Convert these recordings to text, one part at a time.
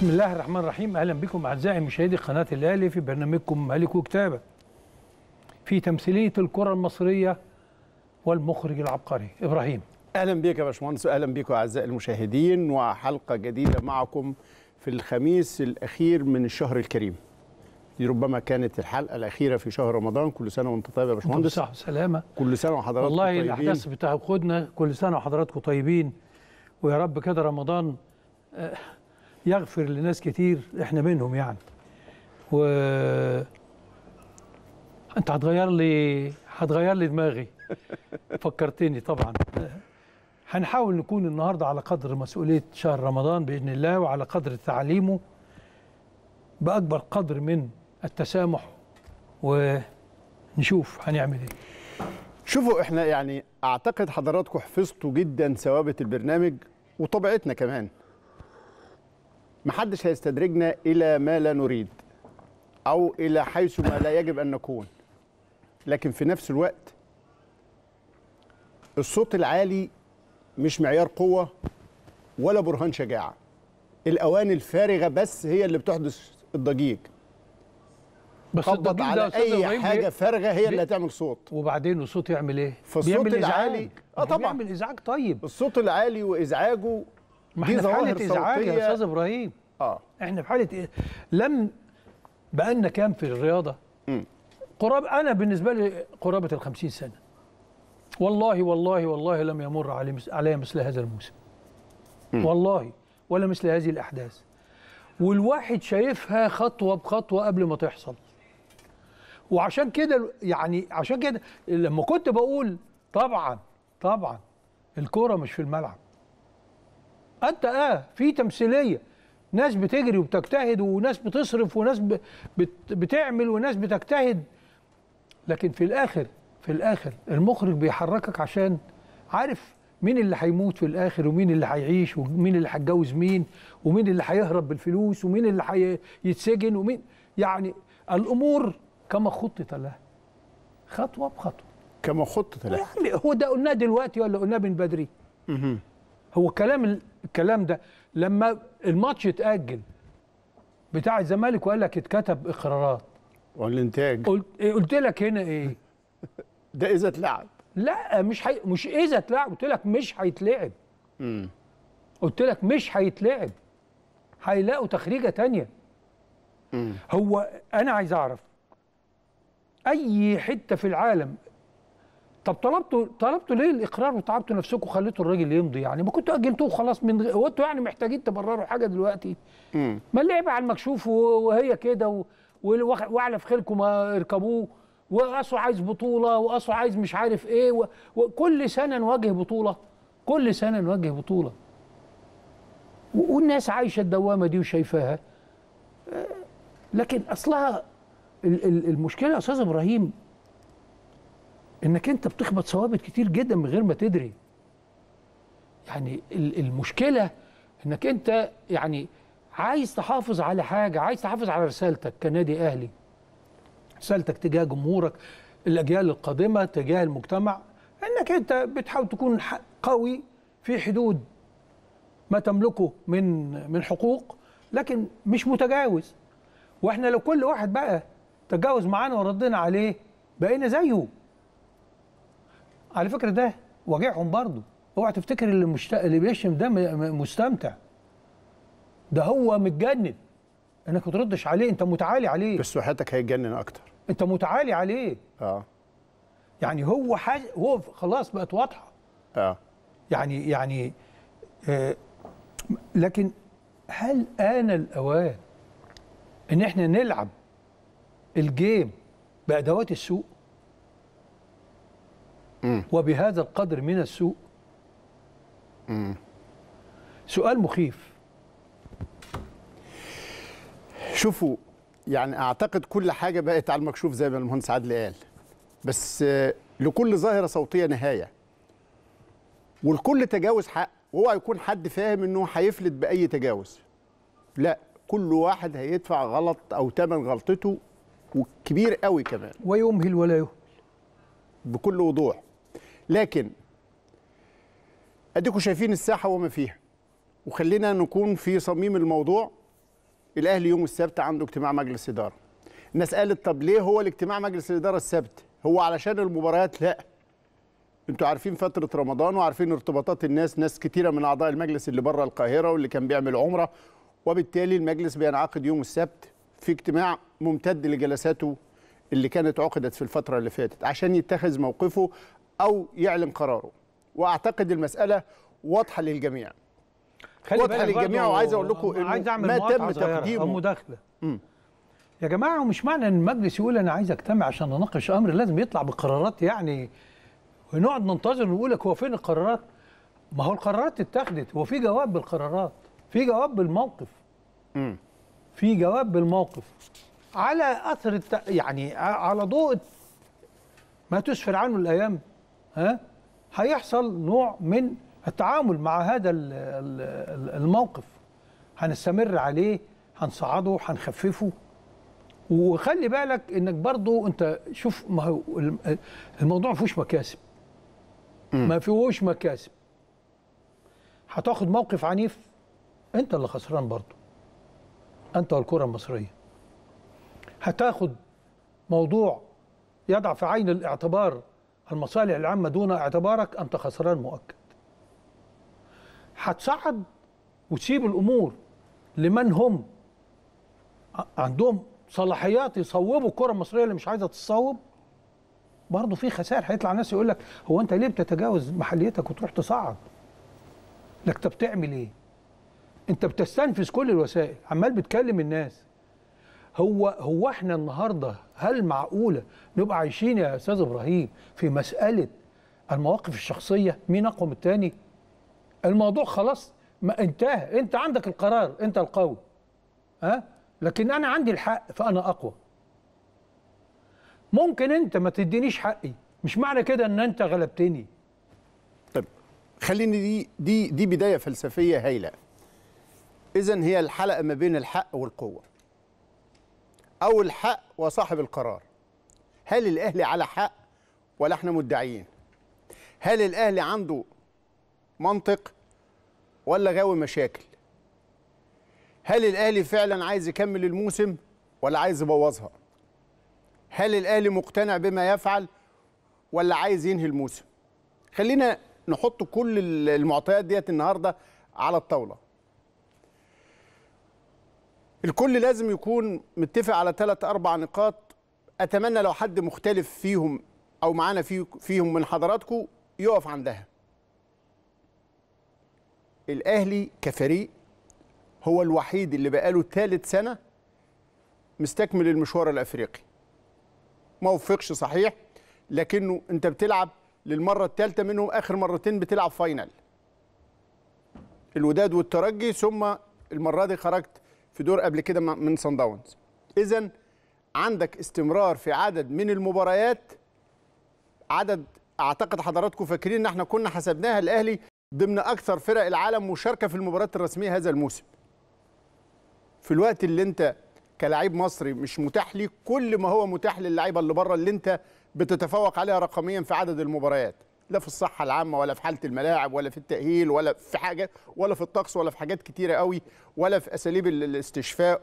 بسم الله الرحمن الرحيم اهلا بكم اعزائي مشاهدي قناه الاهلي في برنامجكم ملك وكتابه في تمثيليه الكره المصريه والمخرج العبقري ابراهيم اهلا بك يا باشمهندس اهلا بكم اعزائي المشاهدين وحلقه جديده معكم في الخميس الاخير من الشهر الكريم دي ربما كانت الحلقه الاخيره في شهر رمضان كل سنه وانت طيب يا باشمهندس صح سلامه كل سنه وحضراتكم طيبين والله الاحداث بتاخدنا كل سنه وحضراتكم طيبين ويا رب كده رمضان آه يغفر لناس كتير احنا منهم يعني و انت هتغير لي هتغير لي دماغي فكرتني طبعا هنحاول نكون النهارده على قدر مسؤوليه شهر رمضان باذن الله وعلى قدر تعليمه باكبر قدر من التسامح ونشوف هنعمل ايه شوفوا احنا يعني اعتقد حضراتكم حفظتوا جدا ثوابت البرنامج وطبيعتنا كمان محدش هيستدرجنا الى ما لا نريد او الى حيث ما لا يجب ان نكون لكن في نفس الوقت الصوت العالي مش معيار قوه ولا برهان شجاعه الاواني الفارغه بس هي اللي بتحدث الضجيج بس الضجيج على اي حاجه فارغه هي اللي هتعمل صوت وبعدين الصوت يعمل ايه فالصوت بيعمل العالي اه يعني طبعا بيعمل ازعاج طيب الصوت العالي وازعاجه ما احنا في حاله ازعاج يا استاذ ابراهيم اه احنا في حاله إيه؟ لم بقالنا كام في الرياضه قراب انا بالنسبه لي قرابه ال 50 سنه والله والله والله لم يمر علي علي مثل هذا الموسم م. والله ولا مثل هذه الاحداث والواحد شايفها خطوه بخطوه قبل ما تحصل وعشان كده يعني عشان كده لما كنت بقول طبعا طبعا الكوره مش في الملعب انت اه في تمثيليه ناس بتجري وبتجتهد وناس بتصرف وناس بتعمل وناس بتجتهد لكن في الاخر في الاخر المخرج بيحركك عشان عارف مين اللي هيموت في الاخر ومين اللي هيعيش ومين اللي هيتجوز مين ومين اللي هيهرب بالفلوس ومين اللي هيتسجن ومين يعني الامور كما خطط لها خطوه بخطوه كما خطط لها يعني هو ده قلناه دلوقتي ولا قلناه من بدري هو كلام الكلام ده لما الماتش اتاجل بتاع الزمالك وقال لك اتكتب اقرارات والانتاج قلت إيه، قلت لك هنا ايه ده اذا اتلعب لا مش حي... مش اذا اتلعب قلت لك مش هيتلعب قلت لك مش هيتلعب هيلاقوا تخريجه تانية هو انا عايز اعرف اي حته في العالم طب طلبتوا طلبتوا ليه الاقرار وتعبتوا نفسكم وخليتوا الراجل يمضي يعني ما كنتوا اجلتوه خلاص من هو انتوا يعني محتاجين تبرروا حاجه دلوقتي ما اللعب على المكشوف وهي كده و... واعلى في خيلكم ما اركبوه واسو عايز بطوله واسو عايز مش عارف ايه و... وكل سنه نواجه بطوله كل سنه نواجه بطوله والناس عايشه الدوامه دي وشايفاها آه، لكن اصلها المشكله يا استاذ ابراهيم انك انت بتخبط ثوابت كتير جدا من غير ما تدري يعني المشكله انك انت يعني عايز تحافظ على حاجه عايز تحافظ على رسالتك كنادي اهلي رسالتك تجاه جمهورك الاجيال القادمه تجاه المجتمع انك انت بتحاول تكون قوي في حدود ما تملكه من من حقوق لكن مش متجاوز واحنا لو كل واحد بقى تجاوز معانا وردنا عليه بقينا زيه على فكره ده واجعهم برضه اوعى تفتكر اللي مشت... اللي بيشتم ده مستمتع ده هو متجنن انك ما تردش عليه انت متعالي عليه بس وحياتك هيتجنن اكتر انت متعالي عليه اه يعني هو حاج... هو خلاص بقت واضحه اه يعني يعني آه لكن هل آن الأوان إن إحنا نلعب الجيم بأدوات السوق؟ وبهذا القدر من السوء سؤال مخيف شوفوا يعني اعتقد كل حاجه بقت على المكشوف زي ما المهندس عادل قال بس لكل ظاهره صوتيه نهايه والكل تجاوز حق واوعى يكون حد فاهم انه هيفلت باي تجاوز لا كل واحد هيدفع غلط او ثمن غلطته وكبير قوي كمان ويمهل ولا يهمل بكل وضوح لكن اديكم شايفين الساحه وما فيها وخلينا نكون في صميم الموضوع الاهلي يوم السبت عنده اجتماع مجلس اداره الناس قالت طب ليه هو الاجتماع مجلس الاداره السبت هو علشان المباريات لا انتوا عارفين فتره رمضان وعارفين ارتباطات الناس ناس كتيره من اعضاء المجلس اللي بره القاهره واللي كان بيعمل عمره وبالتالي المجلس بينعقد يوم السبت في اجتماع ممتد لجلساته اللي كانت عقدت في الفتره اللي فاتت عشان يتخذ موقفه او يعلن قراره واعتقد المساله واضحه للجميع واضحه للجميع وعايز اقول لكم انه ما تم تقديمه مداخله يا جماعه ومش معنى ان المجلس يقول انا عايز اجتمع عشان اناقش امر لازم يطلع بقرارات يعني ونقعد ننتظر ونقول لك هو فين القرارات ما هو القرارات اتخذت هو في جواب بالقرارات في جواب بالموقف امم في جواب بالموقف على اثر الت... يعني على ضوء ما تسفر عنه الايام ها هيحصل نوع من التعامل مع هذا الموقف هنستمر عليه هنصعده هنخففه وخلي بالك انك برضو انت شوف ما هو الموضوع ما فيهوش مكاسب ما فيهوش مكاسب هتاخد موقف عنيف انت اللي خسران برضو انت والكره المصريه هتاخد موضوع يضع في عين الاعتبار المصالح العامة دون اعتبارك أنت خسران مؤكد هتصعد وتسيب الأمور لمن هم عندهم صلاحيات يصوبوا الكرة المصرية اللي مش عايزة تتصوب برضه في خسائر هيطلع ناس يقول لك هو أنت ليه بتتجاوز محليتك وتروح تصعد؟ لك طب تعمل إيه؟ أنت بتستنفذ كل الوسائل عمال بتكلم الناس هو هو احنا النهارده هل معقوله نبقى عايشين يا استاذ ابراهيم في مساله المواقف الشخصيه مين اقوى من الثاني؟ الموضوع خلاص ما انتهى انت عندك القرار انت القوي ها لكن انا عندي الحق فانا اقوى ممكن انت ما تدينيش حقي مش معنى كده ان انت غلبتني طيب خليني دي دي دي بدايه فلسفيه هايله اذا هي الحلقه ما بين الحق والقوه او الحق وصاحب القرار هل الاهلي على حق ولا احنا مدعيين هل الاهلي عنده منطق ولا غاوي مشاكل هل الاهلي فعلا عايز يكمل الموسم ولا عايز يبوظها هل الاهلي مقتنع بما يفعل ولا عايز ينهي الموسم خلينا نحط كل المعطيات ديت النهارده على الطاوله الكل لازم يكون متفق على ثلاث أربع نقاط أتمنى لو حد مختلف فيهم أو معانا في فيهم من حضراتكم يقف عندها الأهلي كفريق هو الوحيد اللي بقاله ثالث سنة مستكمل المشوار الأفريقي ما وفقش صحيح لكنه أنت بتلعب للمرة الثالثة منهم آخر مرتين بتلعب فاينل الوداد والترجي ثم المرة دي خرجت في دور قبل كده من سان داونز اذا عندك استمرار في عدد من المباريات عدد اعتقد حضراتكم فاكرين ان احنا كنا حسبناها الاهلي ضمن اكثر فرق العالم مشاركه في المباريات الرسميه هذا الموسم في الوقت اللي انت كلاعب مصري مش متاح ليك كل ما هو متاح للعيبه اللي بره اللي انت بتتفوق عليها رقميا في عدد المباريات لا في الصحه العامه ولا في حاله الملاعب ولا في التاهيل ولا في حاجه ولا في الطقس ولا في حاجات كتيره قوي ولا في اساليب الاستشفاء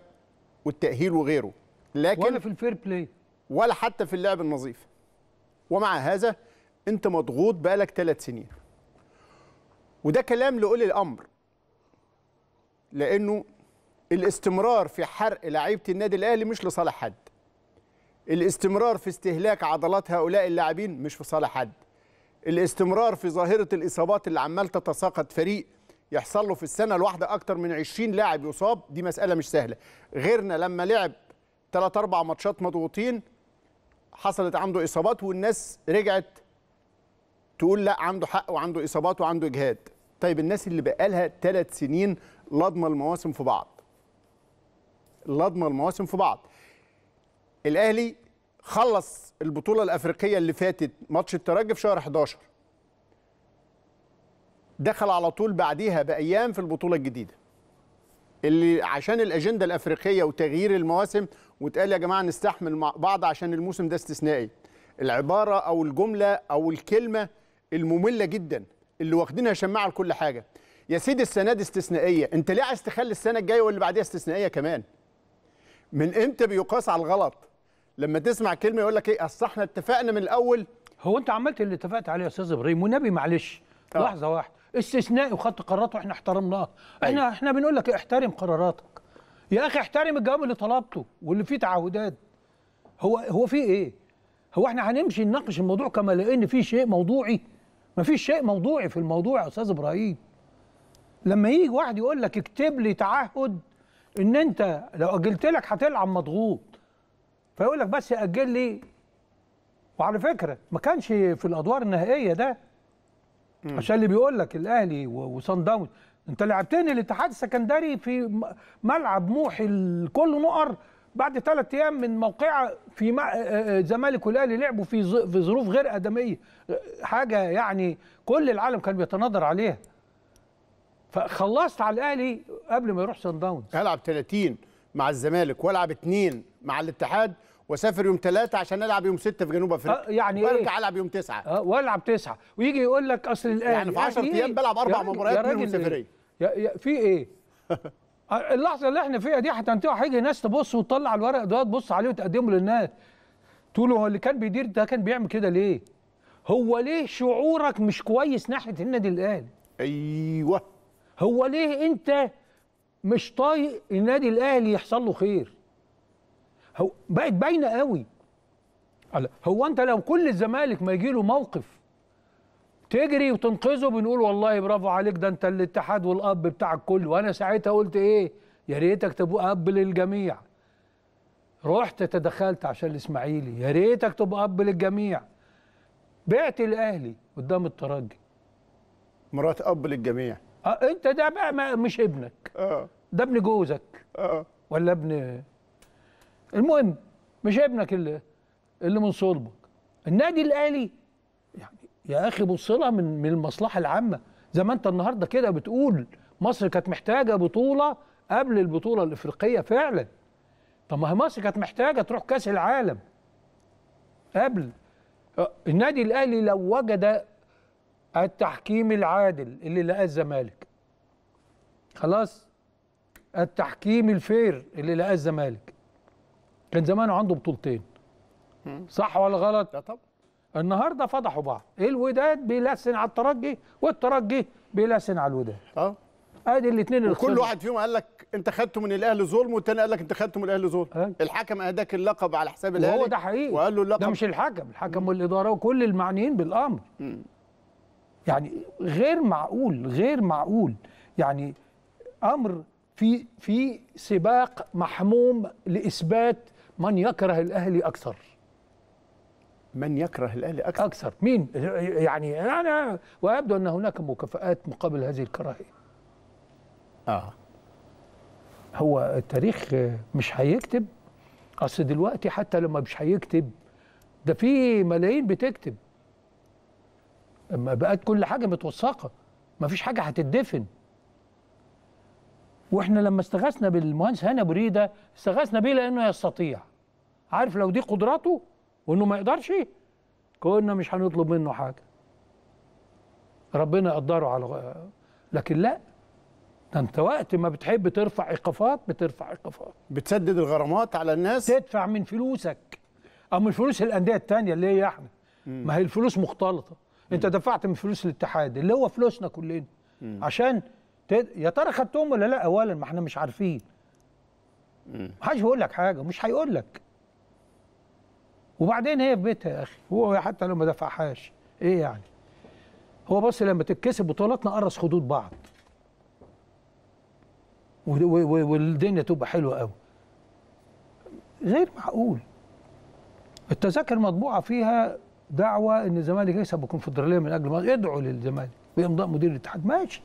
والتاهيل وغيره لكن ولا في الفير بلاي ولا حتى في اللعب النظيف ومع هذا انت مضغوط بقالك ثلاث سنين وده كلام لاولي الامر لانه الاستمرار في حرق لعيبه النادي الاهلي مش لصالح حد الاستمرار في استهلاك عضلات هؤلاء اللاعبين مش في صالح حد الاستمرار في ظاهرة الإصابات اللي عمال تتساقط فريق يحصل له في السنة الواحدة أكتر من 20 لاعب يصاب دي مسألة مش سهلة غيرنا لما لعب 3 أربع ماتشات مضغوطين حصلت عنده إصابات والناس رجعت تقول لا عنده حق وعنده إصابات وعنده إجهاد طيب الناس اللي بقالها ثلاث سنين لضمة المواسم في بعض لضمة المواسم في بعض الأهلي خلص البطوله الافريقيه اللي فاتت ماتش الترجي في شهر 11 دخل على طول بعديها بايام في البطوله الجديده اللي عشان الاجنده الافريقيه وتغيير المواسم وتقال يا جماعه نستحمل مع بعض عشان الموسم ده استثنائي العباره او الجمله او الكلمه الممله جدا اللي واخدينها شماعه لكل حاجه يا سيدي السنه دي استثنائيه انت ليه عايز تخلي السنه الجايه واللي بعديها استثنائيه كمان من امتى بيقاس على الغلط لما تسمع كلمه يقول لك ايه اصل احنا اتفقنا من الاول هو انت عملت اللي اتفقت عليه يا استاذ ابراهيم والنبي معلش أه. لحظه واحده استثنائي وخدت قرارات واحنا احترمناها احنا أيوه. احنا بنقول لك احترم قراراتك يا اخي احترم الجواب اللي طلبته واللي فيه تعهدات هو هو في ايه هو احنا هنمشي نناقش الموضوع كما لان في شيء موضوعي ما فيش شيء موضوعي في الموضوع يا استاذ ابراهيم لما يجي واحد يقول لك اكتب لي تعهد ان انت لو اجلت لك هتلعب مضغوط فيقول لك بس اجل لي وعلى فكره ما كانش في الادوار النهائيه ده مم. عشان اللي بيقول لك الاهلي وصن داونز انت لعبتين الاتحاد السكندري في ملعب موحي الكل نقر بعد ثلاث ايام من موقعه في الزمالك آه، آه، آه، والاهلي لعبوا في في ظروف غير ادميه حاجه يعني كل العالم كان بيتناظر عليها فخلصت على الاهلي قبل ما يروح صن داونز العب 30 مع الزمالك والعب اثنين مع الاتحاد واسافر يوم ثلاثة عشان العب يوم ستة في جنوب افريقيا أه يعني وارجع إيه؟ العب يوم تسعة أه والعب تسعة ويجي يقول لك اصل الاهلي يعني في 10 يعني ايام إيه؟ بلعب اربع مباريات منهم سفريه في ايه؟ آه، اللحظه اللي احنا فيها دي هتنتهي هيجي ناس تبص وتطلع الورق ده تبص عليه وتقدمه للناس تقول هو اللي كان بيدير ده كان بيعمل كده ليه؟ هو ليه شعورك مش كويس ناحيه النادي الاهلي؟ ايوه هو ليه انت مش طايق النادي الاهلي يحصل له خير؟ هو بقت باينه قوي هو انت لو كل الزمالك ما يجي له موقف تجري وتنقذه بنقول والله برافو عليك ده انت الاتحاد والاب بتاع الكل وانا ساعتها قلت ايه يا ريتك تبقى اب للجميع رحت تدخلت عشان الاسماعيلي يا ريتك تبقى اب للجميع بعت الاهلي قدام الترجي مرات اب للجميع اه انت ده بقى مش ابنك اه ده ابن جوزك اه ولا ابن المهم مش ابنك اللي اللي من صلبك النادي الاهلي يعني يا اخي بص لها من من المصلحه العامه زي ما انت النهارده كده بتقول مصر كانت محتاجه بطوله قبل البطوله الافريقيه فعلا طب ما هي مصر كانت محتاجه تروح كاس العالم قبل أه، النادي الاهلي لو وجد التحكيم العادل اللي لقاه الزمالك خلاص التحكيم الفير اللي لقاه الزمالك كان زمانه عنده بطولتين صح ولا غلط؟ لا طبعا النهارده فضحوا بعض إيه الوداد بيلسن على الترجي والترجي بيلسن على الوداد اه ادي الاثنين اللي كل واحد فيهم قال لك انت خدته من الاهلي ظلم والتاني قال لك انت خدته من الاهلي ظلم آه. الحكم اداك اللقب على حساب الاهلي وهو ده حقيقي وقال له اللقب ده مش الحكم الحكم مم. والاداره وكل المعنيين بالامر مم. يعني غير معقول غير معقول يعني امر في في سباق محموم لاثبات من يكره الاهلي اكثر من يكره الاهلي اكثر اكثر مين يعني انا ويبدو ان هناك مكافئات مقابل هذه الكراهيه اه هو التاريخ مش هيكتب اصل دلوقتي حتى لما مش هيكتب ده في ملايين بتكتب اما بقت كل حاجه متوثقه مفيش حاجه هتدفن واحنا لما استغثنا بالمهندس هاني ابو ريده استغثنا بيه لانه يستطيع عارف لو دي قدراته وانه ما يقدرش كنا مش هنطلب منه حاجه ربنا يقدره على لكن لا ده انت وقت ما بتحب ترفع ايقافات بترفع ايقافات بتسدد الغرامات على الناس تدفع من فلوسك او من فلوس الانديه الثانيه اللي هي احنا ما هي الفلوس مختلطه انت دفعت من فلوس الاتحاد اللي هو فلوسنا كلنا عشان يا ترى خدتهم ولا لا اولا ما احنا مش عارفين محدش بيقول لك حاجه مش هيقول لك وبعدين هي في بيتها يا اخي هو حتى لو ما دفعهاش ايه يعني هو بص لما تتكسب بطولات نقرص خدود بعض والدنيا تبقى حلوه قوي غير معقول التذاكر مطبوعه فيها دعوه ان الزمالك يكسب الكونفدراليه من اجل ما يدعو للزمالك بامضاء مدير الاتحاد ماشي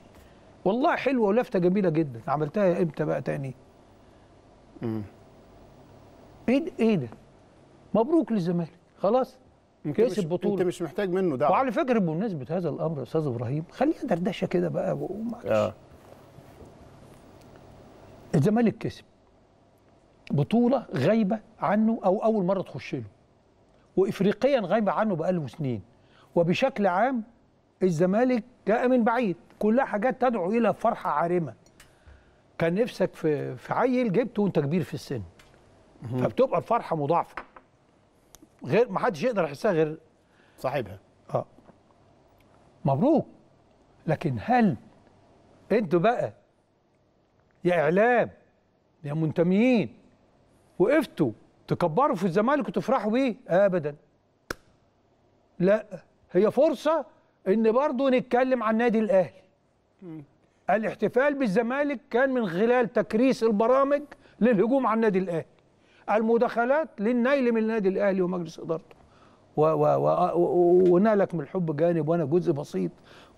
والله حلوه ولفته جميله جدا عملتها امتى بقى تاني امم ايه ده ايه ده مبروك للزمالك خلاص كاس البطوله انت مش محتاج منه دعوه وعلى فكره بمناسبه هذا الامر يا استاذ ابراهيم خلينا دردشه كده بقى ومعلش آه. الزمالك كسب بطوله غايبه عنه او اول مره تخش له وافريقيا غايبه عنه بقاله سنين وبشكل عام الزمالك جاء من بعيد كلها حاجات تدعو الى فرحه عارمه كان نفسك في في عيل جبته وانت كبير في السن فبتبقى الفرحه مضاعفه غير ما حدش يقدر يحسها غير صاحبها اه مبروك لكن هل انتوا بقى يا اعلام يا منتميين وقفتوا تكبروا في الزمالك وتفرحوا بيه ابدا لا هي فرصه ان برضه نتكلم عن نادي الاهلي الاحتفال بالزمالك كان من خلال تكريس البرامج للهجوم على النادي الاهلي المداخلات للنيل من النادي الاهلي ومجلس ادارته ونالك من الحب جانب وانا جزء بسيط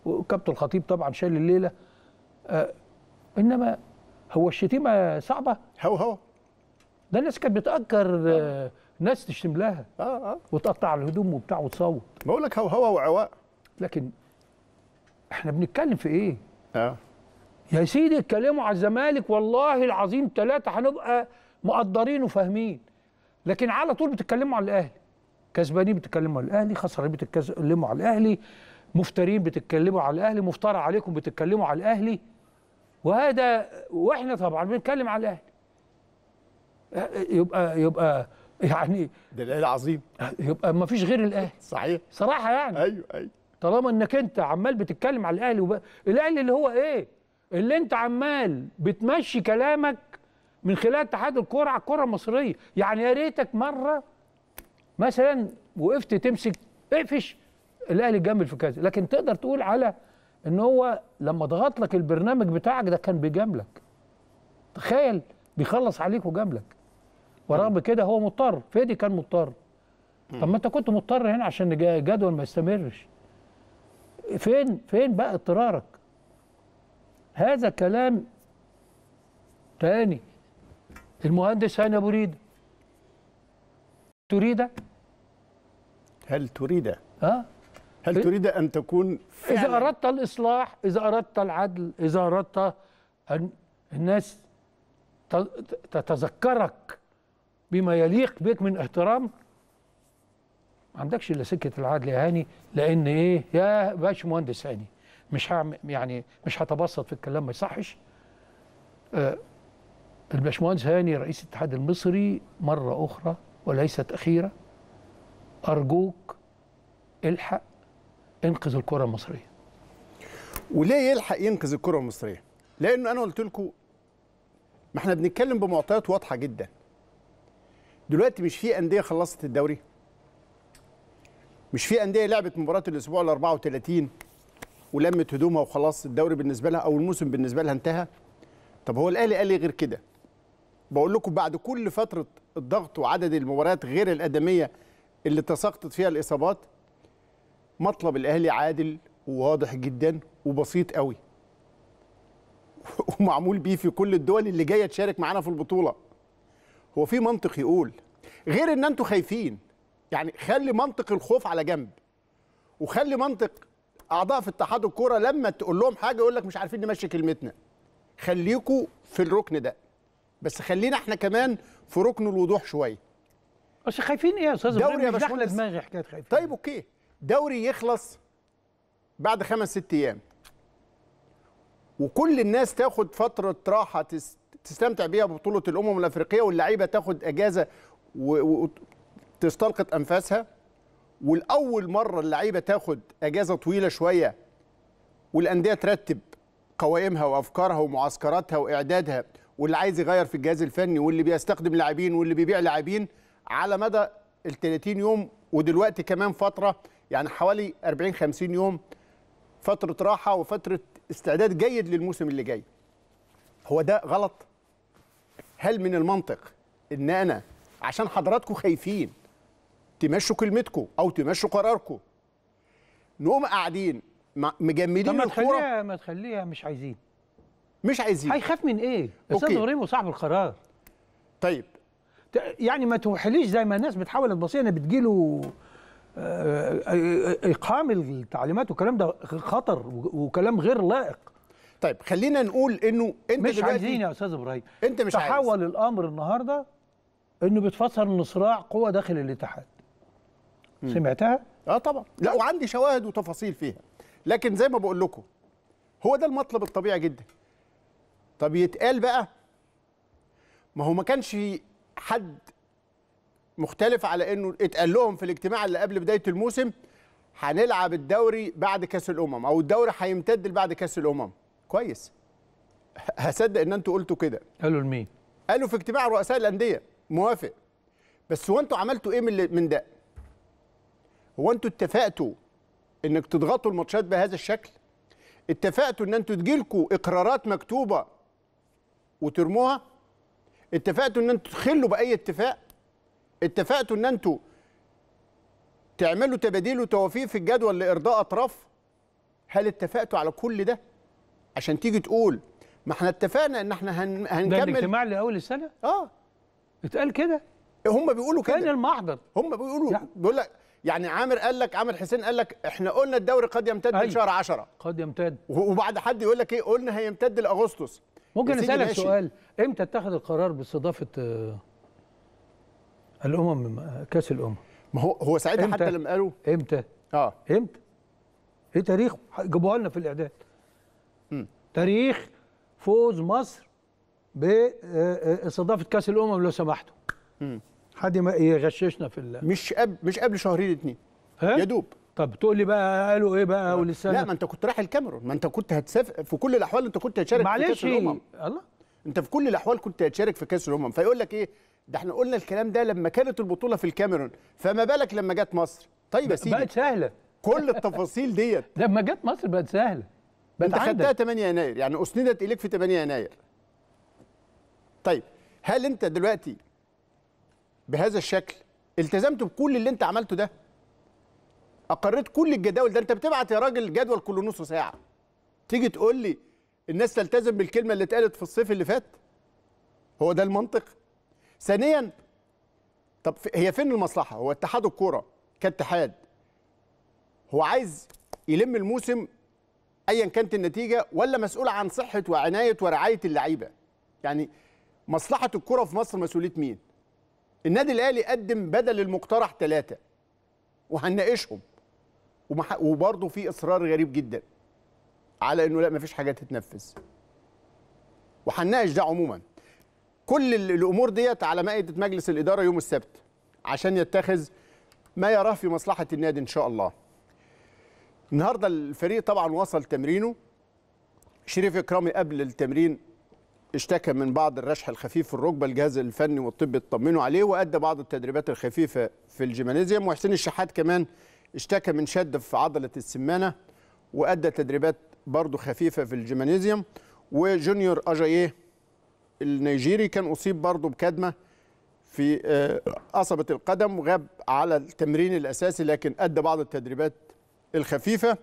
وكابتن الخطيب طبعا شال الليله آه انما هو الشتيمه صعبه هو هو ده الناس كانت بتاجر آه ناس تشتم لها اه اه وتقطع الهدوم وبتاع وتصوت بقول لك هو هو وعواء لكن احنا بنتكلم في ايه؟ اه. يا سيدي اتكلموا على الزمالك والله العظيم ثلاثه هنبقى مقدرين وفاهمين لكن على طول بتتكلموا على الاهلي كسبانين بتتكلموا على الاهلي خسرانين بتتكلموا على الاهلي مفترين بتتكلموا على الاهلي مفترى عليكم بتتكلموا على الاهلي وهذا واحنا طبعا بنتكلم على الاهلي يبقى يبقى يعني ده الاهلي عظيم يبقى ما فيش غير الاهلي صحيح صراحه يعني ايوه ايوه طالما انك انت عمال بتتكلم على الاهلي وب... الاهلي اللي هو ايه اللي انت عمال بتمشي كلامك من خلال اتحاد الكره على الكره المصريه يعني يا ريتك مره مثلا وقفت تمسك اقفش الاهلي جامل في كذا لكن تقدر تقول على ان هو لما ضغط لك البرنامج بتاعك ده كان بيجاملك تخيل بيخلص عليك وجاملك ورغم كده هو مضطر فادي كان مضطر طب ما انت كنت مضطر هنا عشان الجدول ما يستمرش فين فين بقى اضطرارك هذا كلام تاني المهندس هاني ابو ريده تريد هل تريد ها هل تريد ان تكون فعلا اذا اردت الاصلاح اذا اردت العدل اذا اردت ان الناس تتذكرك بما يليق بك من احترام ما عندكش الا سكه العدل يا هاني لان ايه يا باش مهندس هاني مش هعمل يعني مش هتبسط في الكلام ما يصحش آه الباشمهندس هاني رئيس الاتحاد المصري مره اخرى وليست اخيره ارجوك الحق انقذ الكره المصريه وليه يلحق ينقذ الكره المصريه لانه انا قلت لكم ما احنا بنتكلم بمعطيات واضحه جدا دلوقتي مش في انديه خلصت الدوري مش في انديه لعبت مباراه الاسبوع ال 34 ولمت هدومها وخلاص الدوري بالنسبه لها او الموسم بالنسبه لها انتهى طب هو الاهلي قال لي غير كده بقول لكم بعد كل فتره الضغط وعدد المباريات غير الادميه اللي تساقطت فيها الاصابات مطلب الاهلي عادل وواضح جدا وبسيط قوي ومعمول بيه في كل الدول اللي جايه تشارك معانا في البطوله هو في منطق يقول غير ان انتوا خايفين يعني خلي منطق الخوف على جنب وخلي منطق اعضاء في اتحاد الكوره لما تقول لهم حاجه يقول لك مش عارفين نمشي كلمتنا خليكوا في الركن ده بس خلينا احنا كمان في ركن الوضوح شويه بس خايفين ايه يا استاذ دوري مش باشمهندس دماغي حكايه خايفين طيب اوكي دوري يخلص بعد خمس ست ايام وكل الناس تاخد فتره راحه تستمتع بيها ببطوله الامم الافريقيه واللعيبه تاخد اجازه تستلقط انفاسها والاول مره اللعيبه تاخد اجازه طويله شويه والانديه ترتب قوائمها وافكارها ومعسكراتها واعدادها واللي عايز يغير في الجهاز الفني واللي بيستخدم لاعبين واللي بيبيع لاعبين على مدى ال 30 يوم ودلوقتي كمان فتره يعني حوالي 40 50 يوم فتره راحه وفتره استعداد جيد للموسم اللي جاي. هو ده غلط؟ هل من المنطق ان انا عشان حضراتكم خايفين تمشوا كلمتكم او تمشوا قراركم نقوم قاعدين مجمدين الكوره ما تخليها ما تخليها مش عايزين مش عايزين هيخاف من ايه؟ استاذ ابراهيم صاحب القرار طيب يعني ما توحليش زي ما الناس بتحاول تبصي انا بتجيله آه، آه، آه، اقام التعليمات والكلام ده خطر وكلام غير لائق طيب خلينا نقول انه انت مش عايزين يا استاذ ابراهيم انت مش تحول عايز. الامر النهارده انه بيتفسر ان صراع قوى داخل الاتحاد سمعتها؟ اه طبعا لا وعندي شواهد وتفاصيل فيها لكن زي ما بقول لكم هو ده المطلب الطبيعي جدا طب يتقال بقى ما هو ما كانش حد مختلف على انه اتقال لهم في الاجتماع اللي قبل بدايه الموسم هنلعب الدوري بعد كاس الامم او الدوري هيمتد بعد كاس الامم كويس هصدق ان انتوا قلتوا كده قالوا لمين قالوا في اجتماع رؤساء الانديه موافق بس وانتوا عملتوا ايه من من ده هو انتوا اتفقتوا انك تضغطوا الماتشات بهذا الشكل اتفقتوا ان انتوا تجيلكوا اقرارات مكتوبه وترموها اتفقتوا ان انتوا تخلوا باي اتفاق اتفقتوا ان انتوا تعملوا تباديل وتوافيق في الجدول لارضاء اطراف هل اتفقتوا على كل ده عشان تيجي تقول ما احنا اتفقنا ان احنا هن... هنكمل ده الاجتماع لاول السنه اه اتقال كده هم بيقولوا كده كان المحضر هم بيقولوا يعني. بيقول لك يعني عامر قال لك عامر حسين قال لك احنا قلنا الدوري قد يمتد أيوة. لشهر 10 قد يمتد وبعد حد يقول لك ايه قلنا هيمتد لاغسطس ممكن اسالك سؤال امتى اتخذ القرار باستضافه آه، الامم كاس الامم ما هو هو ساعتها حتى لما قالوا امتى اه امتى ايه تاريخه جابوها لنا في الاعداد م. تاريخ فوز مصر باستضافه آه، آه، كاس الامم لو سمحتوا حد ما يغششنا في الله مش قبل مش قبل شهرين اتنين يا دوب طب تقول لي بقى قالوا ايه بقى ولسه لا ما انت كنت رايح الكاميرون ما انت كنت هتسافر في كل الاحوال انت كنت هتشارك في كاس الامم الله انت في كل الاحوال كنت هتشارك في كاس الامم فيقول لك ايه ده احنا قلنا الكلام ده لما كانت البطوله في الكاميرون فما بالك لما جت مصر طيب يا سيدي بقت سهله كل التفاصيل ديت لما جت مصر بقت سهله بقت انت خدتها 8 يناير يعني اسندت اليك في 8 يناير طيب هل انت دلوقتي بهذا الشكل التزمت بكل اللي انت عملته ده اقريت كل الجداول ده انت بتبعت يا راجل جدول كل نص ساعه تيجي تقول لي الناس تلتزم بالكلمه اللي اتقالت في الصيف اللي فات هو ده المنطق ثانيا طب هي فين المصلحه هو اتحاد الكوره كاتحاد هو عايز يلم الموسم ايا كانت النتيجه ولا مسؤول عن صحه وعنايه ورعايه اللعيبه يعني مصلحه الكوره في مصر مسؤوليه مين النادي الاهلي قدم بدل المقترح ثلاثه وهنناقشهم وبرضه في اصرار غريب جدا على انه لا مفيش حاجه تتنفذ وهنناقش ده عموما كل الامور ديت على مائده مجلس الاداره يوم السبت عشان يتخذ ما يراه في مصلحه النادي ان شاء الله النهارده الفريق طبعا وصل تمرينه شريف اكرامي قبل التمرين اشتكى من بعض الرشح الخفيف في الركبه الجهاز الفني والطبي اطمنوا عليه وادى بعض التدريبات الخفيفه في الجيمنازيوم وحسين الشحات كمان اشتكى من شد في عضله السمانه وادى تدريبات برضه خفيفه في الجيمنازيوم وجونيور اجاييه النيجيري كان اصيب برضه بكدمه في قصبه آه، القدم وغاب على التمرين الاساسي لكن ادى بعض التدريبات الخفيفه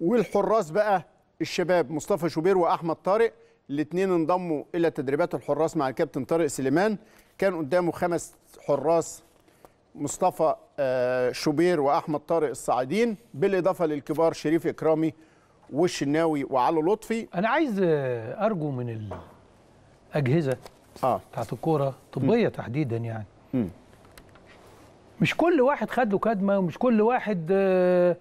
والحراس بقى الشباب مصطفى شوبير واحمد طارق الاثنين انضموا الى تدريبات الحراس مع الكابتن طارق سليمان كان قدامه خمس حراس مصطفى آه، شوبير واحمد طارق الصاعدين بالاضافه للكبار شريف اكرامي والشناوي وعلو لطفي انا عايز آه، ارجو من الاجهزه آه. بتاعت الكوره طبيه م. تحديدا يعني م. مش كل واحد خد له كدمه ومش كل واحد آه،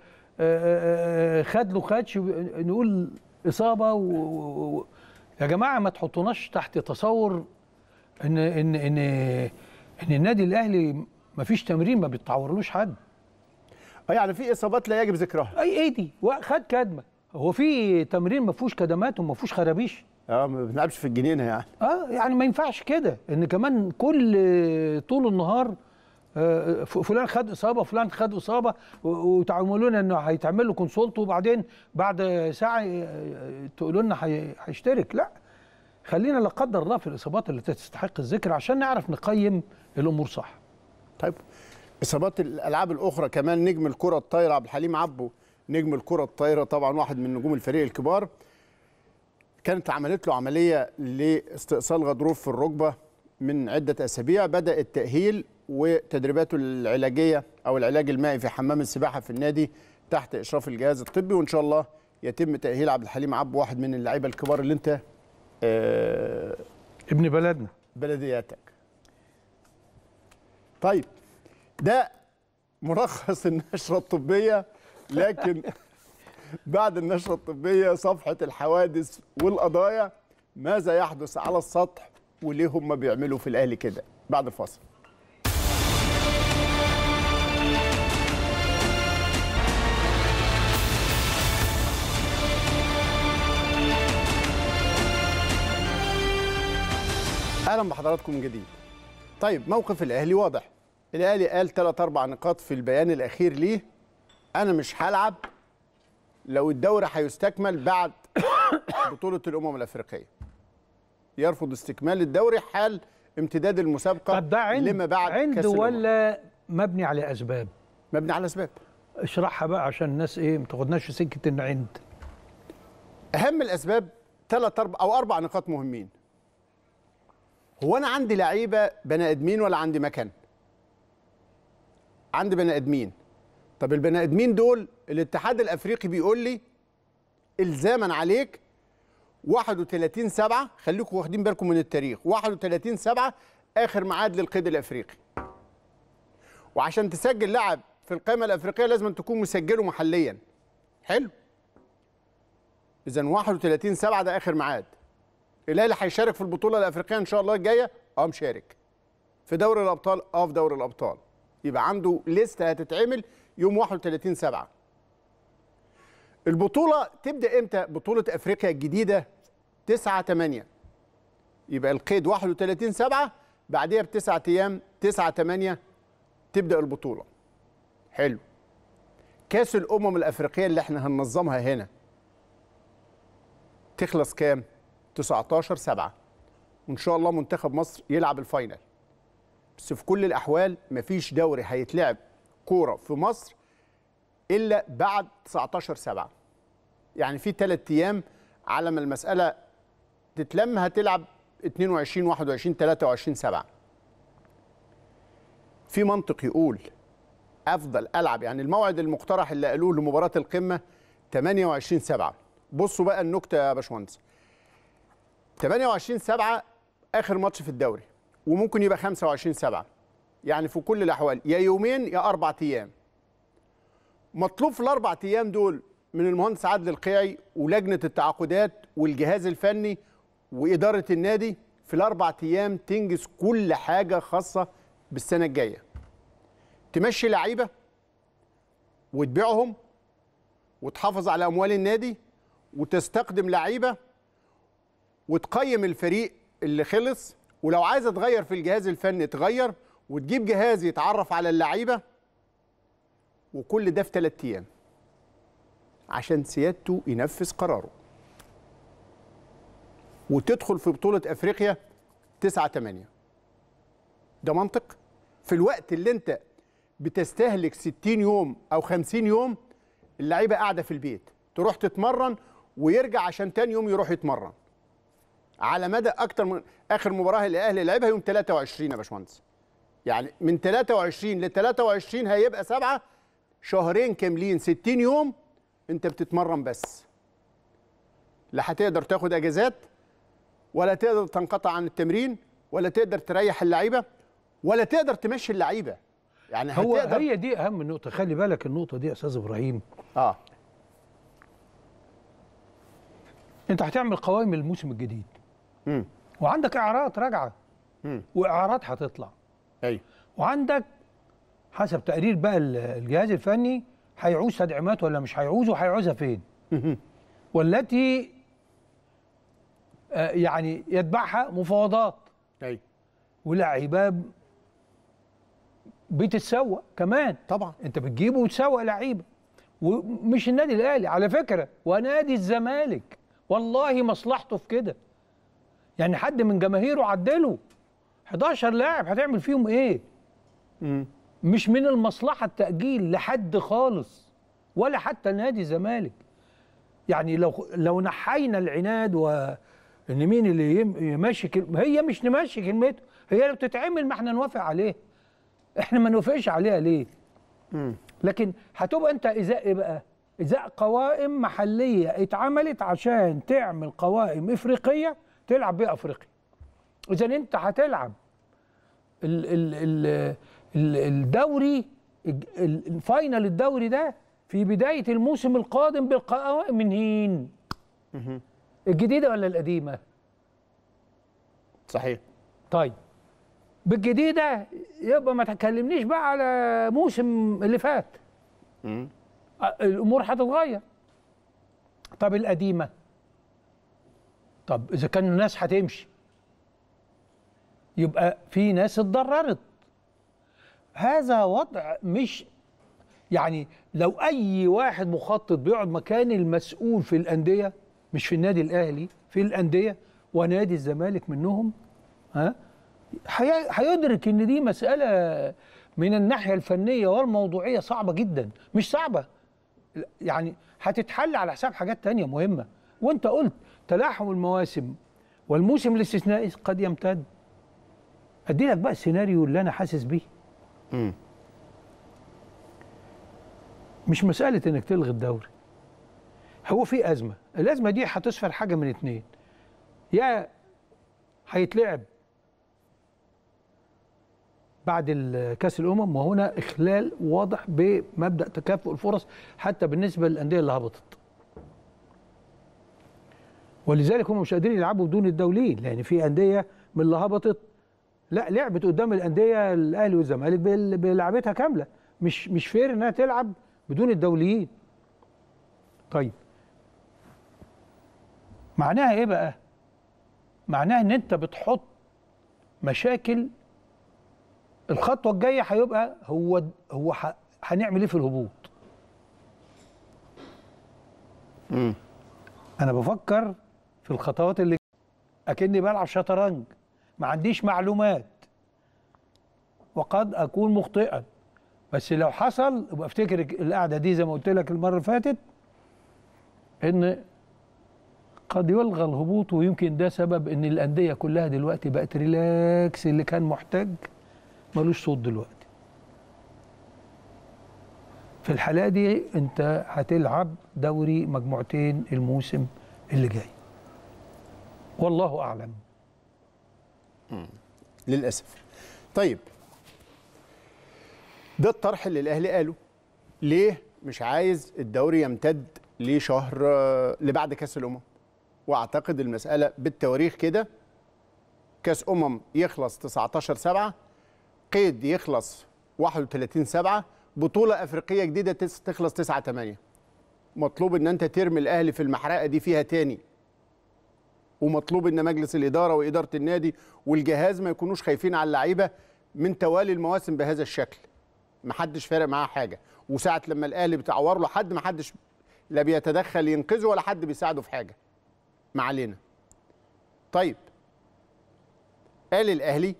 خد له خدش نقول اصابه و... يا جماعه ما تحطوناش تحت تصور ان ان ان ان النادي الاهلي ما فيش تمرين ما بيتعورلوش حد يعني في اصابات لا يجب ذكرها اي ايه دي خد كدمه هو في تمرين ما فيهوش كدمات وما فيهوش خرابيش اه ما بنلعبش في الجنينه يعني اه يعني ما ينفعش كده ان كمان كل طول النهار آه، فلان خد اصابه فلان خد اصابه وتعملون انه هيتعمل له كونسولت وبعدين بعد ساعه آه، آه، تقولوا لنا هيشترك لا خلينا لا قدر الله في الاصابات اللي تستحق الذكر عشان نعرف نقيم الامور صح طيب اصابات الالعاب الاخرى كمان نجم الكره الطايره عبد الحليم عبو نجم الكره الطايره طبعا واحد من نجوم الفريق الكبار كانت عملت له عمليه لاستئصال غضروف في الركبه من عده اسابيع بدا التاهيل وتدريباته العلاجيه او العلاج المائي في حمام السباحه في النادي تحت اشراف الجهاز الطبي وان شاء الله يتم تاهيل عبد الحليم عبد واحد من اللعيبه الكبار اللي انت آه ابن بلدنا بلدياتك طيب ده ملخص النشره الطبيه لكن بعد النشره الطبيه صفحه الحوادث والقضايا ماذا يحدث على السطح وليه هم بيعملوا في الاهلي كده بعد الفاصل اهلا بحضراتكم من جديد طيب موقف الاهلي واضح الاهلي قال 3 4 نقاط في البيان الاخير ليه انا مش هلعب لو الدوري هيستكمل بعد بطوله الامم الافريقيه يرفض استكمال الدوري حال امتداد المسابقه طب ده عند لما بعد عند كاس ولا مبني على اسباب مبني على اسباب اشرحها بقى عشان الناس ايه ما تاخدناش سكه ان عند اهم الاسباب ثلاث اربع او اربع نقاط مهمين هو انا عندي لعيبه بني ادمين ولا عندي مكان عندي بني ادمين طب البني ادمين دول الاتحاد الافريقي بيقول لي الزاما عليك 31 7 خليكم واخدين بالكم من التاريخ 31 7 اخر ميعاد للقيد الافريقي وعشان تسجل لاعب في القائمه الافريقيه لازم تكون مسجله محليا حلو اذا 31 7 ده اخر ميعاد الهلال هيشارك في البطوله الافريقيه ان شاء الله الجايه اه مشارك في دوري الابطال اه في دوري الابطال يبقى عنده لسته هتتعمل يوم 31 7 البطوله تبدا امتى بطوله افريقيا الجديده 9 8 يبقى القيد 31 7 بعديها بتسعة ايام 9 8 تبدا البطوله حلو كاس الامم الافريقيه اللي احنا هننظمها هنا تخلص كام 19 7 وان شاء الله منتخب مصر يلعب الفاينل بس في كل الاحوال مفيش دوري هيتلعب كوره في مصر الا بعد 19 7 يعني في ثلاث ايام على ما المساله تتلم هتلعب 22 21 23 7 في منطق يقول افضل العب يعني الموعد المقترح اللي قالوه لمباراه القمه 28 7 بصوا بقى النكته يا باشمهندس 28 7 اخر ماتش في الدوري وممكن يبقى 25 7 يعني في كل الاحوال يا يومين يا اربع ايام مطلوب في الاربع ايام دول من المهندس عادل القيعي ولجنه التعاقدات والجهاز الفني واداره النادي في الاربع ايام تنجز كل حاجه خاصه بالسنه الجايه تمشي لعيبه وتبيعهم وتحافظ على اموال النادي وتستقدم لعيبه وتقيم الفريق اللي خلص ولو عايزه تغير في الجهاز الفني تغير وتجيب جهاز يتعرف على اللعيبه وكل ده في ثلاث ايام عشان سيادته ينفذ قراره وتدخل في بطوله افريقيا 9 8 ده منطق في الوقت اللي انت بتستهلك 60 يوم او 50 يوم اللعيبه قاعده في البيت تروح تتمرن ويرجع عشان تاني يوم يروح يتمرن على مدى اكتر من اخر مباراه الاهلي لعبها يوم 23 يا باشمهندس يعني من 23 ل 23 هيبقى سبعه شهرين كاملين 60 يوم انت بتتمرن بس لا هتقدر تاخد اجازات ولا تقدر تنقطع عن التمرين ولا تقدر تريح اللعيبه ولا تقدر تمشي اللعيبه يعني هو هتقدر... هي دي اهم نقطه خلي بالك النقطه دي يا استاذ ابراهيم اه انت هتعمل قوائم الموسم الجديد وعندك اعراض راجعه واعارات هتطلع ايوه وعندك حسب تقرير بقى الجهاز الفني هيعوز تدعيمات ولا مش هيعوز وهيعوزها فين والتي آه، يعني يتبعها مفاوضات ايوه ولاعيبه بتتسوق كمان طبعا انت بتجيبه وتسوق لعيبه ومش النادي الاهلي على فكره ونادي الزمالك والله مصلحته في كده يعني حد من جماهيره عدله 11 لاعب هتعمل فيهم ايه مم. مش من المصلحه التاجيل لحد خالص ولا حتى نادي الزمالك يعني لو لو نحينا العناد و ان مين اللي يمشي كلمة هي مش نمشي كلمته هي اللي بتتعمل ما احنا نوافق عليها احنا ما نوافقش عليها ليه مم. لكن هتبقى انت ازاء ايه بقى ازاء قوائم محليه اتعملت عشان تعمل قوائم افريقيه تلعب بيه افريقيا اذا انت هتلعب ال ال ال الدوري الفاينل الدوري ده في بدايه الموسم القادم بالقوائم من هين الجديده ولا القديمه صحيح طيب بالجديده يبقى ما تكلمنيش بقى على موسم اللي فات الامور هتتغير طب القديمه طب اذا كان الناس هتمشي يبقى في ناس اتضررت هذا وضع مش يعني لو اي واحد مخطط بيقعد مكان المسؤول في الانديه مش في النادي الاهلي في الانديه ونادي الزمالك منهم ها هيدرك ان دي مساله من الناحيه الفنيه والموضوعيه صعبه جدا مش صعبه يعني هتتحل على حساب حاجات تانية مهمه وانت قلت تلاحم المواسم والموسم الاستثنائي قد يمتد ادي لك بقى السيناريو اللي انا حاسس بيه مش مساله انك تلغي الدوري هو في ازمه الازمه دي هتسفر حاجه من اتنين يا هيتلعب بعد كاس الامم وهنا اخلال واضح بمبدا تكافؤ الفرص حتى بالنسبه للانديه اللي هبطت ولذلك هم مش قادرين يلعبوا بدون الدوليين لان في انديه من اللي هبطت لا لعبت قدام الانديه الاهلي والزمالك بلعبتها كامله مش مش فير انها تلعب بدون الدوليين طيب معناها ايه بقى معناها ان انت بتحط مشاكل الخطوه الجايه هيبقى هو هو هنعمل ايه في الهبوط امم انا بفكر في الخطوات اللي اكني بلعب شطرنج ما عنديش معلومات وقد اكون مخطئا بس لو حصل ابقى افتكر القعده دي زي ما قلت لك المره اللي فاتت ان قد يلغى الهبوط ويمكن ده سبب ان الانديه كلها دلوقتي بقت ريلاكس اللي كان محتاج ملوش صوت دلوقتي في الحالة دي أنت هتلعب دوري مجموعتين الموسم اللي جاي والله أعلم للأسف طيب ده الطرح اللي الأهلي قاله ليه مش عايز الدوري يمتد لشهر لبعد كاس الامم واعتقد المساله بالتواريخ كده كاس امم يخلص 19 7 قيد يخلص 31 7 بطوله افريقيه جديده تخلص 9 8 مطلوب ان انت ترمي الاهلي في المحرقه دي فيها تاني ومطلوب ان مجلس الاداره واداره النادي والجهاز ما يكونوش خايفين على اللعيبه من توالي المواسم بهذا الشكل محدش فارق معاه حاجه وساعه لما الاهلي بتعور له حد محدش لا بيتدخل ينقذه ولا حد بيساعده في حاجه ما علينا طيب قال الاهلي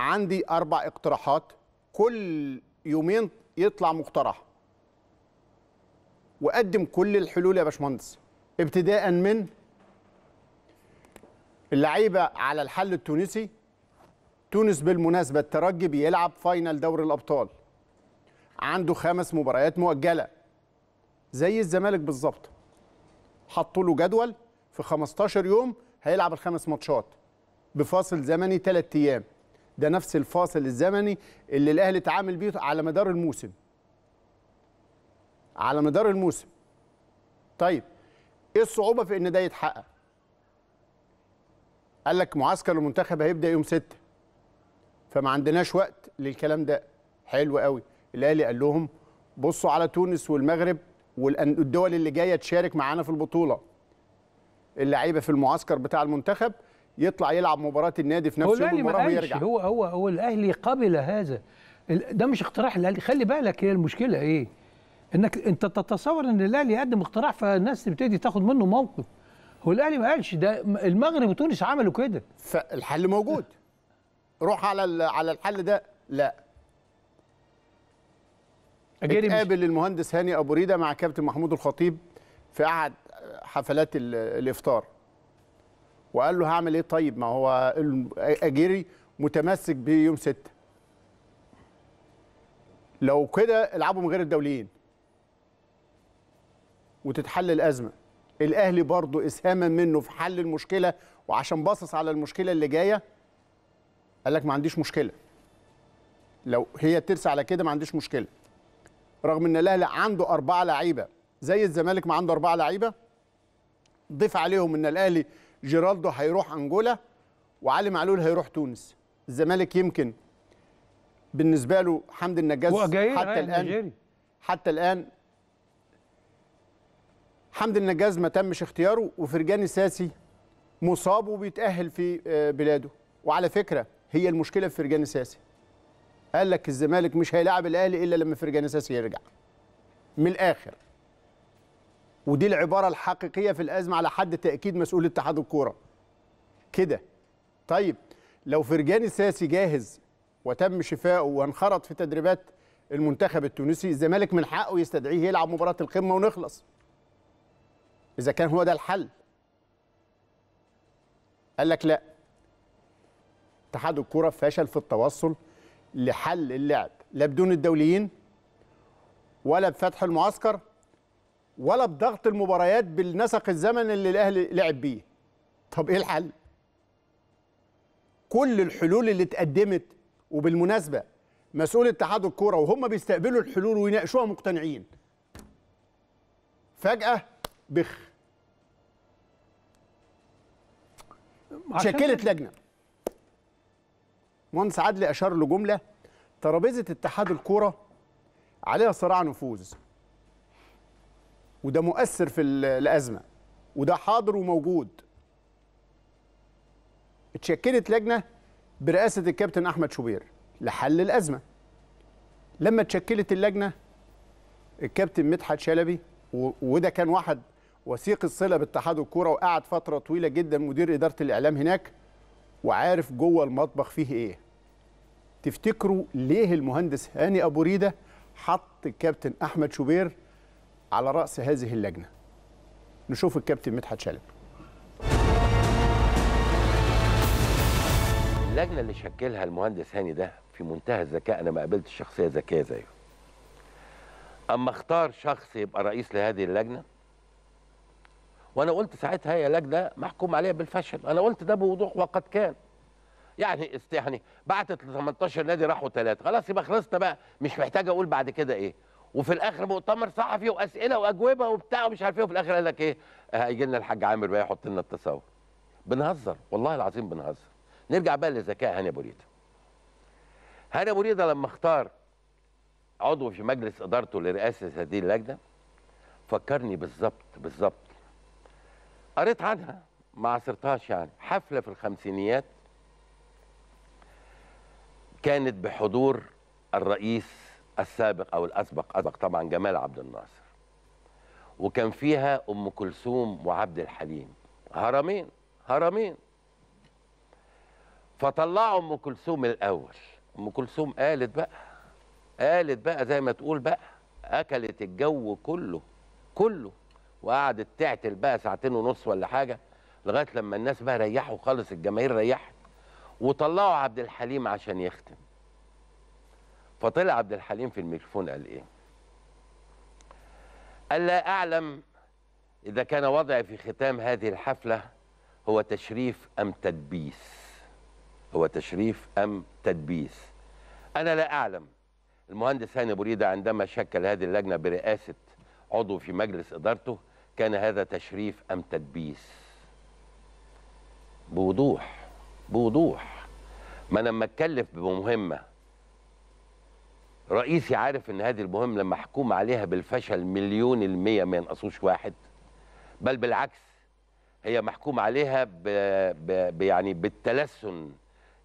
عندي اربع اقتراحات كل يومين يطلع مقترح وقدم كل الحلول يا باشمهندس ابتداء من اللعيبه على الحل التونسي تونس بالمناسبه الترجي بيلعب فاينل دوري الابطال عنده خمس مباريات مؤجله زي الزمالك بالظبط حطوا له جدول في 15 يوم هيلعب الخمس ماتشات بفاصل زمني ثلاث ايام ده نفس الفاصل الزمني اللي الاهلي اتعامل بيه على مدار الموسم على مدار الموسم طيب ايه الصعوبه في ان ده يتحقق قال لك معسكر المنتخب هيبدا يوم 6 فما عندناش وقت للكلام ده حلو قوي الاهلي قال لهم بصوا على تونس والمغرب والدول اللي جايه تشارك معانا في البطوله اللعيبه في المعسكر بتاع المنتخب يطلع يلعب مباراه النادي في نفس يوم المباراه ويرجع هو هو هو الاهلي قبل هذا ده مش اقتراح الاهلي خلي بالك هي المشكله ايه انك انت تتصور ان الاهلي يقدم اقتراح فالناس تبتدي تاخد منه موقف هو الاهلي ما قالش ده المغرب وتونس عملوا كده فالحل موجود روح على على الحل ده لا اتقابل المهندس هاني ابو ريده مع كابتن محمود الخطيب في احد حفلات الافطار وقال له هعمل ايه طيب ما هو اجيري متمسك بيوم ستة لو كده العبوا من غير الدوليين وتتحل الازمه الاهلي برضه اسهاما منه في حل المشكله وعشان باصص على المشكله اللي جايه قال لك ما عنديش مشكله لو هي ترسى على كده ما عنديش مشكله رغم ان الاهلي عنده اربعه لعيبه زي الزمالك ما عنده اربعه لعيبه ضيف عليهم ان الاهلي جيرالدو هيروح انجولا وعلي معلول هيروح تونس الزمالك يمكن بالنسبه له حمد النجاز حتى الان حتى الان حمد النجاز ما تمش اختياره وفرجاني ساسي مصاب وبيتأهل في آه، بلاده وعلى فكرة هي المشكلة في فرجاني ساسي قال لك الزمالك مش هيلاعب الأهلي إلا لما فرجاني ساسي يرجع من الآخر ودي العبارة الحقيقية في الأزمة على حد تأكيد مسؤول اتحاد الكورة كده طيب لو فرجاني ساسي جاهز وتم شفائه وانخرط في تدريبات المنتخب التونسي الزمالك من حقه يستدعيه يلعب مباراة القمة ونخلص إذا كان هو ده الحل قال لك لا اتحاد الكرة فشل في التوصل لحل اللعب لا بدون الدوليين ولا بفتح المعسكر ولا بضغط المباريات بالنسق الزمن اللي الاهلي لعب بيه طب ايه الحل كل الحلول اللي اتقدمت وبالمناسبه مسؤول اتحاد الكوره وهم بيستقبلوا الحلول ويناقشوها مقتنعين فجاه بخ شكلت لجنه مهندس عدلي اشار لجمله ترابيزه اتحاد الكوره عليها صراع نفوذ وده مؤثر في الازمه وده حاضر وموجود اتشكلت لجنه برئاسه الكابتن احمد شوبير لحل الازمه لما اتشكلت اللجنه الكابتن مدحت شلبي وده كان واحد وثيق الصله باتحاد الكوره وقعد فتره طويله جدا مدير اداره الاعلام هناك وعارف جوه المطبخ فيه ايه تفتكروا ليه المهندس هاني ابو ريده حط الكابتن احمد شوبير على راس هذه اللجنه نشوف الكابتن مدحت شلبي اللجنه اللي شكلها المهندس هاني ده في منتهى الذكاء انا ما قابلتش شخصيه ذكيه زيه اما اختار شخص يبقى رئيس لهذه اللجنه وانا قلت ساعتها هي لجنه محكوم عليها بالفشل انا قلت ده بوضوح وقد كان يعني يعني بعتت ل 18 نادي راحوا ثلاثه خلاص يبقى خلصنا بقى مش محتاج اقول بعد كده ايه وفي الاخر مؤتمر صحفي واسئله واجوبه وبتاع ومش عارف ايه وفي الاخر قال لك ايه هيجي آه، لنا الحاج عامر بقى يحط لنا التصور بنهزر والله العظيم بنهزر نرجع بقى لذكاء هاني ابو ريده هاني ابو ريده لما اختار عضو في مجلس ادارته لرئاسه هذه اللجنه فكرني بالظبط بالظبط قريت عنها ما عصرتهاش يعني حفله في الخمسينيات كانت بحضور الرئيس السابق او الاسبق اسبق طبعا جمال عبد الناصر وكان فيها ام كلثوم وعبد الحليم هرمين هرمين فطلعوا ام كلثوم الاول ام كلثوم قالت بقى قالت بقى زي ما تقول بقى اكلت الجو كله كله وقعدت تعتل بقى ساعتين ونص ولا حاجه لغايه لما الناس بقى ريحوا خالص الجماهير ريحت وطلعوا عبد الحليم عشان يختم فطلع عبد الحليم في الميكروفون قال ايه قال لا اعلم اذا كان وضعي في ختام هذه الحفله هو تشريف ام تدبيس هو تشريف ام تدبيس انا لا اعلم المهندس هاني بريده عندما شكل هذه اللجنه برئاسه عضو في مجلس ادارته كان هذا تشريف أم تدبيس بوضوح بوضوح ما أنا لما أتكلف بمهمة رئيسي عارف إن هذه المهمة لما حكوم عليها بالفشل مليون المية ما ينقصوش واحد بل بالعكس هي محكوم عليها ب... بـ يعني بالتلسن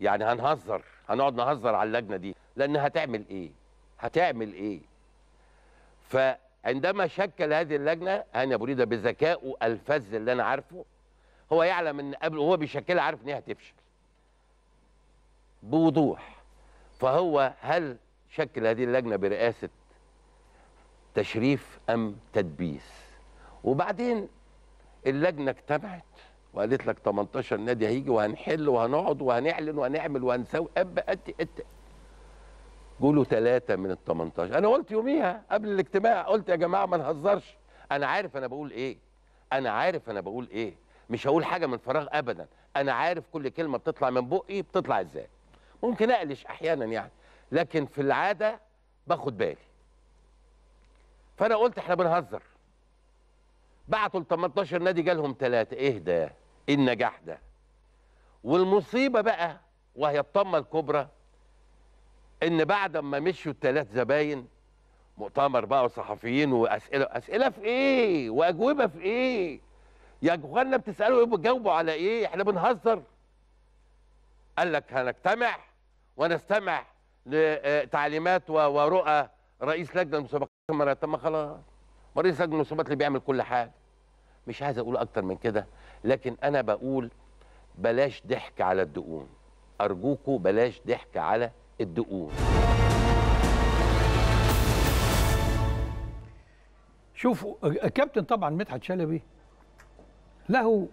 يعني هنهزر هنقعد نهزر على اللجنة دي لانها هتعمل إيه هتعمل إيه ف عندما شكل هذه اللجنه هاني ابو ريده بذكائه الفذ اللي انا عارفه هو يعلم ان قبل وهو بيشكلها عارف ان هي هتفشل بوضوح فهو هل شكل هذه اللجنه برئاسه تشريف ام تدبيس وبعدين اللجنه اجتمعت وقالت لك 18 نادي هيجي وهنحل وهنقعد وهنعلن وهنعمل وهنسوي اب أت أت جوله ثلاثة من ال 18 أنا قلت يوميها قبل الاجتماع قلت يا جماعة ما نهزرش أنا عارف أنا بقول إيه أنا عارف أنا بقول إيه مش هقول حاجة من فراغ أبدا أنا عارف كل كلمة بتطلع من بقي بتطلع إزاي ممكن أقلش أحيانا يعني لكن في العادة باخد بالي فأنا قلت إحنا بنهزر بعتوا ال 18 نادي جالهم ثلاثة إيه ده؟ إيه النجاح ده؟ والمصيبة بقى وهي الطامة الكبرى ان بعد ما مشوا الثلاث زباين مؤتمر بقى وصحفيين واسئله اسئله في ايه واجوبه في ايه يا جوخالنا بتسالوا ايه بتجاوبوا على ايه احنا بنهزر قال لك هنجتمع ونستمع لتعليمات آه، ورؤى رئيس لجنه المسابقات المرأة ما خلاص ما رئيس لجنه المسابقات اللي بيعمل كل حاجه مش عايز اقول اكتر من كده لكن انا بقول بلاش ضحك على الدقون ارجوكوا بلاش ضحك على الدقون شوفوا الكابتن طبعا مدحت شلبي له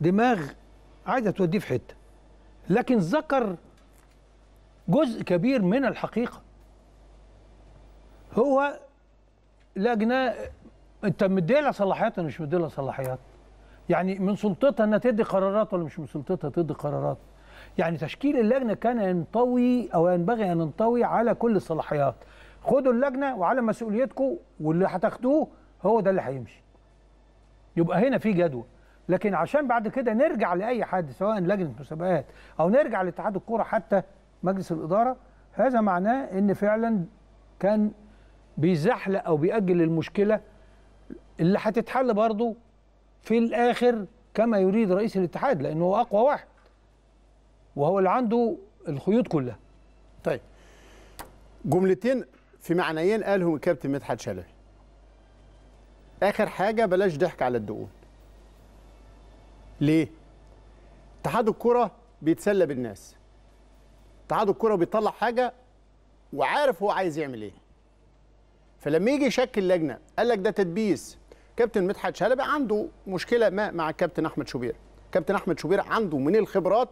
دماغ عايزه توديه في حته لكن ذكر جزء كبير من الحقيقه هو لجنه انت مديلها صلاحيات ولا مش مديلها صلاحيات يعني من سلطتها انها تدي قرارات ولا مش من سلطتها تدي قرارات يعني تشكيل اللجنه كان ينطوي او ينبغي ان ينطوي على كل الصلاحيات خدوا اللجنه وعلى مسؤوليتكم واللي هتاخدوه هو ده اللي هيمشي يبقى هنا في جدول لكن عشان بعد كده نرجع لاي حد سواء لجنه مسابقات او نرجع لاتحاد الكوره حتى مجلس الاداره هذا معناه ان فعلا كان بيزحلق او بيأجل المشكله اللي هتتحل برضه في الاخر كما يريد رئيس الاتحاد لانه هو اقوى واحد وهو اللي عنده الخيوط كلها طيب جملتين في معنيين قالهم الكابتن مدحت شلبي اخر حاجه بلاش ضحك على الدقون ليه اتحاد الكره بيتسلى بالناس اتحاد الكره بيطلع حاجه وعارف هو عايز يعمل ايه فلما يجي يشكل لجنه قال لك ده تدبيس كابتن مدحت شلبي عنده مشكله ما مع الكابتن احمد شوبير كابتن احمد شوبير عنده من الخبرات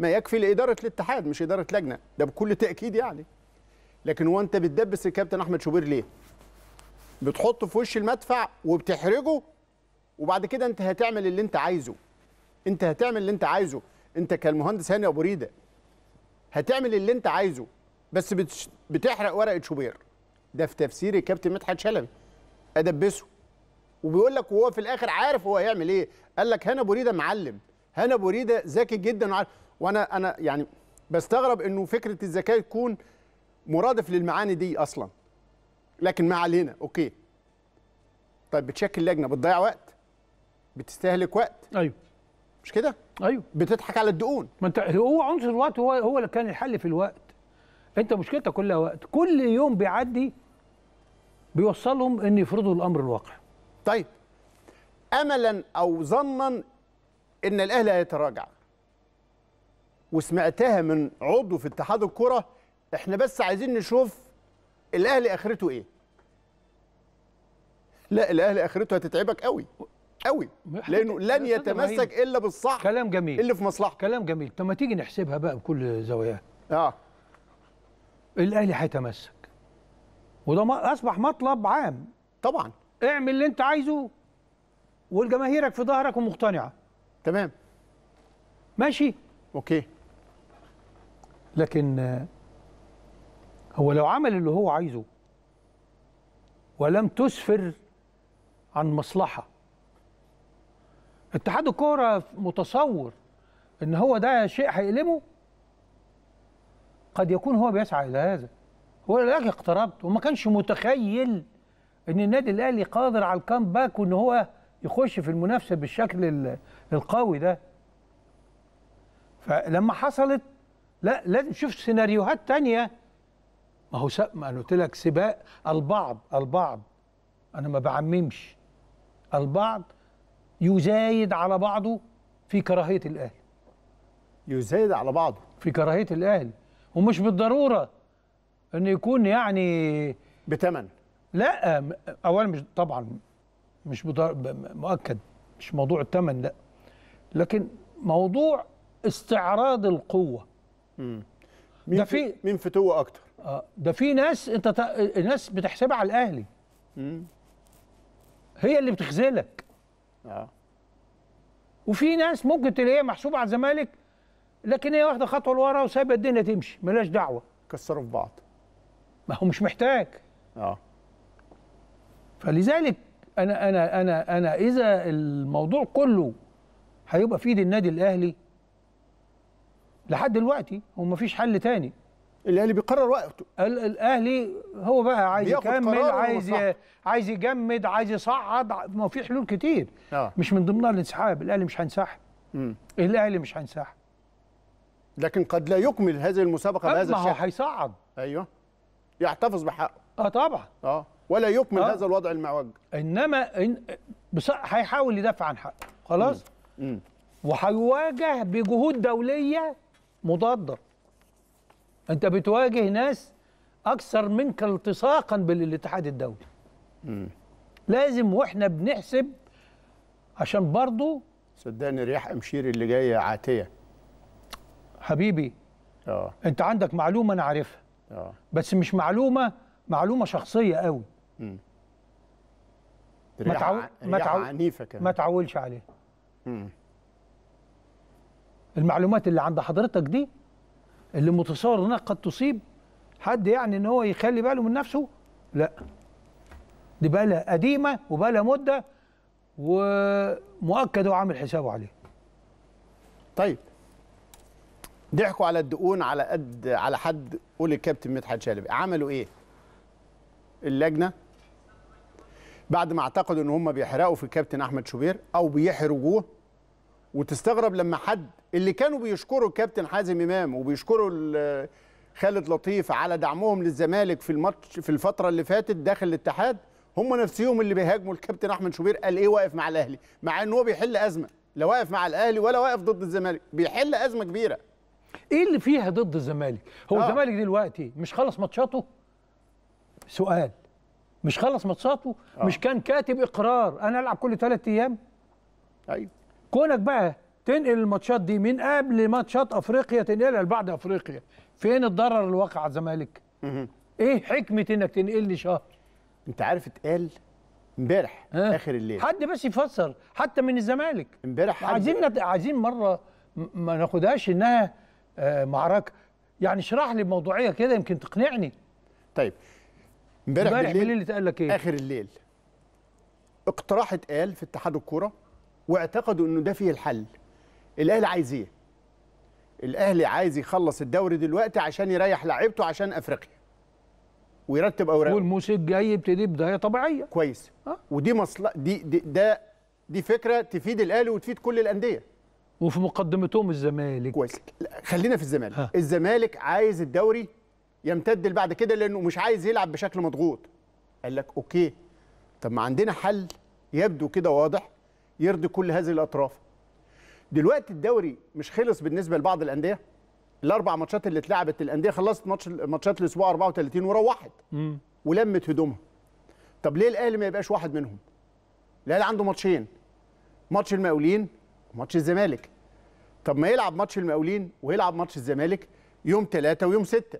ما يكفي لاداره الاتحاد مش اداره لجنه ده بكل تاكيد يعني لكن هو انت بتدبس الكابتن احمد شوبير ليه بتحطه في وش المدفع وبتحرجه وبعد كده انت هتعمل اللي انت عايزه انت هتعمل اللي انت عايزه انت كالمهندس هاني ابو ريده هتعمل اللي انت عايزه بس بتحرق ورقه شوبير ده في تفسير الكابتن مدحت شلبي ادبسه وبيقول لك وهو في الاخر عارف هو هيعمل ايه قال لك هنا ابو ريده معلم هنا ابو ريده ذكي جدا وعارف وانا انا يعني بستغرب انه فكره الذكاء تكون مرادف للمعاني دي اصلا لكن ما علينا اوكي طيب بتشكل لجنه بتضيع وقت بتستهلك وقت ايوه مش كده ايوه بتضحك على الدقون ما انت هو عنصر الوقت هو هو اللي كان الحل في الوقت انت مشكلتك كلها وقت كل يوم بيعدي بيوصلهم ان يفرضوا الامر الواقع طيب املا او ظنا ان الاهلي هيتراجع وسمعتها من عضو في اتحاد الكره احنا بس عايزين نشوف الاهلي اخرته ايه لا الاهلي اخرته هتتعبك قوي قوي لانه لن يتمسك الا بالصح كلام جميل اللي في مصلحته كلام جميل طب ما تيجي نحسبها بقى بكل زواياها اه الاهلي هيتمسك وده اصبح مطلب عام طبعا اعمل اللي انت عايزه والجماهيرك في ظهرك ومقتنعه تمام ماشي اوكي لكن هو لو عمل اللي هو عايزه ولم تسفر عن مصلحة اتحاد الكورة متصور ان هو ده شيء هيقلبه قد يكون هو بيسعى الى هذا هو لك اقتربت وما كانش متخيل ان النادي الاهلي قادر على الكامباك وان هو يخش في المنافسه بالشكل القوي ده فلما حصلت لا لازم تشوف سيناريوهات تانية ما هو سب... ما انا قلت لك سباق البعض البعض انا ما بعممش البعض يزايد على بعضه في كراهيه الاهل يزايد على بعضه في كراهيه الاهل ومش بالضروره ان يكون يعني بتمن لا اولا مش طبعا مش مؤكد مش موضوع التمن لا لكن موضوع استعراض القوه مين ده في مين فتوه اكتر اه ده في ناس انت تا... ناس بتحسبها على الاهلي مم. هي اللي بتخذلك اه وفي ناس ممكن تلاقيها محسوبه على الزمالك لكن هي واخده خطوه لورا وسايبه الدنيا تمشي ملاش دعوه كسروا في بعض ما هو مش محتاج اه فلذلك انا انا انا انا اذا الموضوع كله هيبقى في ايد النادي الاهلي لحد دلوقتي وما فيش حل تاني الاهلي بيقرر وقته الاهلي هو بقى عايز يكمل عايز عايز يجمد عايز يصعد ما في حلول كتير آه. مش من ضمنها الانسحاب الاهلي مش هينسحب الاهلي مش هينسحب لكن قد لا يكمل هذه المسابقه آه، بهذا الشكل ما هو هيصعد ايوه يحتفظ بحقه اه طبعا اه ولا يكمل آه. هذا الوضع المعوج انما إن بص... هيحاول يدافع عن حقه خلاص امم وهيواجه بجهود دوليه مضاده انت بتواجه ناس اكثر منك التصاقا بالاتحاد الدولي مم. لازم واحنا بنحسب عشان برضه صدقني رياح امشير اللي جايه عاتيه حبيبي اه انت عندك معلومه انا عارفها اه بس مش معلومه معلومه شخصيه قوي امم ما تعو... ما تعو... عنيفه كمان ما تعولش عليها امم المعلومات اللي عند حضرتك دي اللي متصور انها قد تصيب حد يعني ان هو يخلي باله من نفسه لا دي بقى لها قديمه وبقى لها مده ومؤكد وعامل حسابه عليه طيب ضحكوا على الدقون على قد على حد قول الكابتن مدحت شلبي عملوا ايه اللجنه بعد ما اعتقدوا ان هم بيحرقوا في الكابتن احمد شوبير او بيحرجوه وتستغرب لما حد اللي كانوا بيشكروا الكابتن حازم امام وبيشكروا خالد لطيف على دعمهم للزمالك في الماتش في الفتره اللي فاتت داخل الاتحاد هم نفسيهم اللي بيهاجموا الكابتن احمد شوبير قال ايه واقف مع الاهلي مع ان هو بيحل ازمه لا واقف مع الاهلي ولا واقف ضد الزمالك بيحل ازمه كبيره ايه اللي فيها ضد الزمالك هو آه. الزمالك دلوقتي مش خلص ماتشاته سؤال مش خلص ماتشاته آه. مش كان كاتب اقرار انا العب كل ثلاث ايام ايوه كونك بقى تنقل الماتشات دي من قبل ماتشات افريقيا تنقلها لبعد افريقيا فين الضرر اللي وقع على الزمالك ايه حكمه انك تنقل لي شهر انت عارف اتقال امبارح اخر الليل حد بس يفسر حتى من الزمالك امبارح عايزين نت... عايزين مره ما ناخدهاش انها آه، معركه يعني اشرح لي بموضوعيه كده يمكن تقنعني طيب امبارح بالليل, اللي اتقال لك ايه اخر الليل اقتراح اتقال في اتحاد الكوره واعتقدوا انه ده فيه الحل الاهلي عايز ايه الاهلي عايز يخلص الدوري دلوقتي عشان يريح لعيبته عشان افريقيا ويرتب اوراقه والموسم الجاي يبتدي بدايه طبيعيه كويس أه؟ ودي مصلحه دي, دي ده دي فكره تفيد الاهلي وتفيد كل الانديه وفي مقدمتهم الزمالك كويس خلينا في الزمالك ها. الزمالك عايز الدوري يمتد بعد كده لانه مش عايز يلعب بشكل مضغوط قال لك اوكي طب ما عندنا حل يبدو كده واضح يرضي كل هذه الاطراف دلوقتي الدوري مش خلص بالنسبه لبعض الانديه الاربع ماتشات اللي اتلعبت الانديه خلصت ماتش ماتشات الاسبوع 34 وروحت مم. ولمت هدومها طب ليه الاهلي ما يبقاش واحد منهم الاهلي عنده ماتشين ماتش المقاولين وماتش الزمالك طب ما يلعب ماتش المقاولين ويلعب ماتش الزمالك يوم ثلاثة ويوم ستة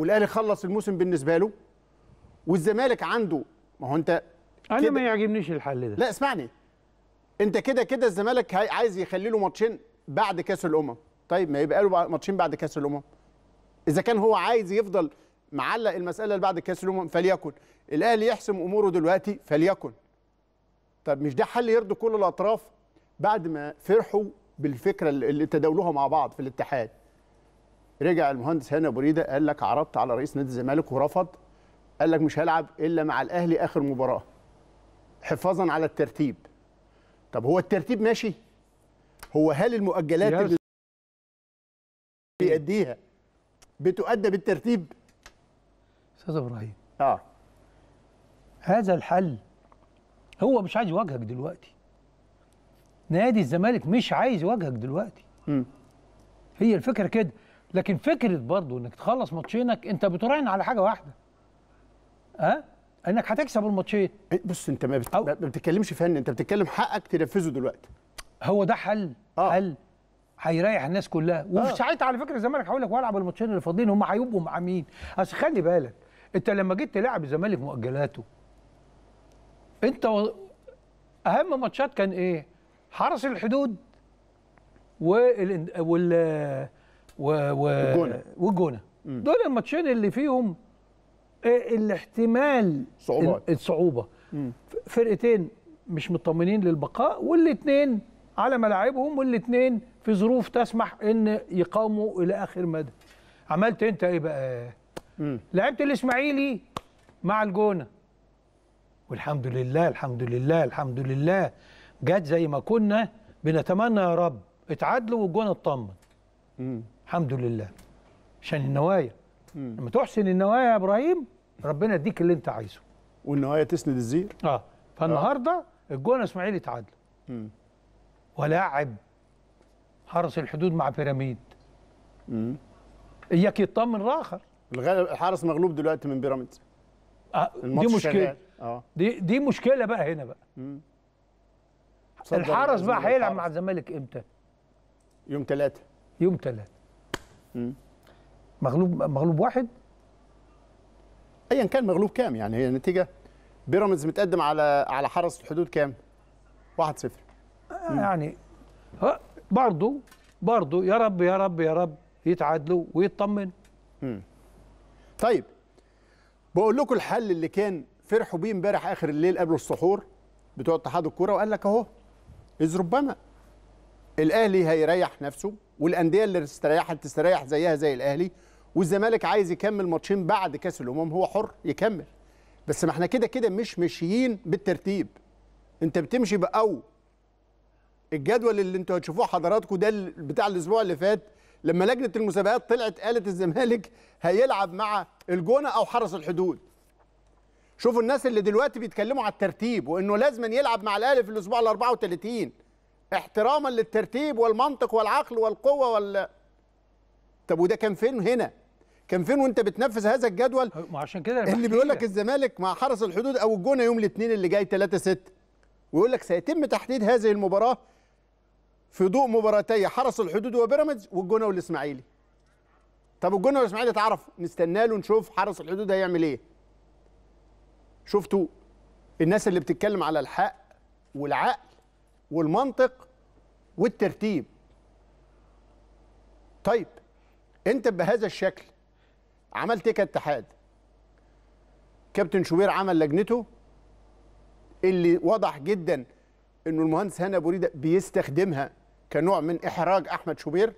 والاهلي خلص الموسم بالنسبه له والزمالك عنده ما هو انت انا ما يعجبنيش الحل ده لا اسمعني انت كده كده الزمالك عايز يخلي له ماتشين بعد كاس الامم طيب ما يبقى له ماتشين بعد كاس الامم اذا كان هو عايز يفضل معلق المساله اللي بعد كاس الامم فليكن الاهلي يحسم اموره دلوقتي فليكن طب مش ده حل يرضي كل الاطراف بعد ما فرحوا بالفكره اللي تداولوها مع بعض في الاتحاد رجع المهندس هاني ابو ريده قال لك عرضت على رئيس نادي الزمالك ورفض قال لك مش هلعب الا مع الاهلي اخر مباراه حفاظا على الترتيب طب هو الترتيب ماشي هو هل المؤجلات اللي بيأديها بتؤدى بالترتيب استاذ ابراهيم اه هذا الحل هو مش عايز يواجهك دلوقتي نادي الزمالك مش عايز يواجهك دلوقتي م. هي الفكره كده لكن فكره برضه انك تخلص ماتشينك انت بتراهن على حاجه واحده ها أه؟ انك هتكسب الماتشين إيه، بص انت ما, بتتكلمش فن انت بتتكلم حقك تنفذه دلوقتي هو ده حل آه. حل هيريح الناس كلها آه. ساعتها على فكره الزمالك هقول لك والعب الماتشين اللي فاضلين هم هيبقوا مع مين اصل خلي بالك انت لما جيت تلعب الزمالك مؤجلاته انت و... اهم ماتشات كان ايه حرس الحدود وال وال و... و... والجونه والجونه دول الماتشين اللي فيهم الاحتمال صعوبات الصعوبه مم. فرقتين مش مطمنين للبقاء والاثنين على ملاعبهم والاثنين في ظروف تسمح ان يقاوموا الى اخر مدى عملت انت ايه بقى لعبت الاسماعيلي مع الجونه والحمد لله الحمد لله الحمد لله جت زي ما كنا بنتمنى يا رب اتعادلوا والجونه اطمن الحمد لله عشان النوايا لما تحسن النوايا يا ابراهيم ربنا يديك اللي انت عايزه والنوايا تسند الزير اه فالنهارده آه. الجونه اسماعيل اتعادلوا ولاعب حرس الحدود مع بيراميد اياك يطمن الاخر الغالب الحارس مغلوب دلوقتي من بيراميدز آه دي مشكله اه دي دي مشكله بقى هنا بقى مم. الحرس بقى هيلعب مع الزمالك امتى؟ يوم ثلاثة يوم ثلاثة مغلوب مغلوب واحد ايا كان مغلوب كام يعني هي النتيجه بيراميدز متقدم على على حرس الحدود كام 1-0 آه، يعني برضه برضه يا رب يا رب يا رب يتعادلوا ويطمن طيب بقول لكم الحل اللي كان فرحوا بيه امبارح اخر الليل قبل السحور بتوع اتحاد الكوره وقال لك اهو اذ ربما الاهلي هيريح نفسه والانديه اللي استريحت تستريح زيها زي الاهلي والزمالك عايز يكمل ماتشين بعد كاس الامم هو حر يكمل بس ما احنا كده كده مش ماشيين بالترتيب انت بتمشي باو الجدول اللي انتوا هتشوفوه حضراتكم ده بتاع الاسبوع اللي فات لما لجنه المسابقات طلعت قالت الزمالك هيلعب مع الجونه او حرس الحدود شوفوا الناس اللي دلوقتي بيتكلموا على الترتيب وانه لازم يلعب مع الاهلي في الاسبوع ال 34 احتراما للترتيب والمنطق والعقل والقوه وال طب وده كان فين هنا كان فين وانت بتنفذ هذا الجدول ما عشان كده اللي بيقول لك الزمالك مع حرس الحدود او الجونه يوم الاثنين اللي جاي 3 6 ويقول لك سيتم تحديد هذه المباراه في ضوء مباراتي حرس الحدود وبيراميدز والجونه والاسماعيلي طب الجونه والاسماعيلي تعرف نستنى له نشوف حرس الحدود هيعمل ايه شفتوا الناس اللي بتتكلم على الحق والعقل والمنطق والترتيب طيب انت بهذا الشكل عملت ايه كاتحاد كابتن شوبير عمل لجنته اللي واضح جدا انه المهندس هاني ابو ريده بيستخدمها كنوع من احراج احمد شوبير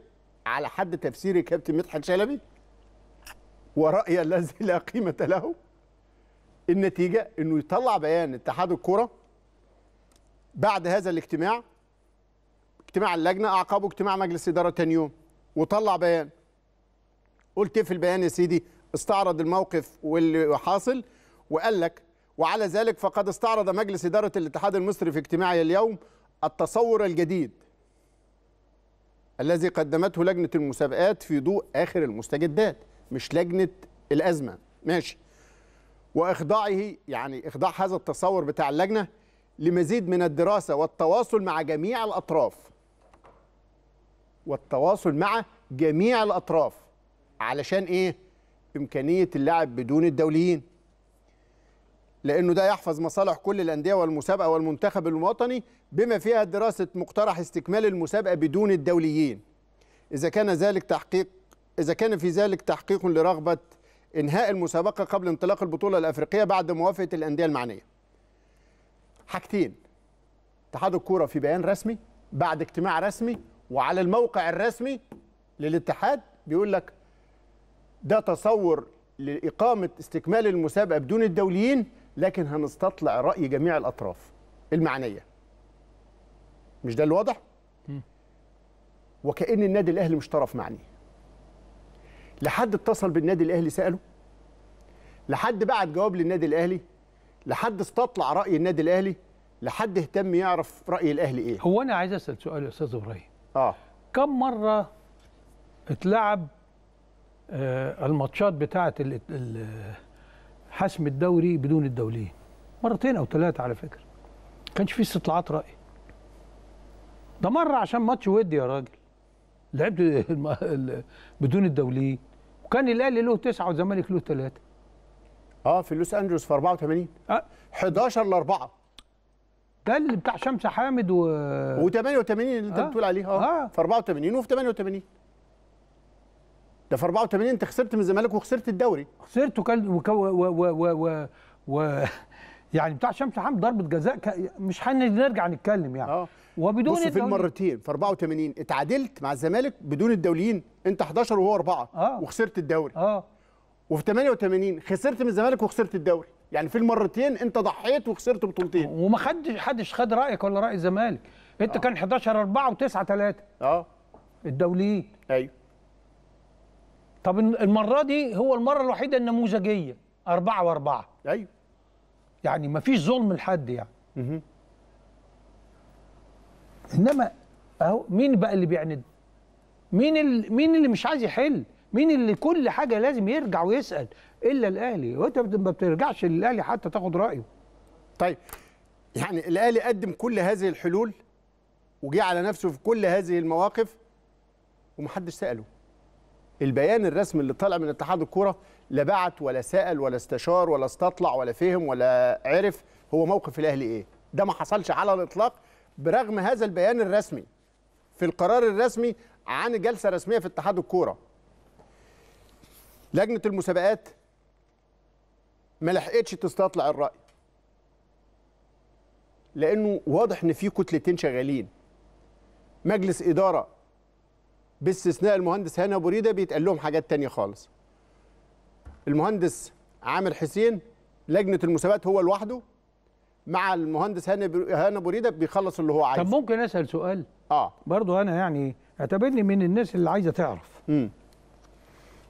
على حد تفسير الكابتن مدحت شلبي ورأي الذي لا قيمة له النتيجة أنه يطلع بيان اتحاد الكرة بعد هذا الاجتماع اجتماع اللجنة أعقبه اجتماع مجلس إدارة تاني يوم وطلع بيان قلت إيه في البيان يا سيدي استعرض الموقف واللي حاصل وقال لك وعلى ذلك فقد استعرض مجلس إدارة الاتحاد المصري في اجتماعه اليوم التصور الجديد الذي قدمته لجنة المسابقات في ضوء آخر المستجدات مش لجنة الأزمة ماشي وإخضاعه يعني إخضاع هذا التصور بتاع اللجنة لمزيد من الدراسة والتواصل مع جميع الأطراف والتواصل مع جميع الأطراف علشان ايه امكانيه اللعب بدون الدوليين لانه ده يحفظ مصالح كل الانديه والمسابقه والمنتخب الوطني بما فيها دراسه مقترح استكمال المسابقه بدون الدوليين اذا كان ذلك تحقيق اذا كان في ذلك تحقيق لرغبه انهاء المسابقه قبل انطلاق البطوله الافريقيه بعد موافقه الانديه المعنيه حاجتين اتحاد الكوره في بيان رسمي بعد اجتماع رسمي وعلى الموقع الرسمي للاتحاد بيقول لك ده تصور لإقامة استكمال المسابقة بدون الدوليين لكن هنستطلع رأي جميع الأطراف المعنية مش ده الواضح؟ وكأن النادي الأهلي مش طرف معني لحد اتصل بالنادي الأهلي سأله لحد بعت جواب للنادي الأهلي لحد استطلع رأي النادي الأهلي لحد اهتم يعرف رأي الأهلي إيه هو أنا عايز أسأل سؤال يا أستاذ إبراهيم آه كم مرة اتلعب آه، الماتشات بتاعه حسم الدوري بدون الدوليين مرتين او ثلاثه على فكره كانش في استطلاعات راي ده مره عشان ماتش ودي يا راجل لعبت بدون الدوليين وكان الاهلي له تسعه والزمالك له ثلاثه اه في لوس انجلوس في 84 آه. 11 ل 4 ده اللي بتاع شمس حامد و و 88 اللي انت آه. بتقول عليه اه, آه. في 84 وفي 88 ده في 84 انت خسرت من الزمالك وخسرت الدوري خسرت وكان و و و و و يعني بتاع شمس حمد ضربه جزاء مش هنرجع نتكلم يعني اه وبدون بص في المرتين في 84 اتعادلت مع الزمالك بدون الدوليين انت 11 وهو 4 آه. وخسرت الدوري اه وفي 88 خسرت من الزمالك وخسرت الدوري يعني في المرتين انت ضحيت وخسرت بطولتين وما خدش حدش خد رايك ولا راي الزمالك انت آه. كان 11 4 و9 3 اه الدوليين ايوه طب المره دي هو المره الوحيده النموذجيه أربعة وأربعة أيوه يعني ما فيش ظلم لحد يعني إنما أهو مين بقى اللي بيعند؟ مين اللي مين اللي مش عايز يحل؟ مين اللي كل حاجة لازم يرجع ويسأل إلا الأهلي وأنت ما بترجعش للأهلي حتى تاخد رأيه طيب يعني الأهلي قدم كل هذه الحلول وجه على نفسه في كل هذه المواقف ومحدش سأله البيان الرسمي اللي طالع من اتحاد الكوره لا بعت ولا سال ولا استشار ولا استطلع ولا فهم ولا عرف هو موقف الاهلي ايه ده ما حصلش على الاطلاق برغم هذا البيان الرسمي في القرار الرسمي عن جلسه رسميه في اتحاد الكوره لجنه المسابقات ما لحقتش تستطلع الراي لانه واضح ان في كتلتين شغالين مجلس اداره باستثناء المهندس هاني ابو ريده بيتقال لهم حاجات ثانيه خالص المهندس عامر حسين لجنه المسابقات هو لوحده مع المهندس هاني هاني ابو ريده بيخلص اللي هو عايزه طب ممكن اسال سؤال اه برضه انا يعني اعتبرني من الناس اللي عايزه تعرف امم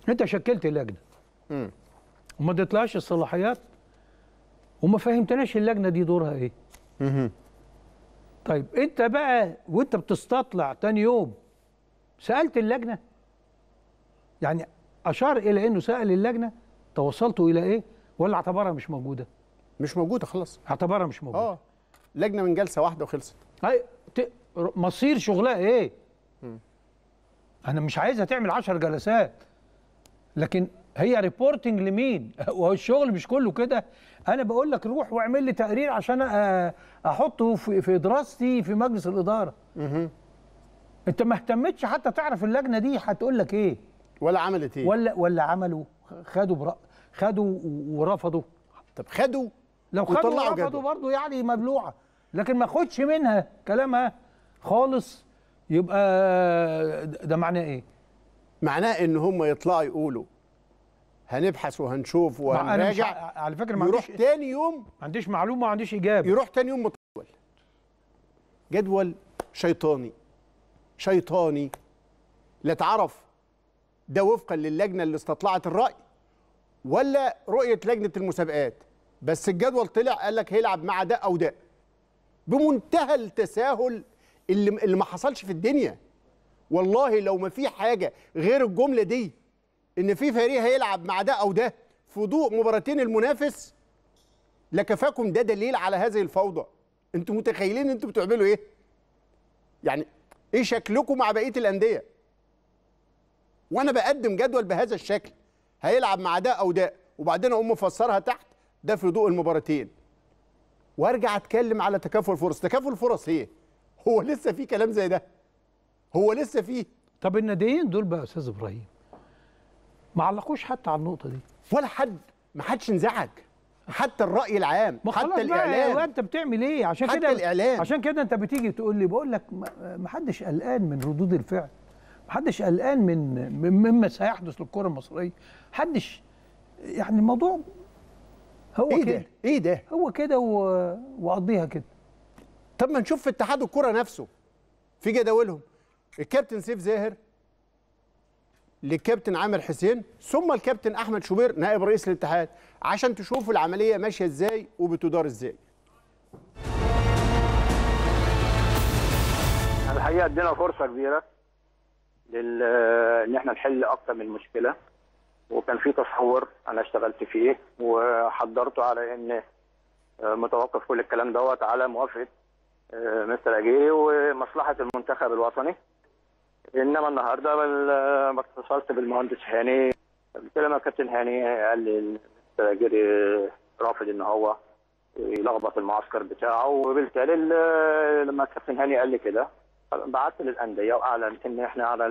انت شكلت اللجنه امم وما تطلعش الصلاحيات وما فهمتناش اللجنه دي دورها ايه امم طيب انت بقى وانت بتستطلع تاني يوم سالت اللجنه يعني اشار الى انه سال اللجنه توصلتوا الى ايه ولا اعتبرها مش موجوده مش موجوده خلاص اعتبرها مش موجوده اه لجنه من جلسه واحده وخلصت هاي مصير شغلها ايه م. انا مش عايزها تعمل 10 جلسات لكن هي ريبورتنج لمين وهو الشغل مش كله كده انا بقول لك روح واعمل لي تقرير عشان احطه في دراستي في مجلس الاداره انت ما اهتمتش حتى تعرف اللجنه دي هتقول لك ايه ولا عملت ايه ولا ولا عملوا خدوا برأ... خدوا ورفضوا طب خدوا لو خدوا ورفضوا برضه يعني مبلوعه لكن ما خدش منها كلامها خالص يبقى ده معناه ايه معناه ان هم يطلعوا يقولوا هنبحث وهنشوف وهنراجع ع... على فكره ما يروح تاني يوم ما عنديش معلومه ما عنديش اجابه يروح تاني يوم مطول جدول شيطاني شيطاني لا تعرف ده وفقا للجنه اللي استطلعت الراي ولا رؤيه لجنه المسابقات بس الجدول طلع قال لك هيلعب مع ده او ده بمنتهى التساهل اللي اللي ما حصلش في الدنيا والله لو ما في حاجه غير الجمله دي ان في فريق هيلعب مع ده او ده في ضوء مباراتين المنافس لكفاكم ده دليل على هذه الفوضى انتوا متخيلين انتوا بتعملوا ايه يعني ايه شكلكم مع بقيه الانديه وانا بقدم جدول بهذا الشكل هيلعب مع ده او ده وبعدين اقوم مفسرها تحت ده في ضوء المباراتين وارجع اتكلم على تكافل الفرص تكافل الفرص ايه هو لسه في كلام زي ده هو لسه فيه طب الناديين دول بقى يا استاذ ابراهيم ما علقوش حتى على النقطه دي ولا حد ما حدش انزعج حتى الراي العام ما حتى الاعلام انت بتعمل ايه عشان كده الاعلام عشان كده انت بتيجي تقول لي بقول لك ما حدش قلقان من ردود الفعل ما حدش قلقان من مما سيحدث للكره المصريه حدش يعني الموضوع هو إيه كده ايه ده هو كده و... وقضيها كده طب ما نشوف في اتحاد الكره نفسه في جداولهم الكابتن سيف زاهر للكابتن عامر حسين ثم الكابتن احمد شوبير نائب رئيس الاتحاد عشان تشوفوا العمليه ماشيه ازاي وبتدار ازاي الحقيقه ادينا فرصه كبيره لل ان احنا نحل اكتر من مشكله وكان في تصور انا اشتغلت فيه وحضرته على ان آه، متوقف كل الكلام دوت على موافقه آه، مستر اجيري ومصلحه المنتخب الوطني انما النهارده ما اتصلت بالمهندس هاني قلت له كابتن هاني قال لي الجري رافض ان هو يلخبط المعسكر بتاعه وبالتالي لما الكابتن هاني قال لي كده بعت للانديه واعلن ان احنا على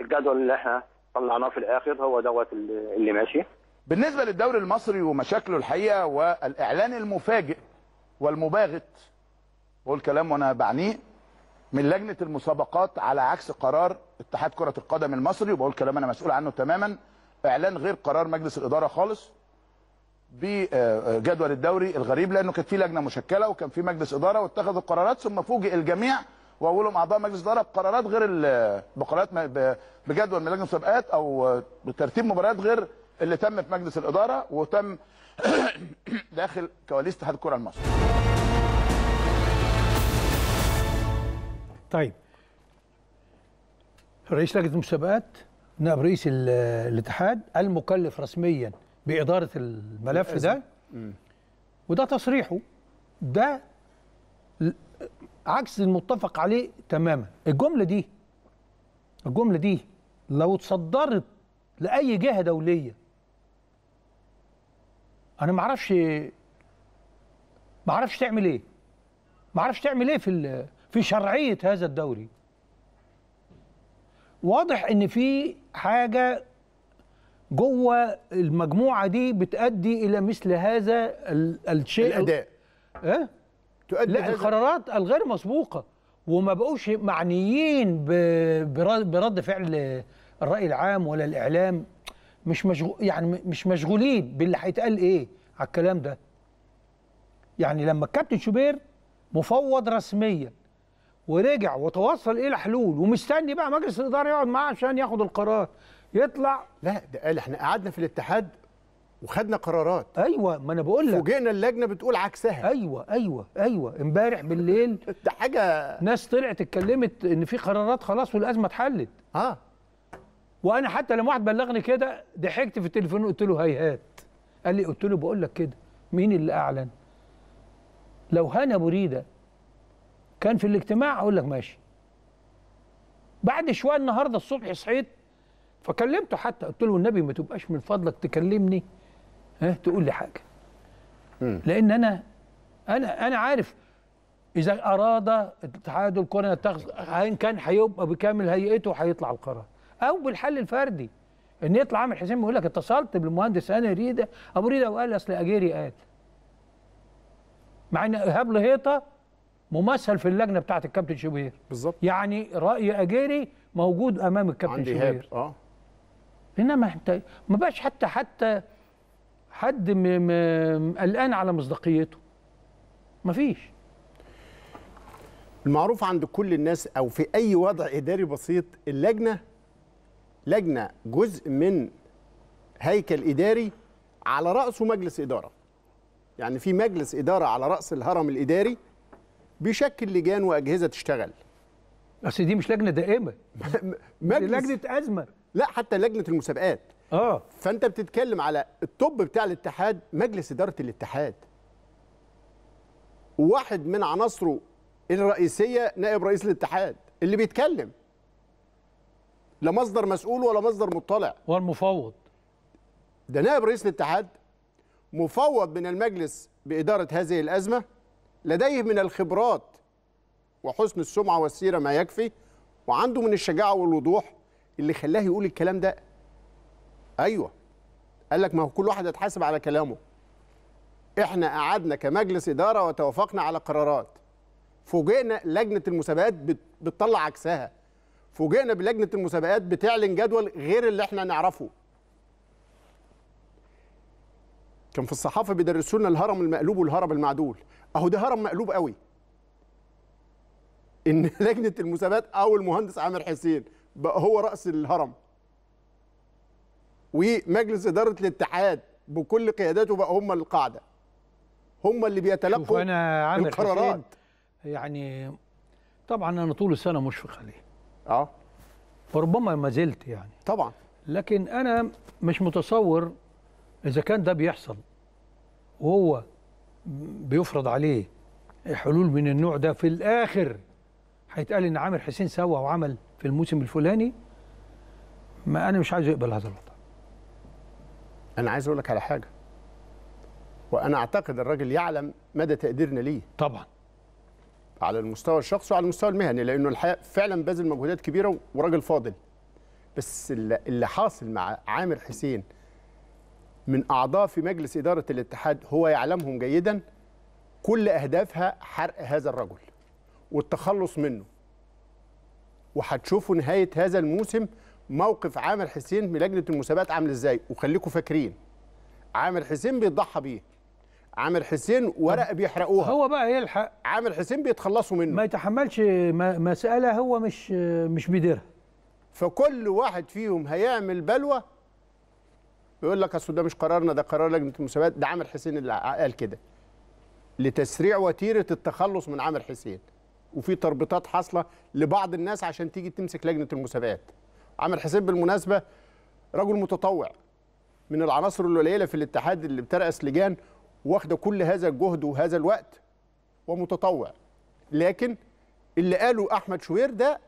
الجدول اللي احنا طلعناه في الاخر هو دوت اللي ماشي بالنسبه للدوري المصري ومشاكله الحقيقه والاعلان المفاجئ والمباغت بقول كلام وانا بعنيه من لجنه المسابقات على عكس قرار اتحاد كره القدم المصري وبقول كلام انا مسؤول عنه تماما اعلان غير قرار مجلس الاداره خالص بجدول الدوري الغريب لانه كانت في لجنه مشكله وكان في مجلس اداره واتخذوا قرارات ثم فوجئ الجميع واولهم اعضاء مجلس اداره بقرارات غير بقرارات بجدول من لجنه المسابقات او بترتيب مباريات غير اللي تم في مجلس الاداره وتم داخل كواليس اتحاد الكره المصري طيب رئيس لجنه المسابقات نائب رئيس الاتحاد المكلف رسميا باداره الملف ده وده تصريحه ده عكس المتفق عليه تماما الجمله دي الجمله دي لو اتصدرت لاي جهه دوليه انا ما اعرفش ما اعرفش تعمل ايه ما اعرفش تعمل ايه في في شرعيه هذا الدوري واضح ان في حاجه جوه المجموعه دي بتؤدي الى مثل هذا الشيء الاداء اه تؤدي لا القرارات الغير مسبوقه وما بقوش معنيين برد فعل الراي العام ولا الاعلام مش مشغول يعني مش مشغولين باللي هيتقال ايه على الكلام ده يعني لما الكابتن شوبير مفوض رسميا ورجع وتوصل الى حلول ومستني بقى مجلس الاداره يقعد معاه عشان ياخد القرار يطلع لا ده قال احنا قعدنا في الاتحاد وخدنا قرارات ايوه ما انا بقول لك فوجئنا اللجنه بتقول عكسها ايوه ايوه ايوه امبارح بالليل ده حاجه ناس طلعت اتكلمت ان في قرارات خلاص والازمه اتحلت اه وانا حتى لما واحد بلغني كده ضحكت في التليفون وقلت له هيهات قال لي قلت له بقول لك كده مين اللي اعلن لو هنا بريده كان في الاجتماع اقول لك ماشي بعد شويه النهارده الصبح صحيت فكلمته حتى قلت له النبي ما تبقاش من فضلك تكلمني ها تقول لي حاجه لان انا انا انا عارف اذا اراد اتحاد الكره يتخذ ان كان هيبقى بكامل هيئته هيطلع القرار او بالحل الفردي ان يطلع عامل حسين يقول لك اتصلت بالمهندس انا ريده ابو ريده وقال اصل اجيري قال مع ان ايهاب لهيطه ممثل في اللجنه بتاعه الكابتن شوبير بالظبط يعني راي اجيري موجود امام الكابتن شوبير اه انما انت ما بقاش حتى حتى حد قلقان على مصداقيته مفيش المعروف عند كل الناس او في اي وضع اداري بسيط اللجنه لجنه جزء من هيكل اداري على راسه مجلس اداره يعني في مجلس اداره على راس الهرم الاداري بيشكل لجان واجهزه تشتغل اصل دي مش لجنه دائمه مجلس لجنه ازمه لا حتى لجنه المسابقات اه فانت بتتكلم على الطب بتاع الاتحاد مجلس اداره الاتحاد واحد من عناصره الرئيسيه نائب رئيس الاتحاد اللي بيتكلم لا مصدر مسؤول ولا مصدر مطلع والمفوض ده نائب رئيس الاتحاد مفوض من المجلس باداره هذه الازمه لديه من الخبرات وحسن السمعه والسيره ما يكفي وعنده من الشجاعه والوضوح اللي خلاه يقول الكلام ده ايوه قال لك ما هو كل واحد هيتحاسب على كلامه احنا قعدنا كمجلس اداره وتوافقنا على قرارات فوجئنا لجنه المسابقات بتطلع عكسها فوجئنا بلجنه المسابقات بتعلن جدول غير اللي احنا نعرفه كان في الصحافه بيدرسوا لنا الهرم المقلوب والهرم المعدول اهو ده هرم مقلوب قوي ان لجنه المسابقات او المهندس عامر حسين بقى هو راس الهرم ومجلس اداره الاتحاد بكل قياداته بقى هم القاعده هم اللي بيتلقوا أنا عامر القرارات يعني طبعا انا طول السنه مشفق عليه اه وربما ما زلت يعني طبعا لكن انا مش متصور إذا كان ده بيحصل وهو بيفرض عليه حلول من النوع ده في الآخر هيتقال إن عامر حسين سوى وعمل في الموسم الفلاني ما أنا مش عايز أقبل هذا الوضع أنا عايز أقول لك على حاجة وأنا أعتقد الراجل يعلم مدى تقديرنا ليه طبعا على المستوى الشخصي وعلى المستوى المهني لأنه الحقيقة فعلا باذل مجهودات كبيرة وراجل فاضل بس اللي حاصل مع عامر حسين من أعضاء في مجلس إدارة الاتحاد هو يعلمهم جيدا كل أهدافها حرق هذا الرجل والتخلص منه وهتشوفوا نهاية هذا الموسم موقف عامر حسين من لجنة المسابقات عامل إزاي وخليكم فاكرين عامر حسين بيضحى بيه عامر حسين ورق بيحرقوها هو بقى يلحق عامر حسين بيتخلصوا منه ما يتحملش مسألة هو مش مش بيديرها فكل واحد فيهم هيعمل بلوه ويقول لك اصل ده مش قرارنا ده قرار لجنه المسابقات ده عامر حسين اللي قال كده لتسريع وتيره التخلص من عامر حسين وفي تربطات حاصله لبعض الناس عشان تيجي تمسك لجنه المسابقات عامر حسين بالمناسبه رجل متطوع من العناصر القليله في الاتحاد اللي بترأس لجان واخده كل هذا الجهد وهذا الوقت ومتطوع لكن اللي قاله احمد شوير ده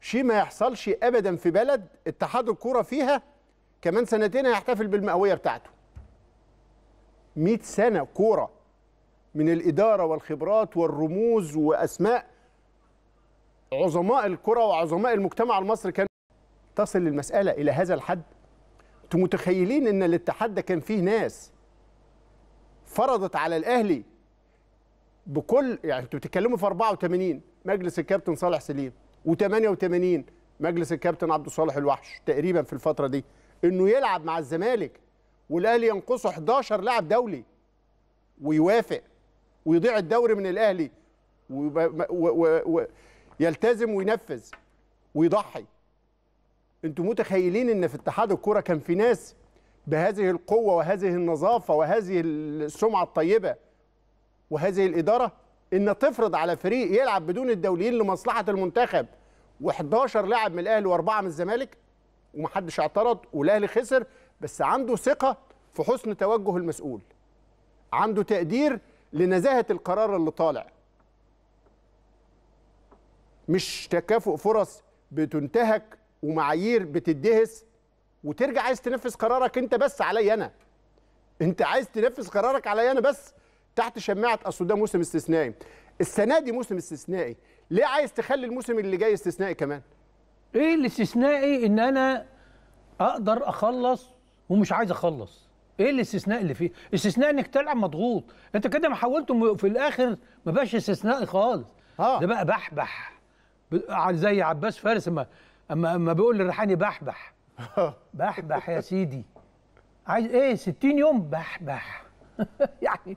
شيء ما يحصلش ابدا في بلد اتحاد الكوره فيها كمان سنتين هيحتفل بالمئويه بتاعته 100 سنه كوره من الاداره والخبرات والرموز واسماء عظماء الكره وعظماء المجتمع المصري كان تصل المساله الى هذا الحد انتوا متخيلين ان الاتحاد ده كان فيه ناس فرضت على الاهلي بكل يعني انتوا بتتكلموا في 84 مجلس الكابتن صالح سليم و88 مجلس الكابتن عبد الصالح الوحش تقريبا في الفتره دي انه يلعب مع الزمالك والاهلي ينقصه 11 لاعب دولي ويوافق ويضيع الدوري من الاهلي ويلتزم وينفذ ويضحي انتوا متخيلين ان في اتحاد الكوره كان في ناس بهذه القوه وهذه النظافه وهذه السمعه الطيبه وهذه الاداره ان تفرض على فريق يلعب بدون الدوليين لمصلحه المنتخب و11 لاعب من الاهلي واربعه من الزمالك ومحدش اعترض والاهلي خسر بس عنده ثقه في حسن توجه المسؤول عنده تقدير لنزاهه القرار اللي طالع مش تكافؤ فرص بتنتهك ومعايير بتدهس وترجع عايز تنفذ قرارك انت بس عليا انا انت عايز تنفذ قرارك عليا انا بس تحت شماعه اصل ده موسم استثنائي السنه دي موسم استثنائي ليه عايز تخلي الموسم اللي جاي استثنائي كمان ايه الاستثنائي ان انا اقدر اخلص ومش عايز اخلص ايه الاستثناء اللي فيه استثناء انك تلعب مضغوط انت كده ما حولته في الاخر ما بقاش استثنائي خالص آه. ده بقى بحبح زي عباس فارس اما اما, أما بيقول للريحاني بحبح بحبح يا سيدي عايز ايه 60 يوم بحبح يعني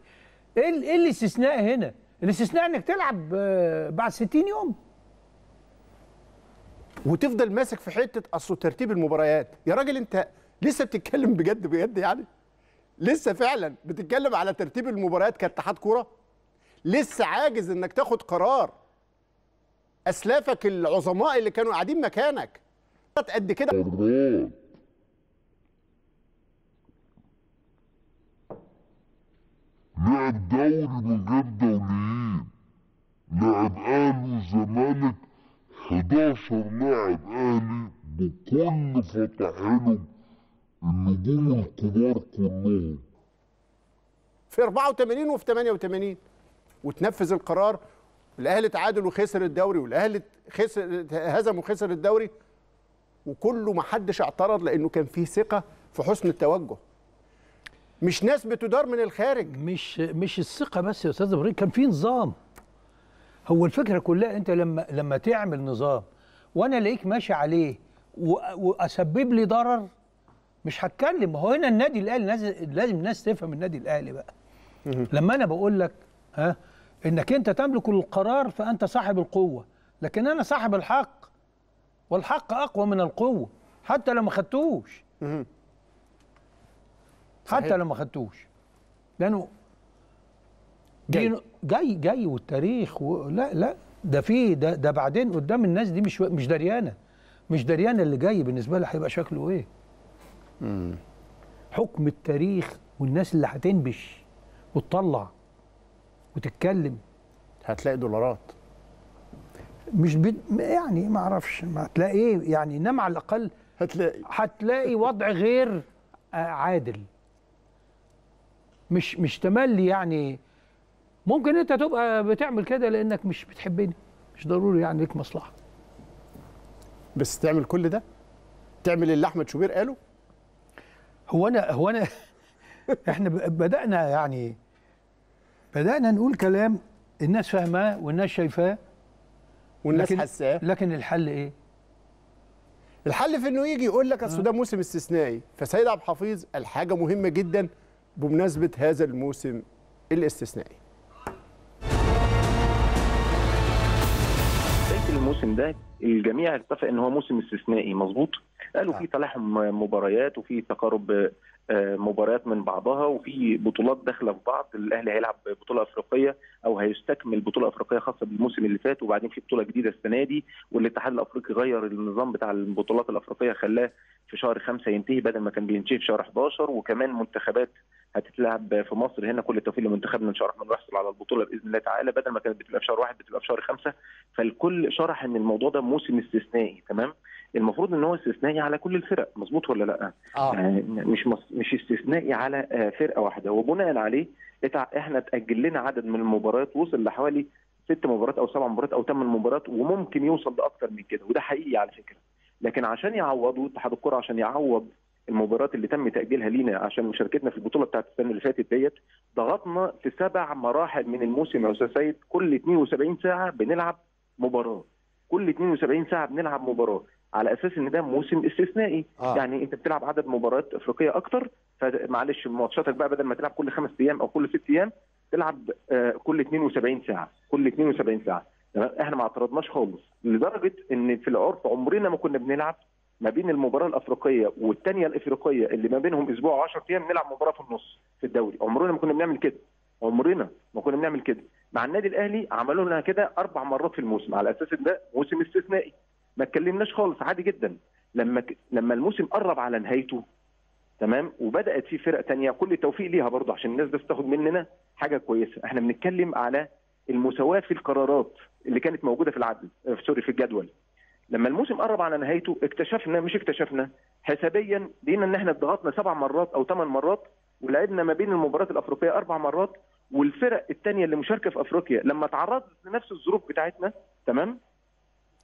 ايه ايه الاستثناء هنا الاستثناء انك تلعب آه، بعد 60 يوم وتفضل ماسك في حته اصل ترتيب المباريات يا راجل انت لسه بتتكلم بجد بجد يعني لسه فعلا بتتكلم على ترتيب المباريات كاتحاد كوره لسه عاجز انك تاخد قرار اسلافك العظماء اللي كانوا قاعدين مكانك قد كده لعب دوري بجد دوليين لعب اهلي والزمالك 11 لاعب كل فتحينهم النجوم الكبار كلهم في 84 وفي 88 وتنفذ القرار الاهلي تعادل وخسر الدوري والاهلي خسر هزم وخسر الدوري وكله ما حدش اعترض لانه كان فيه ثقه في حسن التوجه مش ناس بتدار من الخارج مش مش الثقه بس يا استاذ ابراهيم كان في نظام هو الفكره كلها انت لما لما تعمل نظام وانا الاقيك ماشي عليه واسبب لي ضرر مش هتكلم ما هو هنا النادي الاهلي لازم لازم الناس تفهم النادي الاهلي بقى لما انا بقول لك ها انك انت تملك القرار فانت صاحب القوه لكن انا صاحب الحق والحق اقوى من القوه حتى لو ما خدتوش حتى لو ما خدتوش لانه جاي جاي جاي والتاريخ و... لا لا ده في ده, ده بعدين قدام الناس دي مش مش دريانه مش دريان اللي جاي بالنسبه له هيبقى شكله ايه مم. حكم التاريخ والناس اللي هتنبش وتطلع وتتكلم هتلاقي دولارات مش بي... يعني ما اعرفش ما هتلاقي ايه يعني انما على الاقل هتلاقي هتلاقي وضع غير آه، عادل مش مش تملي يعني ممكن انت تبقى بتعمل كده لانك مش بتحبني مش ضروري يعني ليك مصلحه بس تعمل كل ده تعمل اللي احمد شوبير قاله هو انا هو انا احنا بدانا يعني بدانا نقول كلام الناس فاهماه والناس شايفاه والناس حاساه لكن الحل ايه الحل في انه يجي يقول لك اصل اه. ده موسم استثنائي فسيد عبد الحفيظ قال حاجه مهمه جدا بمناسبه هذا الموسم الاستثنائي الموسم ده الجميع اتفق ان هو موسم استثنائي مظبوط قالوا في آه. تلاحم مباريات وفي تقارب آه، مباريات من بعضها وفي بطولات داخله في بعض الاهلي هيلعب بطوله افريقيه او هيستكمل بطوله افريقيه خاصه بالموسم اللي فات وبعدين في بطوله جديده السنه دي والاتحاد الافريقي غير النظام بتاع البطولات الافريقيه خلاه في شهر خمسة ينتهي بدل ما كان بينتهي في شهر 11 وكمان منتخبات هتتلعب في مصر هنا كل التوفيق لمنتخبنا ان شاء الله احنا نحصل على البطوله باذن الله تعالى بدل ما كانت بتبقى في شهر واحد بتبقى في شهر خمسه فالكل شرح ان الموضوع ده موسم استثنائي تمام المفروض ان هو استثنائي على كل الفرق مظبوط ولا لا؟ آه. آه مش مص... مش استثنائي على فرقه واحده وبناء عليه احنا اتاجل لنا عدد من المباريات وصل لحوالي ست مباريات او سبع مباريات او ثمان مباريات وممكن يوصل لاكثر من كده وده حقيقي على فكره لكن عشان يعوضوا اتحاد الكره عشان يعوض المباريات اللي تم تاجيلها لينا عشان مشاركتنا في البطوله بتاعت السنه اللي فاتت ديت ضغطنا في سبع مراحل من الموسم يا استاذ سيد كل 72 ساعه بنلعب مباراه كل 72 ساعه بنلعب مباراه على اساس ان ده موسم استثنائي آه. يعني انت بتلعب عدد مباريات افريقيه اكتر فمعلش ماتشاتك بقى بدل ما تلعب كل خمس ايام او كل ست ايام تلعب آه، كل 72 ساعه كل 72 ساعه تمام احنا ما اعترضناش خالص لدرجه ان في العرف عمرنا ما كنا بنلعب ما بين المباراه الافريقيه والثانيه الافريقيه اللي ما بينهم اسبوع و10 ايام نلعب مباراه في النص في الدوري عمرنا ما كنا بنعمل كده عمرنا ما كنا بنعمل كده مع النادي الاهلي عملوا لنا كده اربع مرات في الموسم على اساس ان ده موسم استثنائي ما اتكلمناش خالص عادي جدا لما لما الموسم قرب على نهايته تمام وبدات في فرق تانية كل التوفيق ليها برضه عشان الناس بس تاخد مننا حاجه كويسه احنا بنتكلم على المساواه في القرارات اللي كانت موجوده في العدل سوري آه، في الجدول لما الموسم قرب على نهايته اكتشفنا مش اكتشفنا حسابيا لقينا ان احنا اتضغطنا سبع مرات او ثمان مرات ولعبنا ما بين المباريات الافريقيه اربع مرات والفرق الثانيه اللي مشاركه في افريقيا لما تعرضت لنفس الظروف بتاعتنا تمام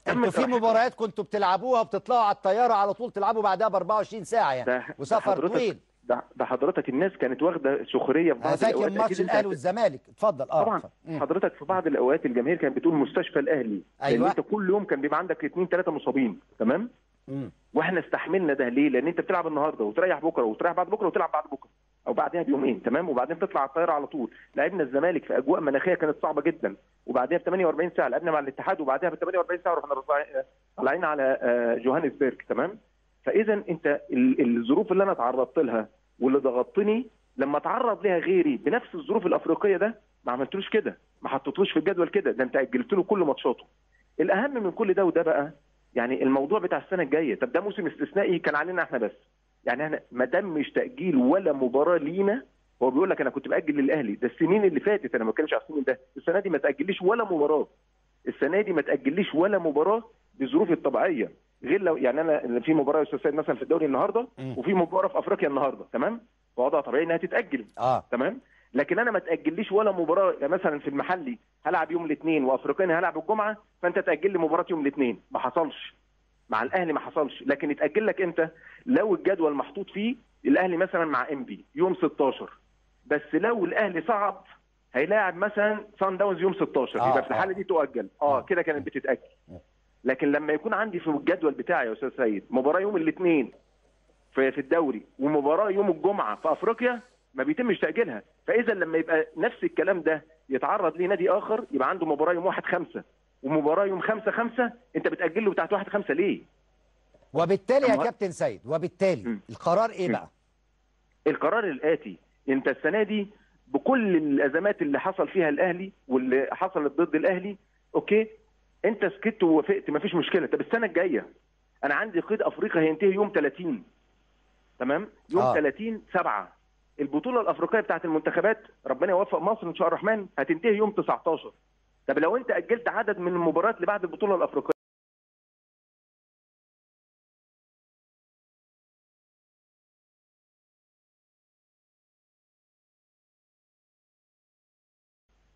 انتوا في مباريات كنتوا بتلعبوها بتطلعوا على الطياره على طول تلعبوا بعدها ب 24 ساعه يعني وسفر طويل ده, ده حضرتك الناس كانت واخده سخريه في بعض الاوقات ماتش الاهلي والزمالك اتفضل اه طبعا حضرتك في بعض الاوقات الجماهير كانت بتقول مستشفى الاهلي أيوة. لان انت كل يوم كان بيبقى عندك اثنين ثلاثه مصابين تمام م. واحنا استحملنا ده ليه لان انت بتلعب النهارده وتريح بكره وتريح بعد بكره وتلعب بعد بكره او بعدها بيومين تمام وبعدين تطلع على الطياره على طول لعبنا الزمالك في اجواء مناخيه كانت صعبه جدا وبعدها ب 48 ساعه لعبنا مع الاتحاد وبعدها ب 48 ساعه رحنا طالعين على آه، جوهانسبرج تمام فاذا انت الظروف اللي انا تعرضت لها واللي ضغطتني لما اتعرض ليها غيري بنفس الظروف الافريقيه ده ما عملتلوش كده ما حطيتوش في الجدول كده ده انت اجلت له كل ماتشاته الاهم من كل ده وده بقى يعني الموضوع بتاع السنه الجايه طب ده موسم استثنائي كان علينا احنا بس يعني احنا ما تمش تاجيل ولا مباراه لينا هو بيقول لك انا كنت باجل للاهلي ده السنين اللي فاتت انا ما بتكلمش على السنين ده السنه دي ما تاجليش ولا مباراه السنه دي ما تاجليش ولا مباراه بظروف الطبيعيه غير لو يعني انا في مباراه استاذ سيد مثلا في الدوري النهارده وفي مباراه في افريقيا النهارده تمام وضع طبيعي انها تتاجل آه. تمام لكن انا ما تاجليش ولا مباراه يعني مثلا في المحلي هلعب يوم الاثنين وافريقيا هلعب الجمعه فانت تاجل لي مباراه يوم الاثنين ما حصلش مع الاهلي ما حصلش لكن يتاجل لك امتى لو الجدول محطوط فيه الاهلي مثلا مع انبي يوم 16 بس لو الاهلي صعد هيلاعب مثلا سان داونز يوم 16 آه يبقى في آه، الحاله آه. دي تؤجل آه،, اه كده كانت بتتاجل لكن لما يكون عندي في الجدول بتاعي يا استاذ سيد مباراه يوم الاثنين في في الدوري ومباراه يوم الجمعه في افريقيا ما بيتمش تاجيلها فاذا لما يبقى نفس الكلام ده يتعرض ليه نادي اخر يبقى عنده مباراه يوم 1 5 ومباراه يوم 5 5 انت بتاجل له بتاعت 1 5 ليه وبالتالي يا كابتن سيد وبالتالي م. القرار ايه م. بقى القرار الاتي انت السنه دي بكل الازمات اللي حصل فيها الاهلي واللي حصلت ضد الاهلي اوكي انت سكت ووافقت مفيش مشكله طب السنه الجايه انا عندي قيد افريقيا هينتهي يوم 30 تمام يوم آه. 30 7 البطوله الافريقيه بتاعت المنتخبات ربنا يوفق مصر ان شاء الرحمن هتنتهي يوم 19 طب لو انت اجلت عدد من المباريات لبعد البطوله الافريقيه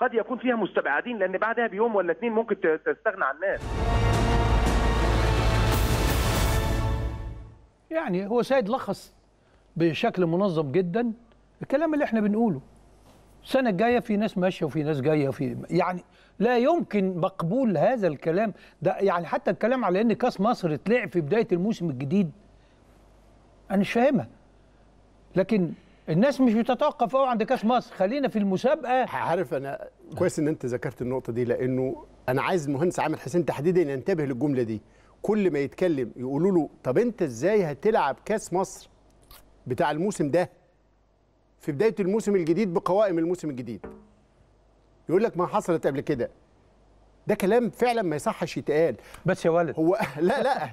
قد يكون فيها مستبعدين لان بعدها بيوم ولا اثنين ممكن تستغنى عن الناس يعني هو سيد لخص بشكل منظم جدا الكلام اللي احنا بنقوله السنة الجاية في ناس ماشية وفي ناس جاية وفي يعني لا يمكن مقبول هذا الكلام ده يعني حتى الكلام على ان كاس مصر اتلعب في بداية الموسم الجديد انا مش فاهمها لكن الناس مش بتتوقف قوي عند كاس مصر خلينا في المسابقه عارف انا كويس ان انت ذكرت النقطه دي لانه انا عايز المهندس عامر حسين تحديدا ينتبه للجمله دي كل ما يتكلم يقولوا له طب انت ازاي هتلعب كاس مصر بتاع الموسم ده في بدايه الموسم الجديد بقوائم الموسم الجديد يقول لك ما حصلت قبل كده ده كلام فعلا ما يصحش يتقال بس يا ولد هو لا لا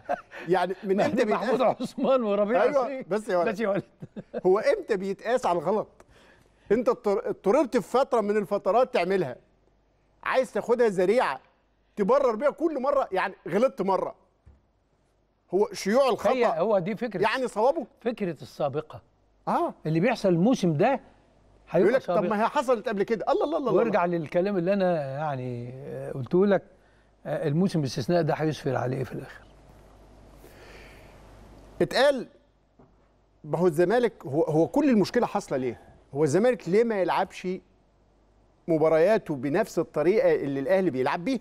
يعني من امتى محمود عثمان وربيع أيوة بس يا ولد بس يا ولد هو امتى بيتقاس على الغلط انت اضطررت في فتره من الفترات تعملها عايز تاخدها ذريعه تبرر بيها كل مره يعني غلطت مره هو شيوع الخطا هو دي فكره يعني صوابه فكره السابقه اه اللي بيحصل الموسم ده هيقول لك طب ما هي حصلت قبل كده الله الله الله وارجع للكلام اللي انا يعني قلته لك آه، الموسم الاستثناء ده هيسفر عليه في الاخر اتقال ما هو الزمالك هو, هو كل المشكله حاصله ليه هو الزمالك ليه ما يلعبش مبارياته بنفس الطريقه اللي الاهلي بيلعب بيها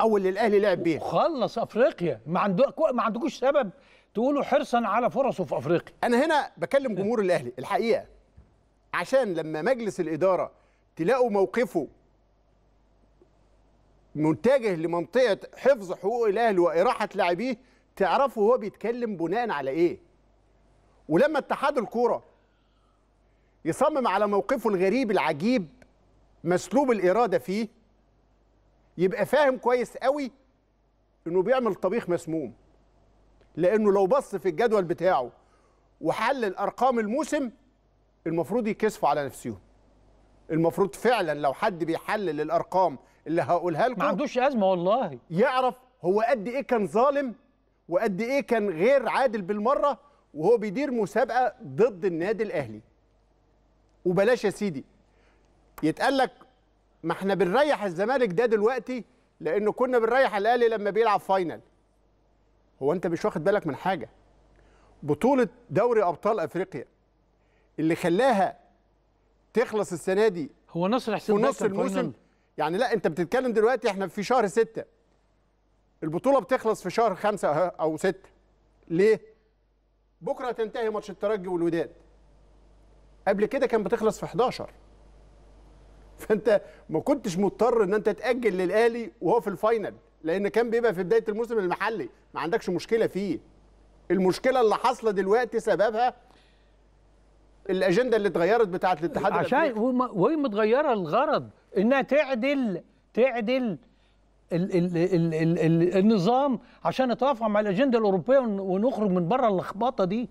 او اللي الاهلي لعب بيها خلص افريقيا ما عندك ما عندكوش سبب تقولوا حرصا على فرصه في افريقيا انا هنا بكلم جمهور الاهلي الحقيقه عشان لما مجلس الإدارة تلاقوا موقفه متجه لمنطقة حفظ حقوق الأهلي وإراحة لاعبيه تعرفوا هو بيتكلم بناء على إيه ولما اتحاد الكورة يصمم على موقفه الغريب العجيب مسلوب الإرادة فيه يبقى فاهم كويس قوي إنه بيعمل طبيخ مسموم لأنه لو بص في الجدول بتاعه وحلل أرقام الموسم المفروض يكسفوا على نفسهم المفروض فعلا لو حد بيحلل الارقام اللي هقولها لكم ما عندوش ازمه والله يعرف هو قد ايه كان ظالم وقد ايه كان غير عادل بالمره وهو بيدير مسابقه ضد النادي الاهلي وبلاش يا سيدي يتقال لك ما احنا بنريح الزمالك ده دلوقتي لانه كنا بنريح الاهلي لما بيلعب فاينل هو انت مش واخد بالك من حاجه بطوله دوري ابطال افريقيا اللي خلاها تخلص السنه دي هو نصر حسين في نص الموسم يعني لا انت بتتكلم دلوقتي احنا في شهر ستة البطوله بتخلص في شهر خمسة أه، او ستة ليه بكره تنتهي ماتش الترجي والوداد قبل كده كان بتخلص في 11 فانت ما كنتش مضطر ان انت تاجل للاهلي وهو في الفاينل لان كان بيبقى في بدايه الموسم المحلي ما عندكش مشكله فيه المشكله اللي حاصله دلوقتي سببها الاجنده اللي اتغيرت بتاعه الاتحاد عشان وهي متغيره الغرض انها تعدل تعدل ال ال ال الـ النظام عشان نتوافق مع الاجنده الاوروبيه ونخرج من بره اللخبطه دي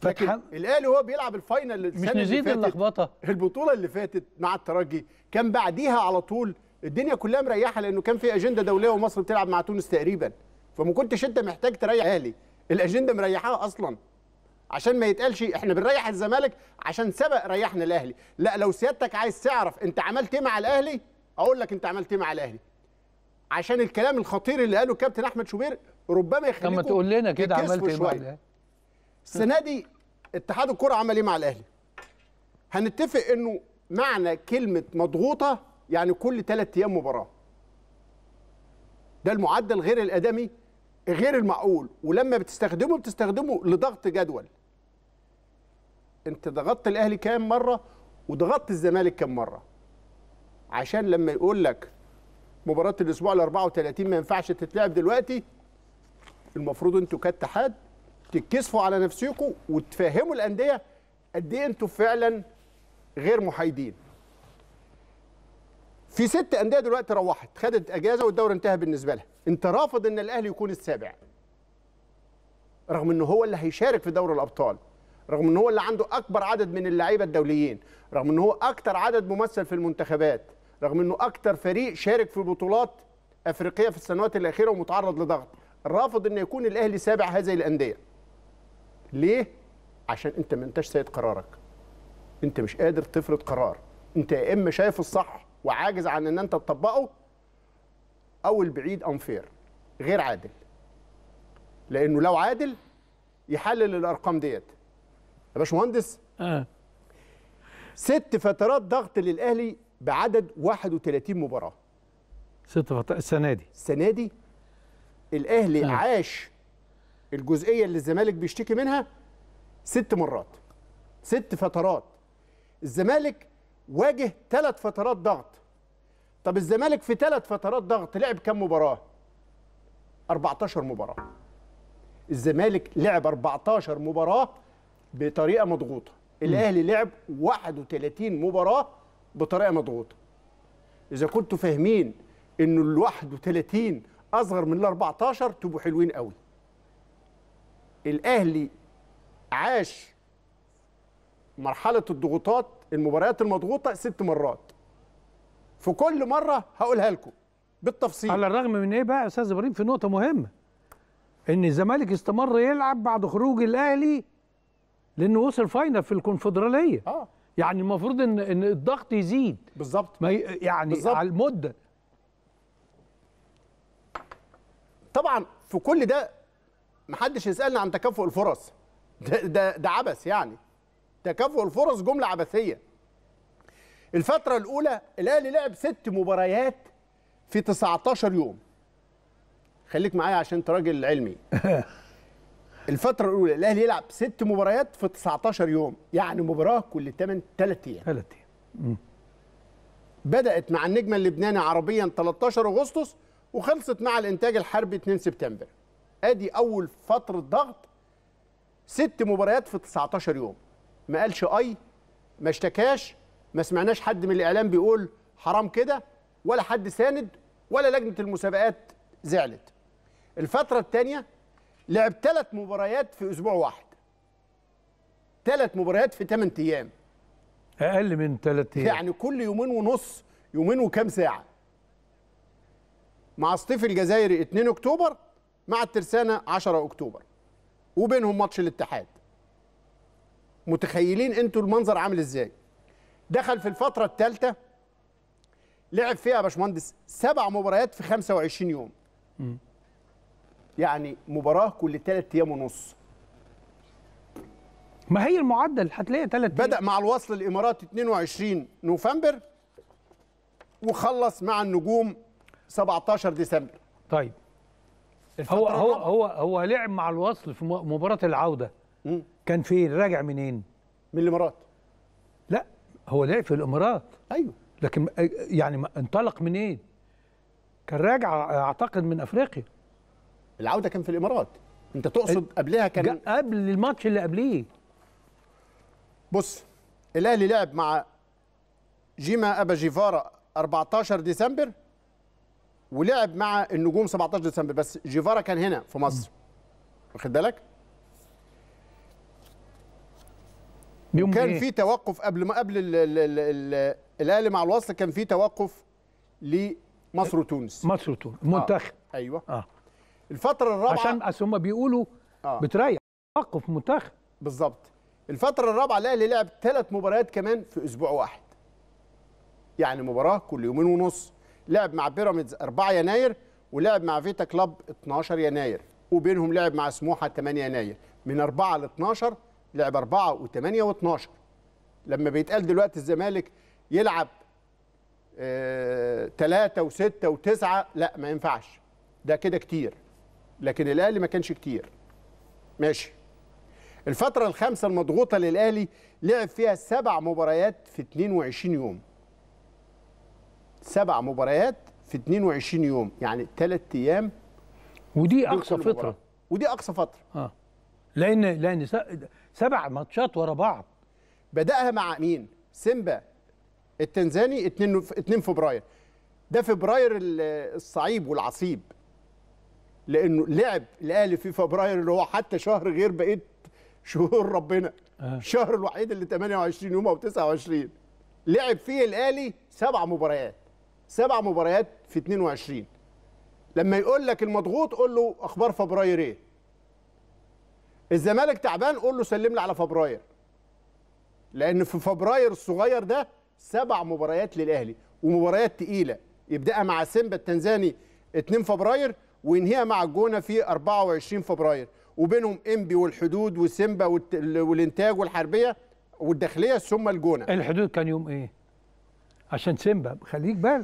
فتح الاهلي وهو بيلعب الفاينل مش نزيد اللخبطه البطوله اللي فاتت مع الترجي كان بعديها على طول الدنيا كلها مريحه لانه كان في اجنده دوليه ومصر بتلعب مع تونس تقريبا فما كنتش انت محتاج تريح اهلي الاجنده مريحاه اصلا عشان ما يتقالش احنا بنريح الزمالك عشان سبق ريحنا الاهلي لا لو سيادتك عايز تعرف انت عملت ايه مع الاهلي اقول لك انت عملت ايه مع الاهلي عشان الكلام الخطير اللي قاله الكابتن احمد شوبير ربما يخليكم طب ما تقول لنا كده عملت ايه مع الاهلي السنه دي اتحاد الكره عمل ايه مع الاهلي هنتفق انه معنى كلمه مضغوطه يعني كل ثلاث ايام مباراه ده المعدل غير الادمي غير المعقول ولما بتستخدمه بتستخدمه لضغط جدول انت ضغطت الاهلي كام مره وضغطت الزمالك كام مره عشان لما يقول لك مباراه الاسبوع ال 34 ما ينفعش تتلعب دلوقتي المفروض انتوا كاتحاد تتكسفوا على نفسكم وتفهموا الانديه قد ايه انتوا فعلا غير محايدين في ست انديه دلوقتي روحت خدت اجازه والدوري انتهى بالنسبه لها انت رافض ان الاهلي يكون السابع رغم انه هو اللي هيشارك في دوري الابطال رغم ان هو اللي عنده اكبر عدد من اللعيبه الدوليين رغم ان هو اكتر عدد ممثل في المنتخبات رغم انه اكتر فريق شارك في بطولات افريقيه في السنوات الاخيره ومتعرض لضغط رافض ان يكون الاهلي سابع هذه الانديه ليه عشان انت ما انتش سيد قرارك انت مش قادر تفرض قرار انت يا اما شايف الصح وعاجز عن ان انت تطبقه او البعيد انفير غير عادل لانه لو عادل يحلل الارقام ديت يا باشمهندس اه ست فترات ضغط للاهلي بعدد 31 مباراه ست فترات السنه دي السنه دي الاهلي آه. عاش الجزئيه اللي الزمالك بيشتكي منها ست مرات ست فترات الزمالك واجه ثلاث فترات ضغط طب الزمالك في ثلاث فترات ضغط لعب كم مباراه 14 مباراه الزمالك لعب 14 مباراه بطريقه مضغوطه الاهلي لعب 31 مباراه بطريقه مضغوطه اذا كنتوا فاهمين انه ال 31 اصغر من ال 14 تبقوا حلوين قوي الاهلي عاش مرحله الضغوطات المباريات المضغوطه ست مرات في كل مره هقولها لكم بالتفصيل على الرغم من ايه بقى يا استاذ ابراهيم في نقطه مهمه ان الزمالك استمر يلعب بعد خروج الاهلي لانه وصل فاينل في الكونفدراليه اه يعني المفروض ان ان الضغط يزيد بالظبط يعني بالزبط. على المده طبعا في كل ده محدش يسالنا عن تكافؤ الفرص ده ده, ده عبث يعني تكافؤ الفرص جمله عبثيه الفتره الاولى الاهلي لعب ست مباريات في 19 يوم خليك معايا عشان انت راجل علمي الفتره الاولى الاهلي يلعب ست مباريات في 19 يوم يعني مباراه كل 8 3 ايام 3 ايام بدات مع النجم اللبناني عربيا 13 اغسطس وخلصت مع الانتاج الحربي 2 سبتمبر ادي اول فتره ضغط ست مباريات في 19 يوم ما قالش اي ما اشتكاش ما سمعناش حد من الاعلام بيقول حرام كده ولا حد ساند ولا لجنه المسابقات زعلت الفتره الثانيه لعب ثلاث مباريات في اسبوع واحد ثلاث مباريات في ثمان ايام اقل من ثلاث ايام يعني كل يومين ونص يومين وكام ساعه مع سطيف الجزائري 2 اكتوبر مع الترسانه 10 اكتوبر وبينهم ماتش الاتحاد متخيلين انتوا المنظر عامل ازاي دخل في الفتره الثالثه لعب فيها يا باشمهندس سبع مباريات في 25 يوم م. يعني مباراه كل ثلاث ايام ونص ما هي المعدل هتلاقي ثلاث بدا مع الوصل الامارات 22 نوفمبر وخلص مع النجوم 17 ديسمبر طيب هو هو هو هو لعب مع الوصل في مباراه العوده كان فين راجع منين من الامارات لا هو لعب في الامارات ايوه لكن يعني انطلق منين كان راجع اعتقد من افريقيا العوده كان في الامارات انت تقصد قبلها كان قبل الماتش اللي قبليه بص الاهلي لعب مع جيما ابا جيفارا 14 ديسمبر ولعب مع النجوم 17 ديسمبر بس جيفارا كان هنا في مصر واخد بالك كان ايه؟ في توقف قبل ما قبل الاهلي مع الوصل كان في توقف لمصر وتونس مصر وتونس منتخب آه. ايوه آه. الفتره الرابعه عشان اصل هم بيقولوا آه. بتريح توقف منتخب بالظبط الفتره الرابعه الاهلي لعب ثلاث مباريات كمان في اسبوع واحد يعني مباراه كل يومين ونص لعب مع بيراميدز 4 يناير ولعب مع فيتا كلاب 12 يناير وبينهم لعب مع سموحه 8 يناير من 4 ل 12 لعب 4 و8 و12 لما بيتقال دلوقتي الزمالك يلعب 3 و6 و9 لا ما ينفعش ده كده كتير لكن الاهلي ما كانش كتير ماشي الفترة الخامسة المضغوطة للأهلي لعب فيها سبع مباريات في 22 يوم. سبع مباريات في 22 يوم، يعني ثلاث أيام ودي أقصى فترة ودي أقصى فترة اه لأن لأن سبع ماتشات ورا بعض بدأها مع مين؟ سيمبا التنزاني 2 2 فبراير ده فبراير الصعيب والعصيب لانه لعب الاهلي في فبراير اللي هو حتى شهر غير بقيه شهور ربنا الشهر آه. الوحيد اللي 28 يوم او 29 لعب فيه الاهلي سبع مباريات سبع مباريات في 22 لما يقول لك المضغوط قول له اخبار فبراير ايه الزمالك تعبان قول له سلم لي على فبراير لان في فبراير الصغير ده سبع مباريات للاهلي ومباريات تقيله يبداها مع سيمبا التنزاني 2 فبراير وينهيها مع الجونه في 24 فبراير وبينهم انبي والحدود وسيمبا والانتاج والحربيه والداخليه ثم الجونه الحدود كان يوم ايه عشان سيمبا خليك بقى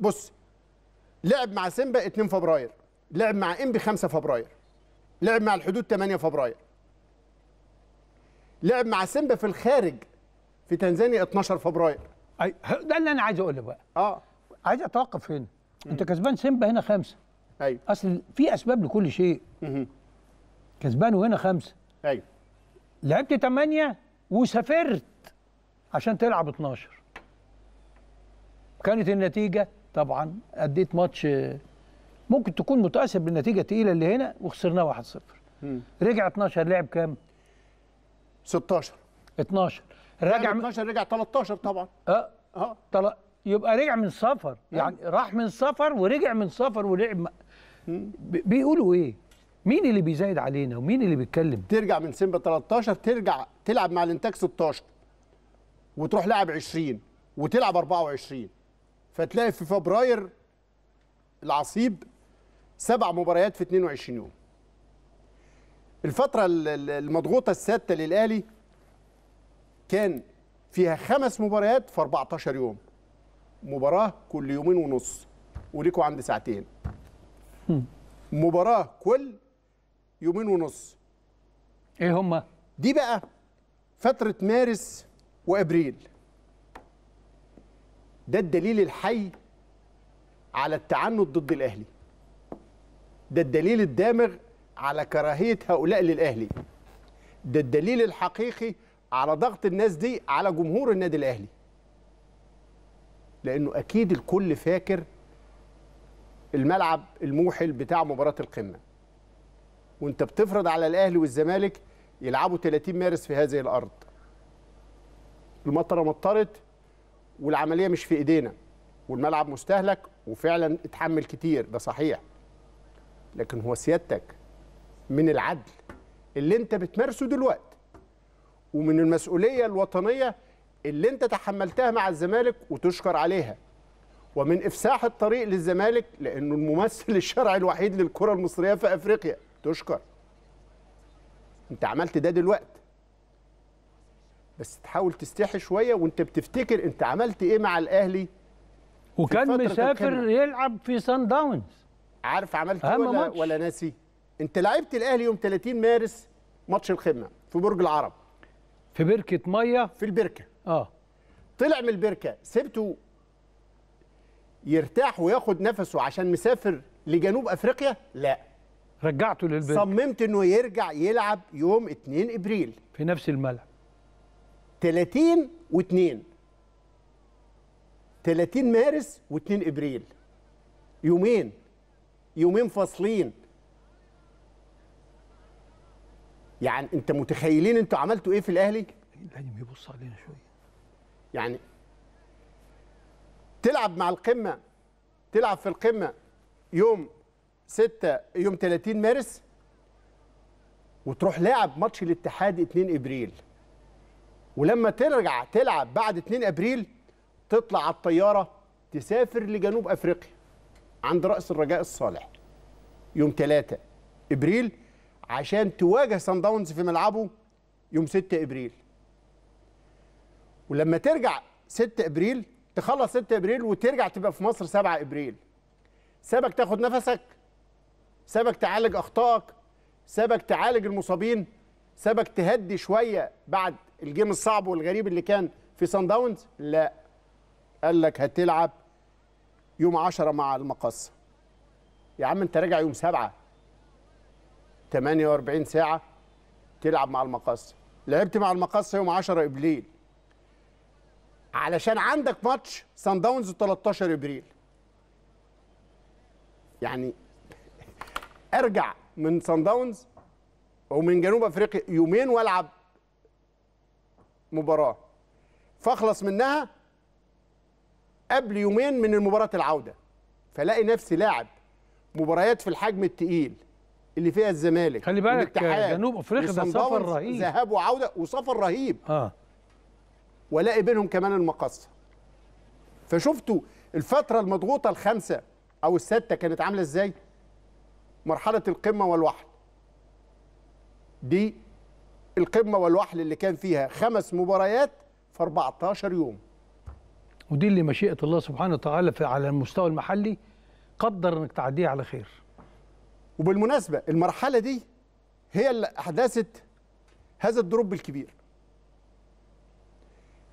بص لعب مع سيمبا 2 فبراير لعب مع انبي 5 فبراير لعب مع الحدود 8 فبراير لعب مع سيمبا في الخارج في تنزانيا 12 فبراير ده اللي انا عايز اقوله بقى اه عايز اتوقف هنا انت كسبان سيمبا هنا خمسه ايوه اصل في اسباب لكل شيء كسبان وهنا خمسه ايوه لعبت 8 وسافرت عشان تلعب 12 كانت النتيجه طبعا اديت ماتش ممكن تكون متاثر بالنتيجه الثقيله اللي هنا وخسرناه 1-0 رجع 12 لعب كام 16 12 رجع 12 رجع 13 طبعا اه اه يبقى رجع من سفر يعني أيوه. راح من سفر ورجع من سفر ولعب بيقولوا ايه مين اللي بيزايد علينا ومين اللي بيتكلم ترجع من سيمبا 13 ترجع تلعب مع الانتاج 16 وتروح لاعب 20 وتلعب 24 فتلاقي في فبراير العصيب سبع مباريات في 22 يوم الفترة المضغوطة السادسة للأهلي كان فيها خمس مباريات في 14 يوم مباراة كل يومين ونص وليكوا عند ساعتين مباراه كل يومين ونص ايه هما دي بقى فتره مارس وابريل ده الدليل الحي على التعنت ضد الاهلي ده الدليل الدامغ على كراهيه هؤلاء للاهلي ده الدليل الحقيقي على ضغط الناس دي على جمهور النادي الاهلي لانه اكيد الكل فاكر الملعب الموحل بتاع مباراه القمه وانت بتفرض على الاهلي والزمالك يلعبوا 30 مارس في هذه الارض المطره مطرت والعمليه مش في ايدينا والملعب مستهلك وفعلا اتحمل كتير ده صحيح لكن هو سيادتك من العدل اللي انت بتمارسه دلوقتي ومن المسؤوليه الوطنيه اللي انت تحملتها مع الزمالك وتشكر عليها ومن افساح الطريق للزمالك لانه الممثل الشرعي الوحيد للكره المصريه في افريقيا تشكر انت عملت ده دلوقتي بس تحاول تستحي شويه وانت بتفتكر انت عملت ايه مع الاهلي وكان مسافر يلعب في سان داونز عارف عملت ايه ولا, ماتش. ولا ناسي انت لعبت الاهلي يوم 30 مارس ماتش الخمه في برج العرب في بركه ميه في البركه اه طلع من البركه سبته يرتاح وياخد نفسه عشان مسافر لجنوب افريقيا لا رجعته للبنك صممت انه يرجع يلعب يوم 2 ابريل في نفس الملعب 30 و2 30 مارس و2 ابريل يومين يومين فاصلين يعني انت متخيلين انتوا عملتوا ايه في الاهلي لازم يبص علينا شويه يعني تلعب مع القمه تلعب في القمه يوم 6 يوم 30 مارس وتروح لاعب ماتش الاتحاد 2 ابريل ولما ترجع تلعب بعد 2 ابريل تطلع على الطياره تسافر لجنوب افريقيا عند راس الرجاء الصالح يوم 3 ابريل عشان تواجه سان داونز في ملعبه يوم 6 ابريل ولما ترجع 6 ابريل تخلص 6 ابريل وترجع تبقى في مصر 7 ابريل سابك تاخد نفسك سابك تعالج اخطائك سابك تعالج المصابين سابك تهدي شويه بعد الجيم الصعب والغريب اللي كان في سان داونز لا قال لك هتلعب يوم 10 مع المقص يا عم انت راجع يوم 7 48 ساعه تلعب مع المقص لعبت مع المقص يوم 10 ابريل علشان عندك ماتش سان داونز 13 ابريل يعني ارجع من سان داونز ومن جنوب افريقيا يومين والعب مباراه فاخلص منها قبل يومين من مباراه العوده فلاقي نفسي لاعب مباريات في الحجم التقيل اللي فيها الزمالك خلي بالك جنوب افريقيا ده سفر رهيب ذهاب وعوده وسفر رهيب اه والاقي بينهم كمان المقصه فشفتوا الفتره المضغوطه الخامسه او السته كانت عامله ازاي مرحله القمه والوحل دي القمه والوحل اللي كان فيها خمس مباريات في 14 يوم ودي اللي مشيئه الله سبحانه وتعالى على المستوى المحلي قدر انك تعديها على خير وبالمناسبه المرحله دي هي اللي احدثت هذا الدروب الكبير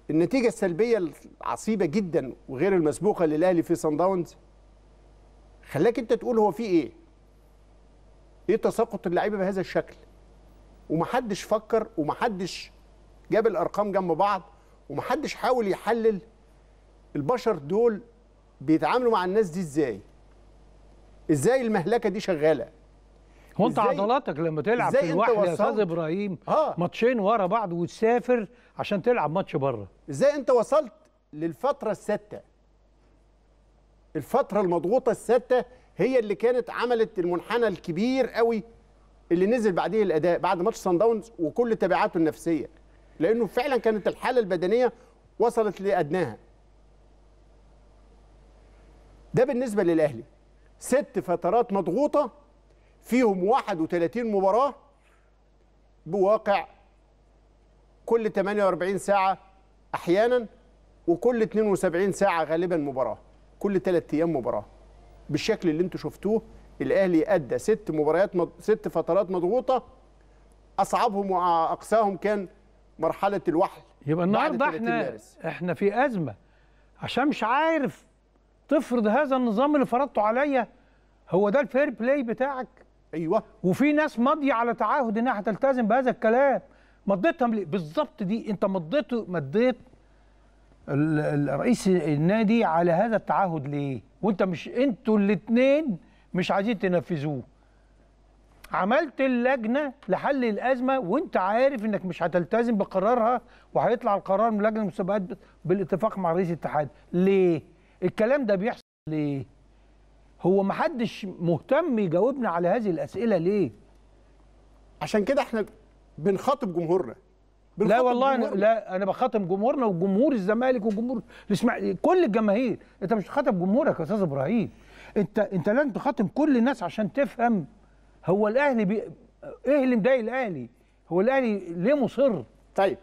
النتيجه السلبيه العصيبه جدا وغير المسبوقه للاهلي في سان داونز خلاك انت تقول هو في ايه؟ ايه تساقط اللعيبه بهذا الشكل؟ ومحدش فكر ومحدش جاب الارقام جنب بعض ومحدش حاول يحلل البشر دول بيتعاملوا مع الناس دي ازاي؟ ازاي المهلكه دي شغاله؟ وانت عضلاتك لما تلعب في الوحده يا استاذ ابراهيم آه. ماتشين ورا بعض وتسافر عشان تلعب ماتش بره ازاي انت وصلت للفتره السادسه الفتره المضغوطه السادسه هي اللي كانت عملت المنحنى الكبير قوي اللي نزل بعديه الاداء بعد ماتش سان داونز وكل تبعاته النفسيه لانه فعلا كانت الحاله البدنيه وصلت لادناها ده بالنسبه للاهلي ست فترات مضغوطه فيهم 31 مباراة بواقع كل 48 ساعة أحيانا وكل 72 ساعة غالبا مباراة كل 3 أيام مباراة بالشكل اللي انتوا شفتوه الأهلي أدى ست مباريات مض... ست فترات مضغوطة أصعبهم وأقساهم كان مرحلة الوحل يبقى النهارده احنا احنا في أزمة عشان مش عارف تفرض هذا النظام اللي فرضته عليا هو ده الفير بلاي بتاعك ايوه وفي ناس ماضيه على تعهد انها هتلتزم بهذا الكلام مضيتها بالظبط دي انت مضيت مضيت رئيس النادي على هذا التعهد ليه وانت مش انتوا الاثنين مش عايزين تنفذوه عملت اللجنه لحل الازمه وانت عارف انك مش هتلتزم بقرارها وهيطلع القرار من لجنه المسابقات بالاتفاق مع رئيس الاتحاد ليه الكلام ده بيحصل ليه هو ما حدش مهتم يجاوبنا على هذه الاسئله ليه عشان كده احنا بنخاطب جمهورنا بنخاطب لا والله أنا لا انا بخاطب جمهورنا وجمهور الزمالك وجمهور الاسماعيلي كل الجماهير انت مش بتخاطب جمهورك يا استاذ ابراهيم انت انت لازم تخاطب كل الناس عشان تفهم هو الاهلي بي... ايه اللي مضايق الاهلي هو الاهلي ليه مصر طيب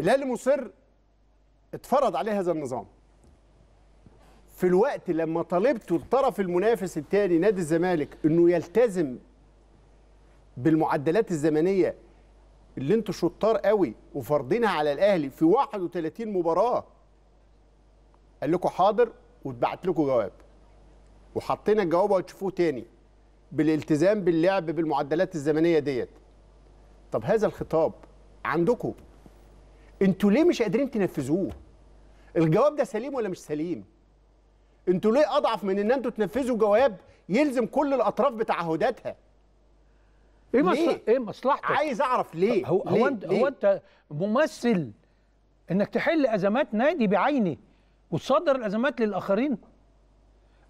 الاهلي مصر اتفرض عليه هذا النظام في الوقت لما طالبته الطرف المنافس الثاني نادي الزمالك انه يلتزم بالمعدلات الزمنيه اللي انتوا شطار قوي وفرضينها على الاهلي في 31 مباراه قال لكم حاضر واتبعت لكم جواب وحطينا الجواب وهتشوفوه تاني بالالتزام باللعب بالمعدلات الزمنيه ديت طب هذا الخطاب عندكم انتوا ليه مش قادرين تنفذوه الجواب ده سليم ولا مش سليم انتوا ليه اضعف من ان انتوا تنفذوا جواب يلزم كل الاطراف بتعهداتها ايه مصلحة ايه مصلحتك عايز اعرف ليه هو ليه؟ هو انت ليه؟ هو انت ممثل انك تحل ازمات نادي بعيني وتصدر الازمات للاخرين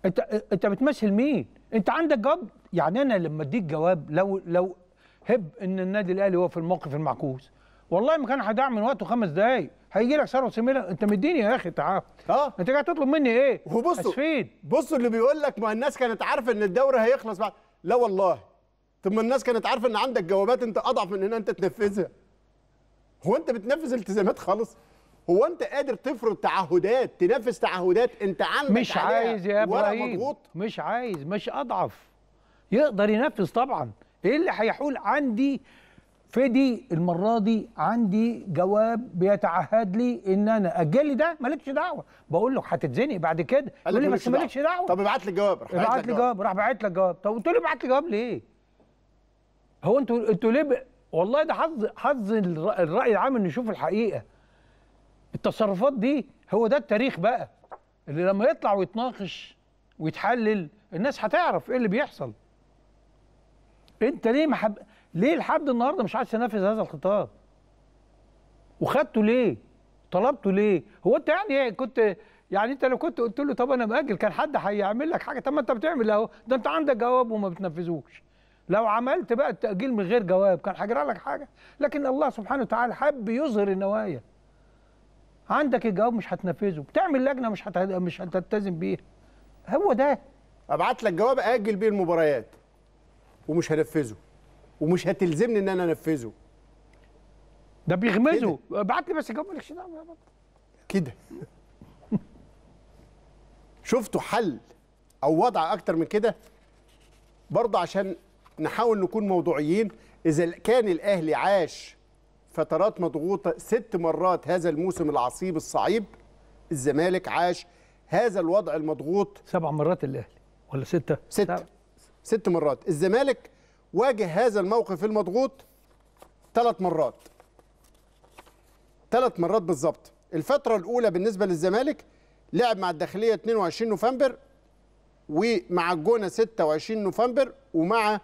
انت انت بتمثل مين انت عندك جواب يعني انا لما اديك جواب لو لو هب ان النادي الاهلي هو في الموقف المعكوس والله ما كان هدعم من وقته خمس دقايق هيجي لك ثروه سيميلا انت مديني يا اخي تعال اه انت جاي تطلب مني ايه وبصوا بصوا اللي بيقول لك ما الناس كانت عارفه ان الدوري هيخلص بعد لا والله طب ما الناس كانت عارفه ان عندك جوابات انت اضعف من ان انت تنفذها هو انت بتنفذ التزامات خالص هو انت قادر تفرض تعهدات تنفذ تعهدات انت عندك مش عايز يا ابراهيم مش عايز مش اضعف يقدر ينفذ طبعا ايه اللي هيحول عندي فدي المره دي عندي جواب بيتعهد لي ان انا اجلي ده مالكش دعوه بقول له هتتزنق بعد كده يقول لي بس مالكش دعوه طب ابعت لي الجواب راح ابعت لي جواب راح باعت لك جواب طب قلت له ابعت لي جواب ليه؟ هو انتوا انتوا ليه ب... والله ده حظ حظ الراي العام انه يشوف الحقيقه التصرفات دي هو ده التاريخ بقى اللي لما يطلع ويتناقش ويتحلل الناس هتعرف ايه اللي بيحصل انت ليه ما حب... ليه لحد النهارده مش عايز تنفذ هذا الخطاب وخدته ليه طلبته ليه هو انت يعني كنت يعني انت لو كنت قلت له طب انا ماجل كان حد هيعمل لك حاجه طب ما انت بتعمل اهو ده انت عندك جواب وما بتنفذوش لو عملت بقى التاجيل من غير جواب كان هيجرى لك حاجه لكن الله سبحانه وتعالى حب يظهر النوايا عندك الجواب مش هتنفذه بتعمل لجنه مش هت... مش هتلتزم بيها هو ده ابعت لك جواب اجل بيه المباريات ومش هنفذه ومش هتلزمني ان انا انفذه ده بيغمزه ابعت لي بس جواب مالكش كده شفتوا حل او وضع اكتر من كده برضه عشان نحاول نكون موضوعيين اذا كان الاهلي عاش فترات مضغوطه ست مرات هذا الموسم العصيب الصعيب الزمالك عاش هذا الوضع المضغوط سبع مرات الاهلي ولا سته؟ سته ست مرات الزمالك واجه هذا الموقف المضغوط ثلاث مرات ثلاث مرات بالظبط الفترة الأولى بالنسبة للزمالك لعب مع الداخلية 22 نوفمبر ومع الجونة 26 نوفمبر ومع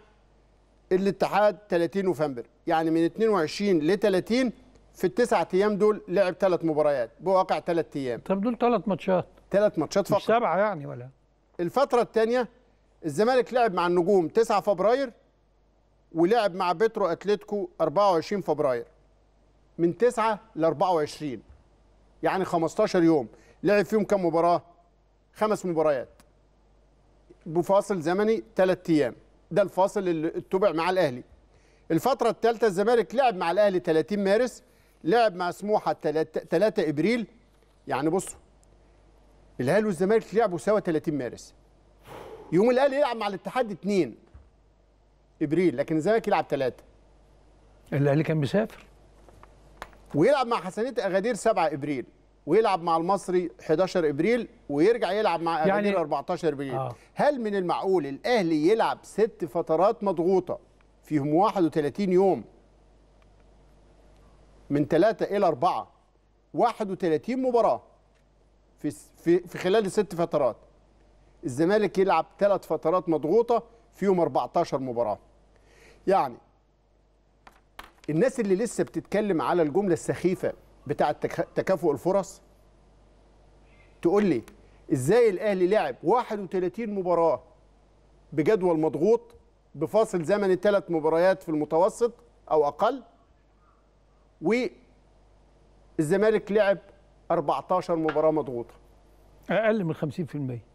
الاتحاد 30 نوفمبر يعني من 22 ل 30 في التسعة أيام دول لعب ثلاث مباريات بواقع ثلاث أيام طب دول ثلاث ماتشات ثلاث ماتشات فقط مش سبعة يعني ولا الفترة الثانية الزمالك لعب مع النجوم 9 فبراير ولعب مع بيترو اتلتيكو 24 فبراير من 9 ل 24 يعني 15 يوم لعب فيهم كم مباراه خمس مباريات بفاصل زمني ثلاث ايام ده الفاصل اللي اتبع مع الاهلي الفتره الثالثه الزمالك لعب مع الاهلي 30 مارس لعب مع سموحه 3 ابريل يعني بصوا الاهلي والزمالك لعبوا سوا 30 مارس يوم الاهلي يلعب مع الاتحاد 2 ابريل لكن الزمالك يلعب ثلاثه الاهلي كان بيسافر ويلعب مع حسنيه اغادير 7 ابريل ويلعب مع المصري 11 ابريل ويرجع يلعب مع اغادير يعني 14 ابريل آه. هل من المعقول الاهلي يلعب ست فترات مضغوطه فيهم 31 يوم من 3 الى 4 31 مباراه في في خلال الست فترات الزمالك يلعب ثلاث فترات مضغوطه فيهم 14 مباراه يعني الناس اللي لسه بتتكلم على الجمله السخيفه بتاعه تكافؤ الفرص تقول لي ازاي الاهلي لعب 31 مباراه بجدول مضغوط بفاصل زمن الثلاث مباريات في المتوسط او اقل والزمالك لعب 14 مباراه مضغوطه اقل من 50%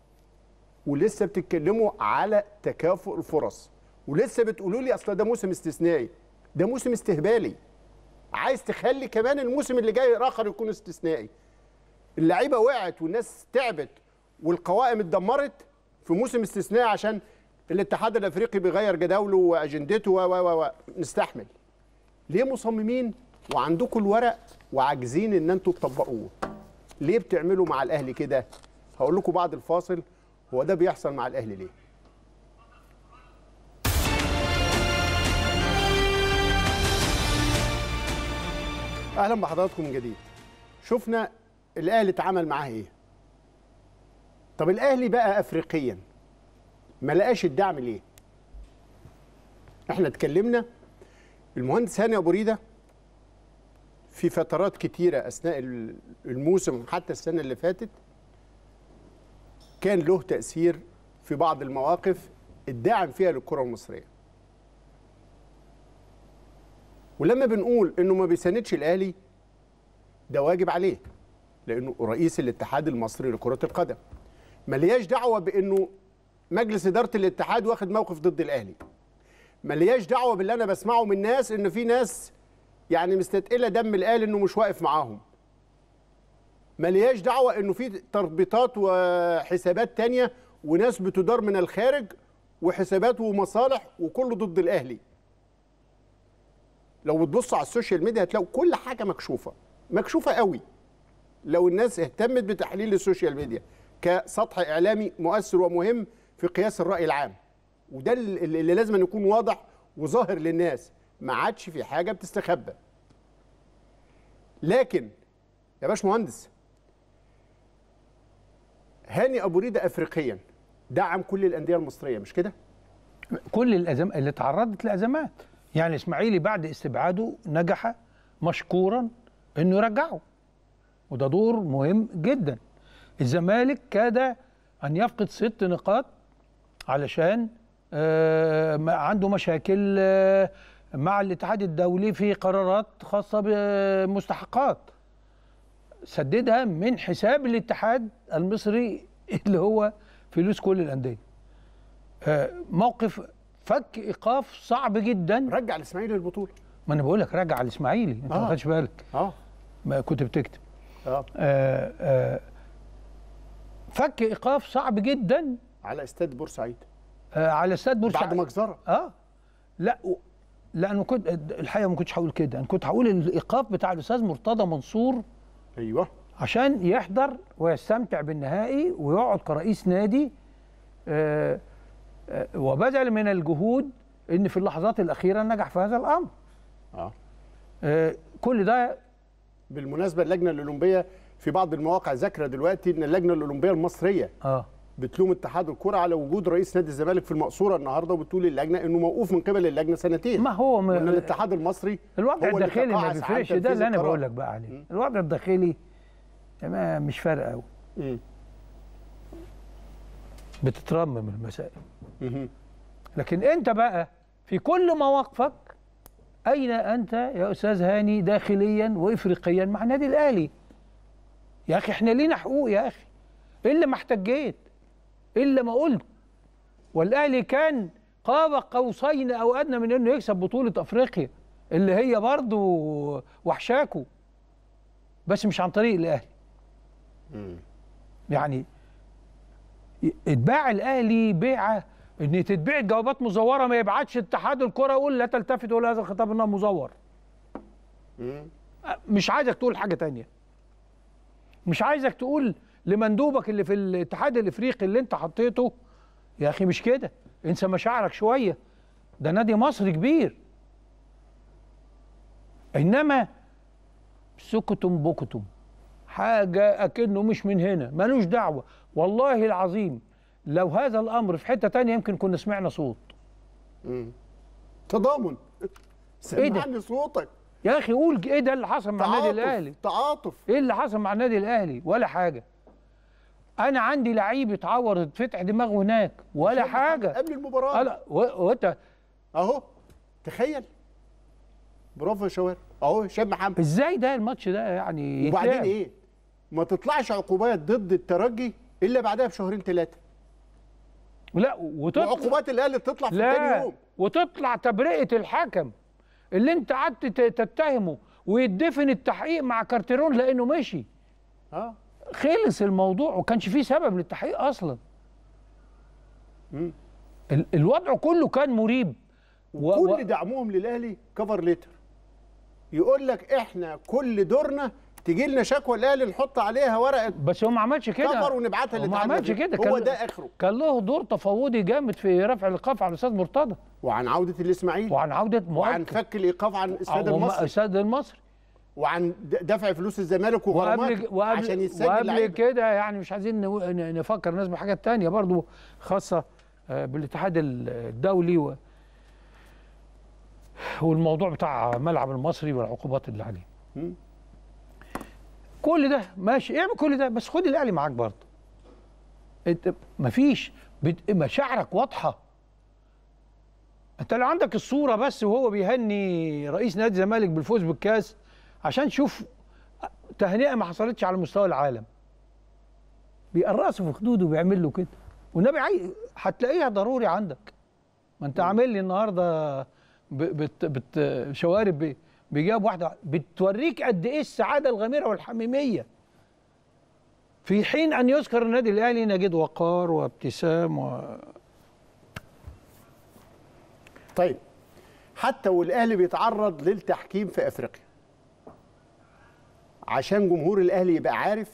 ولسه بتتكلموا على تكافؤ الفرص ولسه بتقولوا لي اصل ده موسم استثنائي ده موسم استهبالي عايز تخلي كمان الموسم اللي جاي اخر يكون استثنائي اللعيبه وقعت والناس تعبت والقوائم اتدمرت في موسم استثنائي عشان الاتحاد الافريقي بيغير جداوله واجندته و و و نستحمل ليه مصممين وعندكم الورق وعاجزين ان انتوا تطبقوه ليه بتعملوا مع الاهلي كده هقول لكم بعد الفاصل هو ده بيحصل مع الاهلي ليه اهلا بحضراتكم من جديد شفنا الاهلي اتعامل معاه ايه طب الاهلي بقى افريقيا ما لقاش الدعم ليه احنا اتكلمنا المهندس هاني ابو ريده في فترات كتيره اثناء الموسم حتى السنه اللي فاتت كان له تأثير في بعض المواقف الداعم فيها للكرة المصرية ولما بنقول انه ما بيساندش الاهلي ده واجب عليه لانه رئيس الاتحاد المصري لكرة القدم ملياش دعوة بانه مجلس إدارة الاتحاد واخد موقف ضد الاهلي ملياش دعوة باللي انا بسمعه من ناس ان في ناس يعني مستتقلة دم الاهلي انه مش واقف معاهم ملياش دعوه انه في تربيطات وحسابات تانية وناس بتدار من الخارج وحسابات ومصالح وكله ضد الاهلي لو بتبص على السوشيال ميديا هتلاقوا كل حاجه مكشوفه مكشوفه قوي لو الناس اهتمت بتحليل السوشيال ميديا كسطح اعلامي مؤثر ومهم في قياس الراي العام وده اللي لازم يكون واضح وظاهر للناس ما عادش في حاجه بتستخبى لكن يا باش مهندس هاني ابو ريده افريقيا دعم كل الانديه المصريه مش كده كل الازم اللي تعرضت لازمات يعني اسماعيلي بعد استبعاده نجح مشكورا انه يرجعه وده دور مهم جدا الزمالك كاد ان يفقد ست نقاط علشان آه عنده مشاكل آه مع الاتحاد الدولي في قرارات خاصه بمستحقات سددها من حساب الاتحاد المصري اللي هو فلوس كل الانديه آه، موقف فك ايقاف صعب جدا رجع الاسماعيلي للبطوله ما انا بقول لك رجع الاسماعيلي انت آه. ما خدش بالك اه ما كنت بتكتب آه. آه آه فك ايقاف صعب جدا على استاد بورسعيد آه على استاد بورسعيد بعد مجزره اه لا لانه كنت الحقيقه ما كنتش هقول كده انا كنت هقول الايقاف بتاع الاستاذ مرتضى منصور ايوه عشان يحضر ويستمتع بالنهائي ويقعد كرئيس نادي آه، آه، وبذل من الجهود ان في اللحظات الاخيره نجح في هذا الامر اه, آه كل ده بالمناسبه اللجنه الاولمبيه في بعض المواقع ذاكره دلوقتي ان اللجنه الاولمبيه المصريه اه بتلوم اتحاد الكره على وجود رئيس نادي الزمالك في المقصوره النهارده وبتقول اللجنه انه موقوف من قبل اللجنه سنتين ما هو م... ان الاتحاد المصري الوضع الداخلي ما بيفرقش ده اللي انا بقول لك بقى عليه الوضع الداخلي ما مش فارقه قوي بتترمم المسائل لكن انت بقى في كل مواقفك اين انت يا استاذ هاني داخليا وافريقيا مع النادي الاهلي يا اخي احنا لينا حقوق يا اخي ايه اللي ما احتجيت إلا ما قلت والأهلي كان قاب قوسين أو أدنى من إنه يكسب بطولة أفريقيا اللي هي برضه وحشاكو بس مش عن طريق الأهلي يعني اتباع الأهلي بيعة إن تتباع جوابات مزورة ما يبعتش اتحاد الكرة يقول لا تلتفت ولا هذا الخطاب إنه مزور مش عايزك تقول حاجة تانية مش عايزك تقول لمندوبك اللي في الاتحاد الافريقي اللي انت حطيته يا اخي مش كده انسى مشاعرك شويه ده نادي مصر كبير انما سكتم بكتم حاجه اكنه مش من هنا ملوش دعوه والله العظيم لو هذا الامر في حته تانية يمكن كنا سمعنا صوت مم. تضامن إيه سمعني إيه صوتك يا اخي قول ايه ده اللي حصل مع النادي الاهلي تعاطف ايه اللي حصل مع النادي الاهلي ولا حاجه انا عندي لعيب اتعور فتح دماغه هناك ولا حاجه قبل المباراه وانت اهو تخيل برافو يا شوال اهو هشام محمد ازاي ده الماتش ده يعني وبعدين ايه ما تطلعش عقوبات ضد الترجي الا بعدها بشهرين ثلاثه لا وتطلع عقوبات الاهلي تطلع في تاني يوم وتطلع تبرئه الحكم اللي انت قعدت تتهمه ويدفن التحقيق مع كارتيرون لانه مشي اه خلص الموضوع وكانش فيه سبب للتحقيق اصلا الوضع كله كان مريب وكل و... دعمهم للاهلي كفر ليتر يقول لك احنا كل دورنا تجي لنا شكوى الاهلي نحط عليها ورقه بس هو ما عملش كده كفر ونبعتها للتعليم ما عملش كده هو ده اخره كان له دور تفاوضي جامد في رفع الايقاف على الاستاذ مرتضى وعن عوده الاسماعيلي وعن عوده مؤكد وعن فك الايقاف عن استاد المصري استاد المصري وعن دفع فلوس الزمالك وغرامات عشان يتسجل وقبل كده يعني مش عايزين نفكر الناس بحاجات تانية برضو خاصة آه، بالاتحاد الدولي و والموضوع بتاع ملعب المصري والعقوبات اللي عليه كل ده ماشي اعمل كل ده بس خد الاهلي معاك برضه انت مفيش مشاعرك واضحه انت لو عندك الصوره بس وهو بيهني رئيس نادي الزمالك بالفوز بالكاس عشان تشوف تهنئه ما حصلتش على مستوى العالم بيقرصه في خدوده وبيعمل له كده والنبي عايز هتلاقيها ضروري عندك ما انت عامل لي النهارده بت... بت... شوارب بيجاب واحده بتوريك قد ايه السعاده الغميره والحميميه في حين ان يذكر النادي الاهلي نجد وقار وابتسام و طيب حتى والاهلي بيتعرض للتحكيم في افريقيا عشان جمهور الاهلي يبقى عارف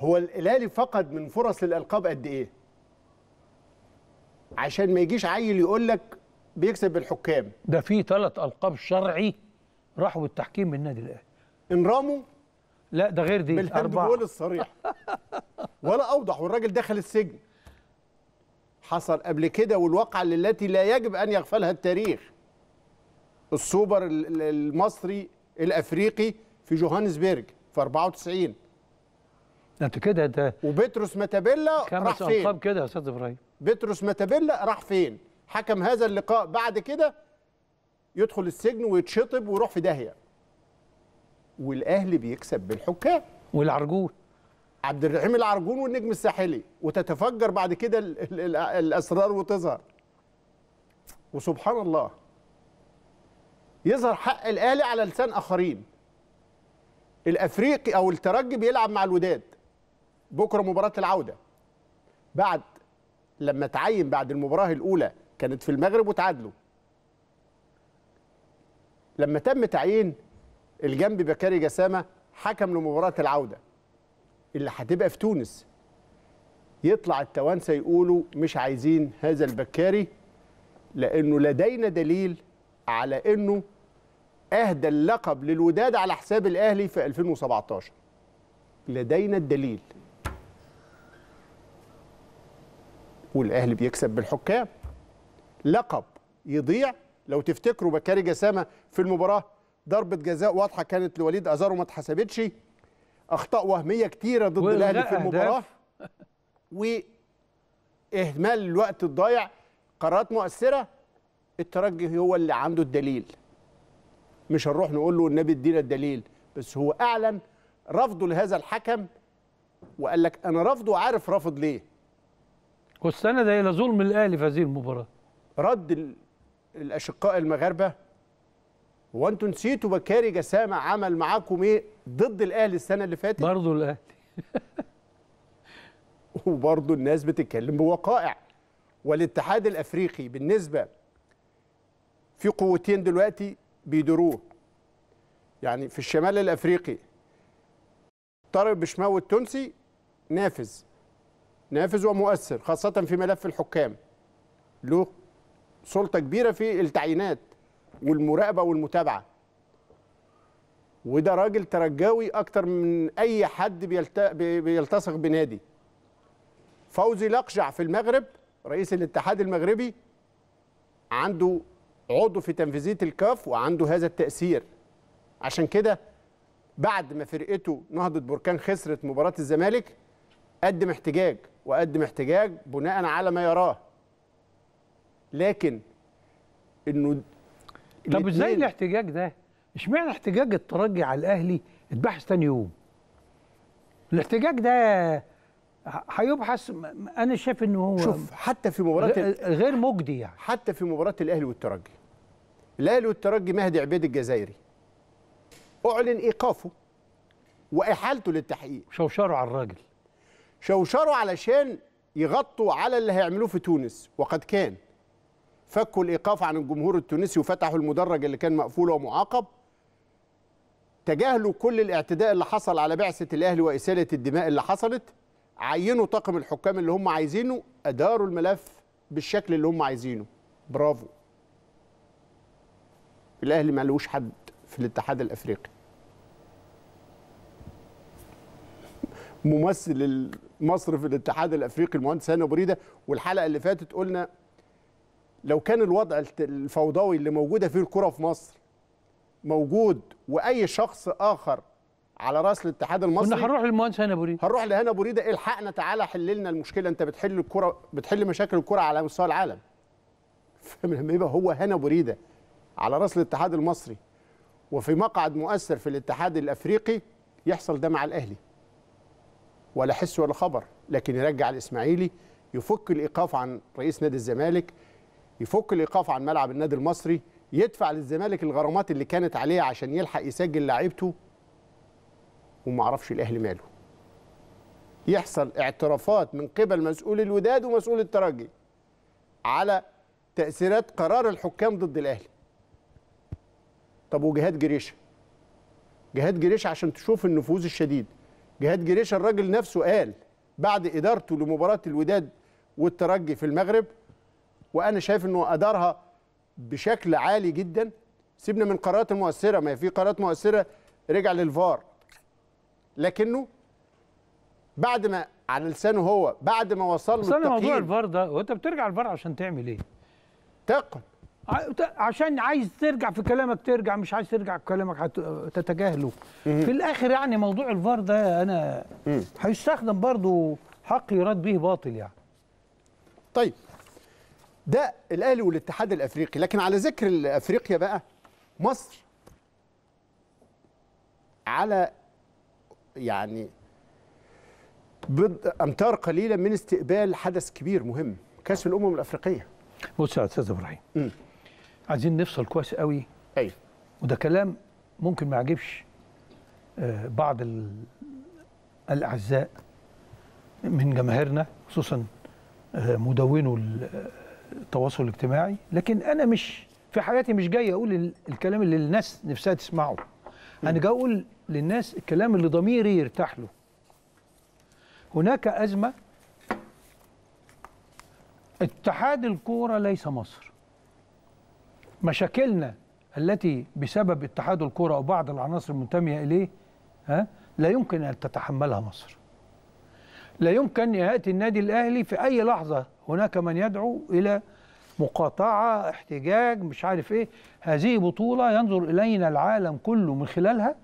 هو الاهلي فقد من فرص الالقاب قد ايه عشان ما يجيش عيل يقول لك بيكسب بالحكام ده في ثلاث القاب شرعي راحوا التحكيم من النادي الاهلي ان راموا لا ده غير دي بول الصريح ولا اوضح والراجل دخل السجن حصل قبل كده والواقعه التي لا يجب ان يغفلها التاريخ السوبر المصري الافريقي في جوهانسبرج في 94 انت كده ده وبتروس ماتابيلا راح فين؟ كم كده يا استاذ ابراهيم بتروس ماتابيلا راح فين؟ حكم هذا اللقاء بعد كده يدخل السجن ويتشطب ويروح في داهيه والاهلي بيكسب بالحكام والعرجون عبد الرحيم العرجون والنجم الساحلي وتتفجر بعد كده الاسرار وتظهر وسبحان الله يظهر حق الاهلي على لسان اخرين الافريقي او الترجي بيلعب مع الوداد بكره مباراه العوده بعد لما تعين بعد المباراه الاولى كانت في المغرب وتعادلوا لما تم تعيين الجنب بكاري جسامه حكم لمباراه العوده اللي هتبقى في تونس يطلع التوانسه يقولوا مش عايزين هذا البكاري لانه لدينا دليل على انه اهدى اللقب للوداد على حساب الاهلي في 2017 لدينا الدليل والاهلي بيكسب بالحكام لقب يضيع لو تفتكروا بكاري جسامه في المباراه ضربه جزاء واضحه كانت لوليد ازارو ما اتحسبتش اخطاء وهميه كتيره ضد الاهلي في المباراه واهمال الوقت الضايع قرارات مؤثره الترجي هو اللي عنده الدليل مش هنروح نقول له النبي ادينا الدليل بس هو اعلن رفضه لهذا الحكم وقال لك انا رفضه عارف رافض ليه واستند الى ظلم الاهلي في هذه المباراه رد الاشقاء المغاربه هو انتوا نسيتوا بكاري جسامه عمل معاكم ايه ضد الاهلي السنه اللي فاتت برضه الاهلي وبرضه الناس بتتكلم بوقائع والاتحاد الافريقي بالنسبه في قوتين دلوقتي بيديروه يعني في الشمال الافريقي طارق بشماوي التونسي نافذ نافذ ومؤثر خاصة في ملف الحكام له سلطة كبيرة في التعيينات والمراقبة والمتابعة وده راجل ترجاوي أكتر من أي حد بيلتصق بنادي فوزي لقجع في المغرب رئيس الاتحاد المغربي عنده عضو في تنفيذيه الكاف وعنده هذا التاثير عشان كده بعد ما فرقته نهضه بركان خسرت مباراه الزمالك قدم احتجاج وقدم احتجاج بناء على ما يراه لكن انه طب ازاي الاحتجاج ده اشمعنى احتجاج الترجي على الاهلي اتبحث تاني يوم الاحتجاج ده هيبحث انا شايف ان هو شوف حتى في مباراه غير مجدي يعني حتى في مباراه الاهلي والترجي لاله الترجي مهدي عبيد الجزائري اعلن ايقافه واحالته للتحقيق شوشروا على الراجل شوشروا علشان يغطوا على اللي هيعملوه في تونس وقد كان فكوا الايقاف عن الجمهور التونسي وفتحوا المدرج اللي كان مقفول ومعاقب تجاهلوا كل الاعتداء اللي حصل على بعثه الاهلي واساله الدماء اللي حصلت عينوا طاقم الحكام اللي هم عايزينه اداروا الملف بالشكل اللي هم عايزينه برافو الاهلي ما لهوش حد في الاتحاد الافريقي ممثل مصر في الاتحاد الافريقي المهندس هاني بريده والحلقه اللي فاتت قلنا لو كان الوضع الفوضوي اللي موجوده فيه الكره في مصر موجود واي شخص اخر على راس الاتحاد المصري كنا هنروح للمهندس ابو ريده هنروح لهنا ريده الحقنا تعالى حل لنا المشكله انت بتحل الكره بتحل مشاكل الكره على مستوى العالم فلما يبقى هو هنا ريده على راس الاتحاد المصري وفي مقعد مؤثر في الاتحاد الافريقي يحصل ده مع الاهلي ولا حس ولا خبر لكن يرجع الاسماعيلي يفك الايقاف عن رئيس نادي الزمالك يفك الايقاف عن ملعب النادي المصري يدفع للزمالك الغرامات اللي كانت عليه عشان يلحق يسجل لعيبته وما اعرفش الاهلي ماله يحصل اعترافات من قبل مسؤول الوداد ومسؤول الترجي على تاثيرات قرار الحكام ضد الاهلي طب وجهاد جريشه جهاد جريشه عشان تشوف النفوذ الشديد جهاد جريشه الراجل نفسه قال بعد ادارته لمباراه الوداد والترجي في المغرب وانا شايف انه ادارها بشكل عالي جدا سيبنا من قرارات المؤثره ما في قرارات مؤثره رجع للفار لكنه بعد ما على لسانه هو بعد ما وصل له موضوع الفار ده وانت بترجع الفار عشان تعمل ايه؟ تقن عشان عايز ترجع في كلامك ترجع مش عايز ترجع في كلامك تتجاهله في الاخر يعني موضوع الفار ده انا هيستخدم برضو حق يراد به باطل يعني طيب ده الاهلي والاتحاد الافريقي لكن على ذكر افريقيا بقى مصر على يعني بضع امتار قليله من استقبال حدث كبير مهم كاس الامم الافريقيه بص يا استاذ ابراهيم عايزين نفصل كويس قوي ايوه وده كلام ممكن ما يعجبش آه، بعض الاعزاء من جماهيرنا خصوصا آه، مدونو آه، التواصل الاجتماعي لكن انا مش في حياتي مش جاي اقول الكلام اللي الناس نفسها تسمعه انا جاي اقول للناس الكلام اللي ضميري يرتاح له هناك ازمه اتحاد الكوره ليس مصر مشاكلنا التي بسبب اتحاد الكرة وبعض العناصر المنتمية إليه ها لا يمكن أن تتحملها مصر لا يمكن يأتي النادي الأهلي في أي لحظة هناك من يدعو إلى مقاطعة احتجاج مش عارف إيه هذه بطولة ينظر إلينا العالم كله من خلالها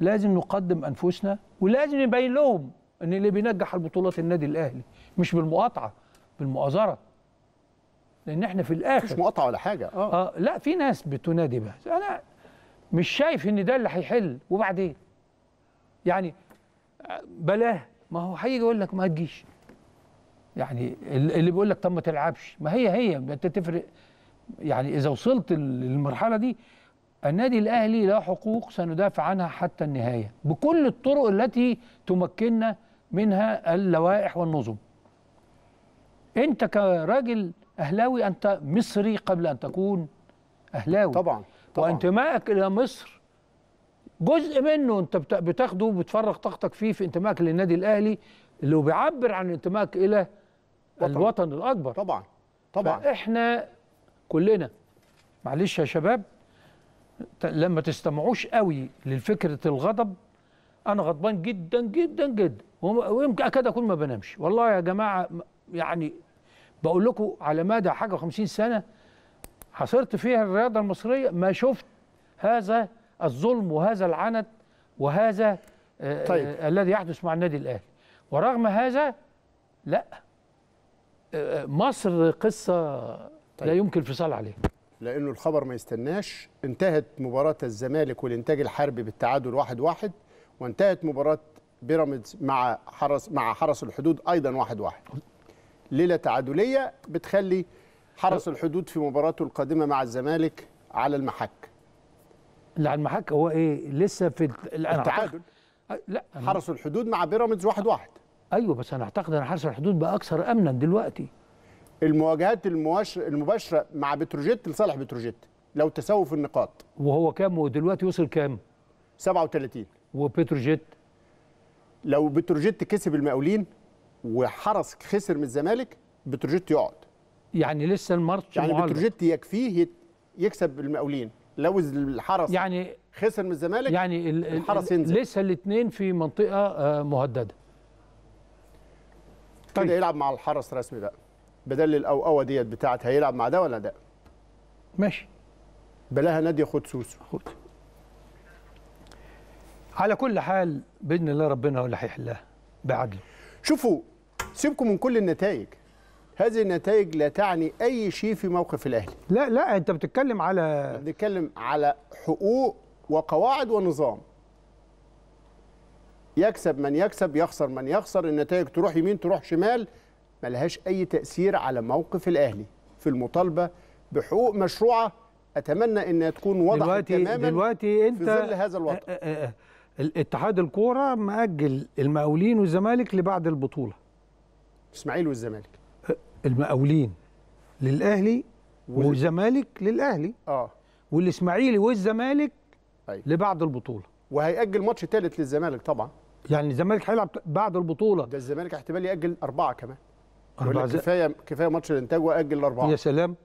لازم نقدم أنفسنا ولازم نبين لهم أن اللي بينجح البطولات النادي الأهلي مش بالمقاطعة بالمؤازرة لان احنا في الاخر مش مقاطعه ولا حاجه اه اه لا في ناس بتنادي بس انا مش شايف ان ده اللي هيحل وبعدين يعني بلاه ما هو هيجي يقول لك ما تجيش يعني اللي بيقول لك طب ما تلعبش ما هي هي انت تفرق يعني اذا وصلت للمرحله دي النادي الاهلي له حقوق سندافع عنها حتى النهايه بكل الطرق التي تمكننا منها اللوائح والنظم انت كراجل أهلاوي أنت مصري قبل أن تكون أهلاوي طبعا, طبعا. وانتمائك إلى مصر جزء منه أنت بتاخده وبتفرغ طاقتك فيه في انتمائك للنادي الأهلي اللي بيعبر عن انتمائك إلى وطن. الوطن الأكبر طبعا طبعا فإحنا كلنا معلش يا شباب لما تستمعوش قوي لفكرة الغضب أنا غضبان جدا جدا جدا ويمكن أكاد أكون ما بنامش والله يا جماعة يعني بقول لكم على مدى حاجه 50 سنه حصرت فيها الرياضه المصريه ما شفت هذا الظلم وهذا العنت وهذا آه، آه، طيب. الذي يحدث مع النادي الاهلي ورغم هذا لا آه، مصر قصه طيب. لا يمكن الفصال عليها لانه الخبر ما يستناش انتهت مباراه الزمالك والانتاج الحربي بالتعادل واحد واحد وانتهت مباراه بيراميدز مع حرس مع حرس الحدود ايضا واحد واحد ليله تعادليه بتخلي حرس الحدود في مباراته القادمه مع الزمالك على المحك اللي على المحك هو ايه لسه في التعادل أه، لا حرس الحدود مع بيراميدز واحد واحد ايوه بس انا اعتقد ان حرس الحدود بقى اكثر امنا دلوقتي المواجهات المباشره مع بتروجيت لصالح بتروجيت لو تساوي في النقاط وهو كام ودلوقتي وصل كام 37 وبتروجيت لو بتروجيت كسب المقاولين وحرس خسر من الزمالك بتروجيت يقعد يعني لسه الماتش يعني بتروجيت يكفيه يكسب المقاولين لو الحرس يعني خسر من الزمالك يعني الحرس ينزل لسه الاثنين في منطقه آه، مهدده طيب. كده يلعب مع الحرس رسمي بقى بدل الاوقوه ديت بتاعت هيلعب مع ده ولا ده ماشي بلاها ناديه خد سوسو خد على كل حال باذن الله ربنا هو اللي هيحلها بعدله شوفوا سيبكم من كل النتائج هذه النتائج لا تعني اي شيء في موقف الاهلي لا لا انت بتتكلم على بنتكلم على حقوق وقواعد ونظام يكسب من يكسب يخسر من يخسر النتائج تروح يمين تروح شمال ملهاش اي تاثير على موقف الاهلي في المطالبه بحقوق مشروعه اتمنى انها تكون واضحه دلوقتي تماما دلوقتي انت في ظل هذا الوضع أه، أه، أه، اتحاد الكوره ماجل المقاولين والزمالك لبعد البطوله الاسماعيلي والزمالك المقاولين للاهلي والزمالك للاهلي اه والاسماعيلي والزمالك أيوة. لبعد البطوله وهيأجل ماتش ثالث للزمالك طبعا يعني الزمالك هيلعب بعد البطوله ده الزمالك احتمال يأجل أربعة كمان أربعة زي... كفايه كفايه ماتش الانتاج وأجل أربعة يا سلام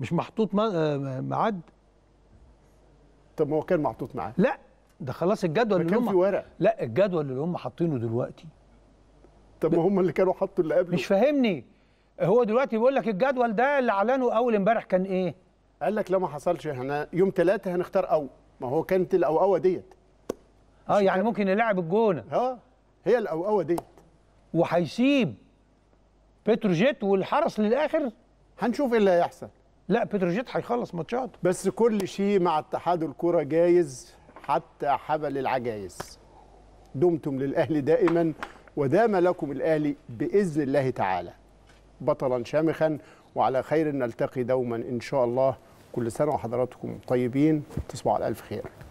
مش محطوط ميعاد طب ما هو كان محطوط معاه لا ده خلاص الجدول اللي هم كان في ورق لا الجدول اللي هم حاطينه دلوقتي طب ما هم اللي كانوا حطوا اللي قبله مش فاهمني هو دلوقتي بيقول لك الجدول ده اللي اعلنه اول امبارح كان ايه قال لك لا ما حصلش احنا يوم ثلاثة هنختار او ما هو كانت الاوقوه ديت اه يعني ممكن يلاعب الجونه اه هي الاوقوه ديت وهيسيب بتروجيت والحرس للاخر هنشوف ايه اللي هيحصل لا بتروجيت هيخلص ماتشات بس كل شيء مع اتحاد الكره جايز حتى حبل العجايز دمتم للاهلي دائما ودام لكم الأهلي بإذن الله تعالى بطلا شامخا وعلى خير نلتقي دوما إن شاء الله كل سنة وحضراتكم طيبين تصبحوا على ألف خير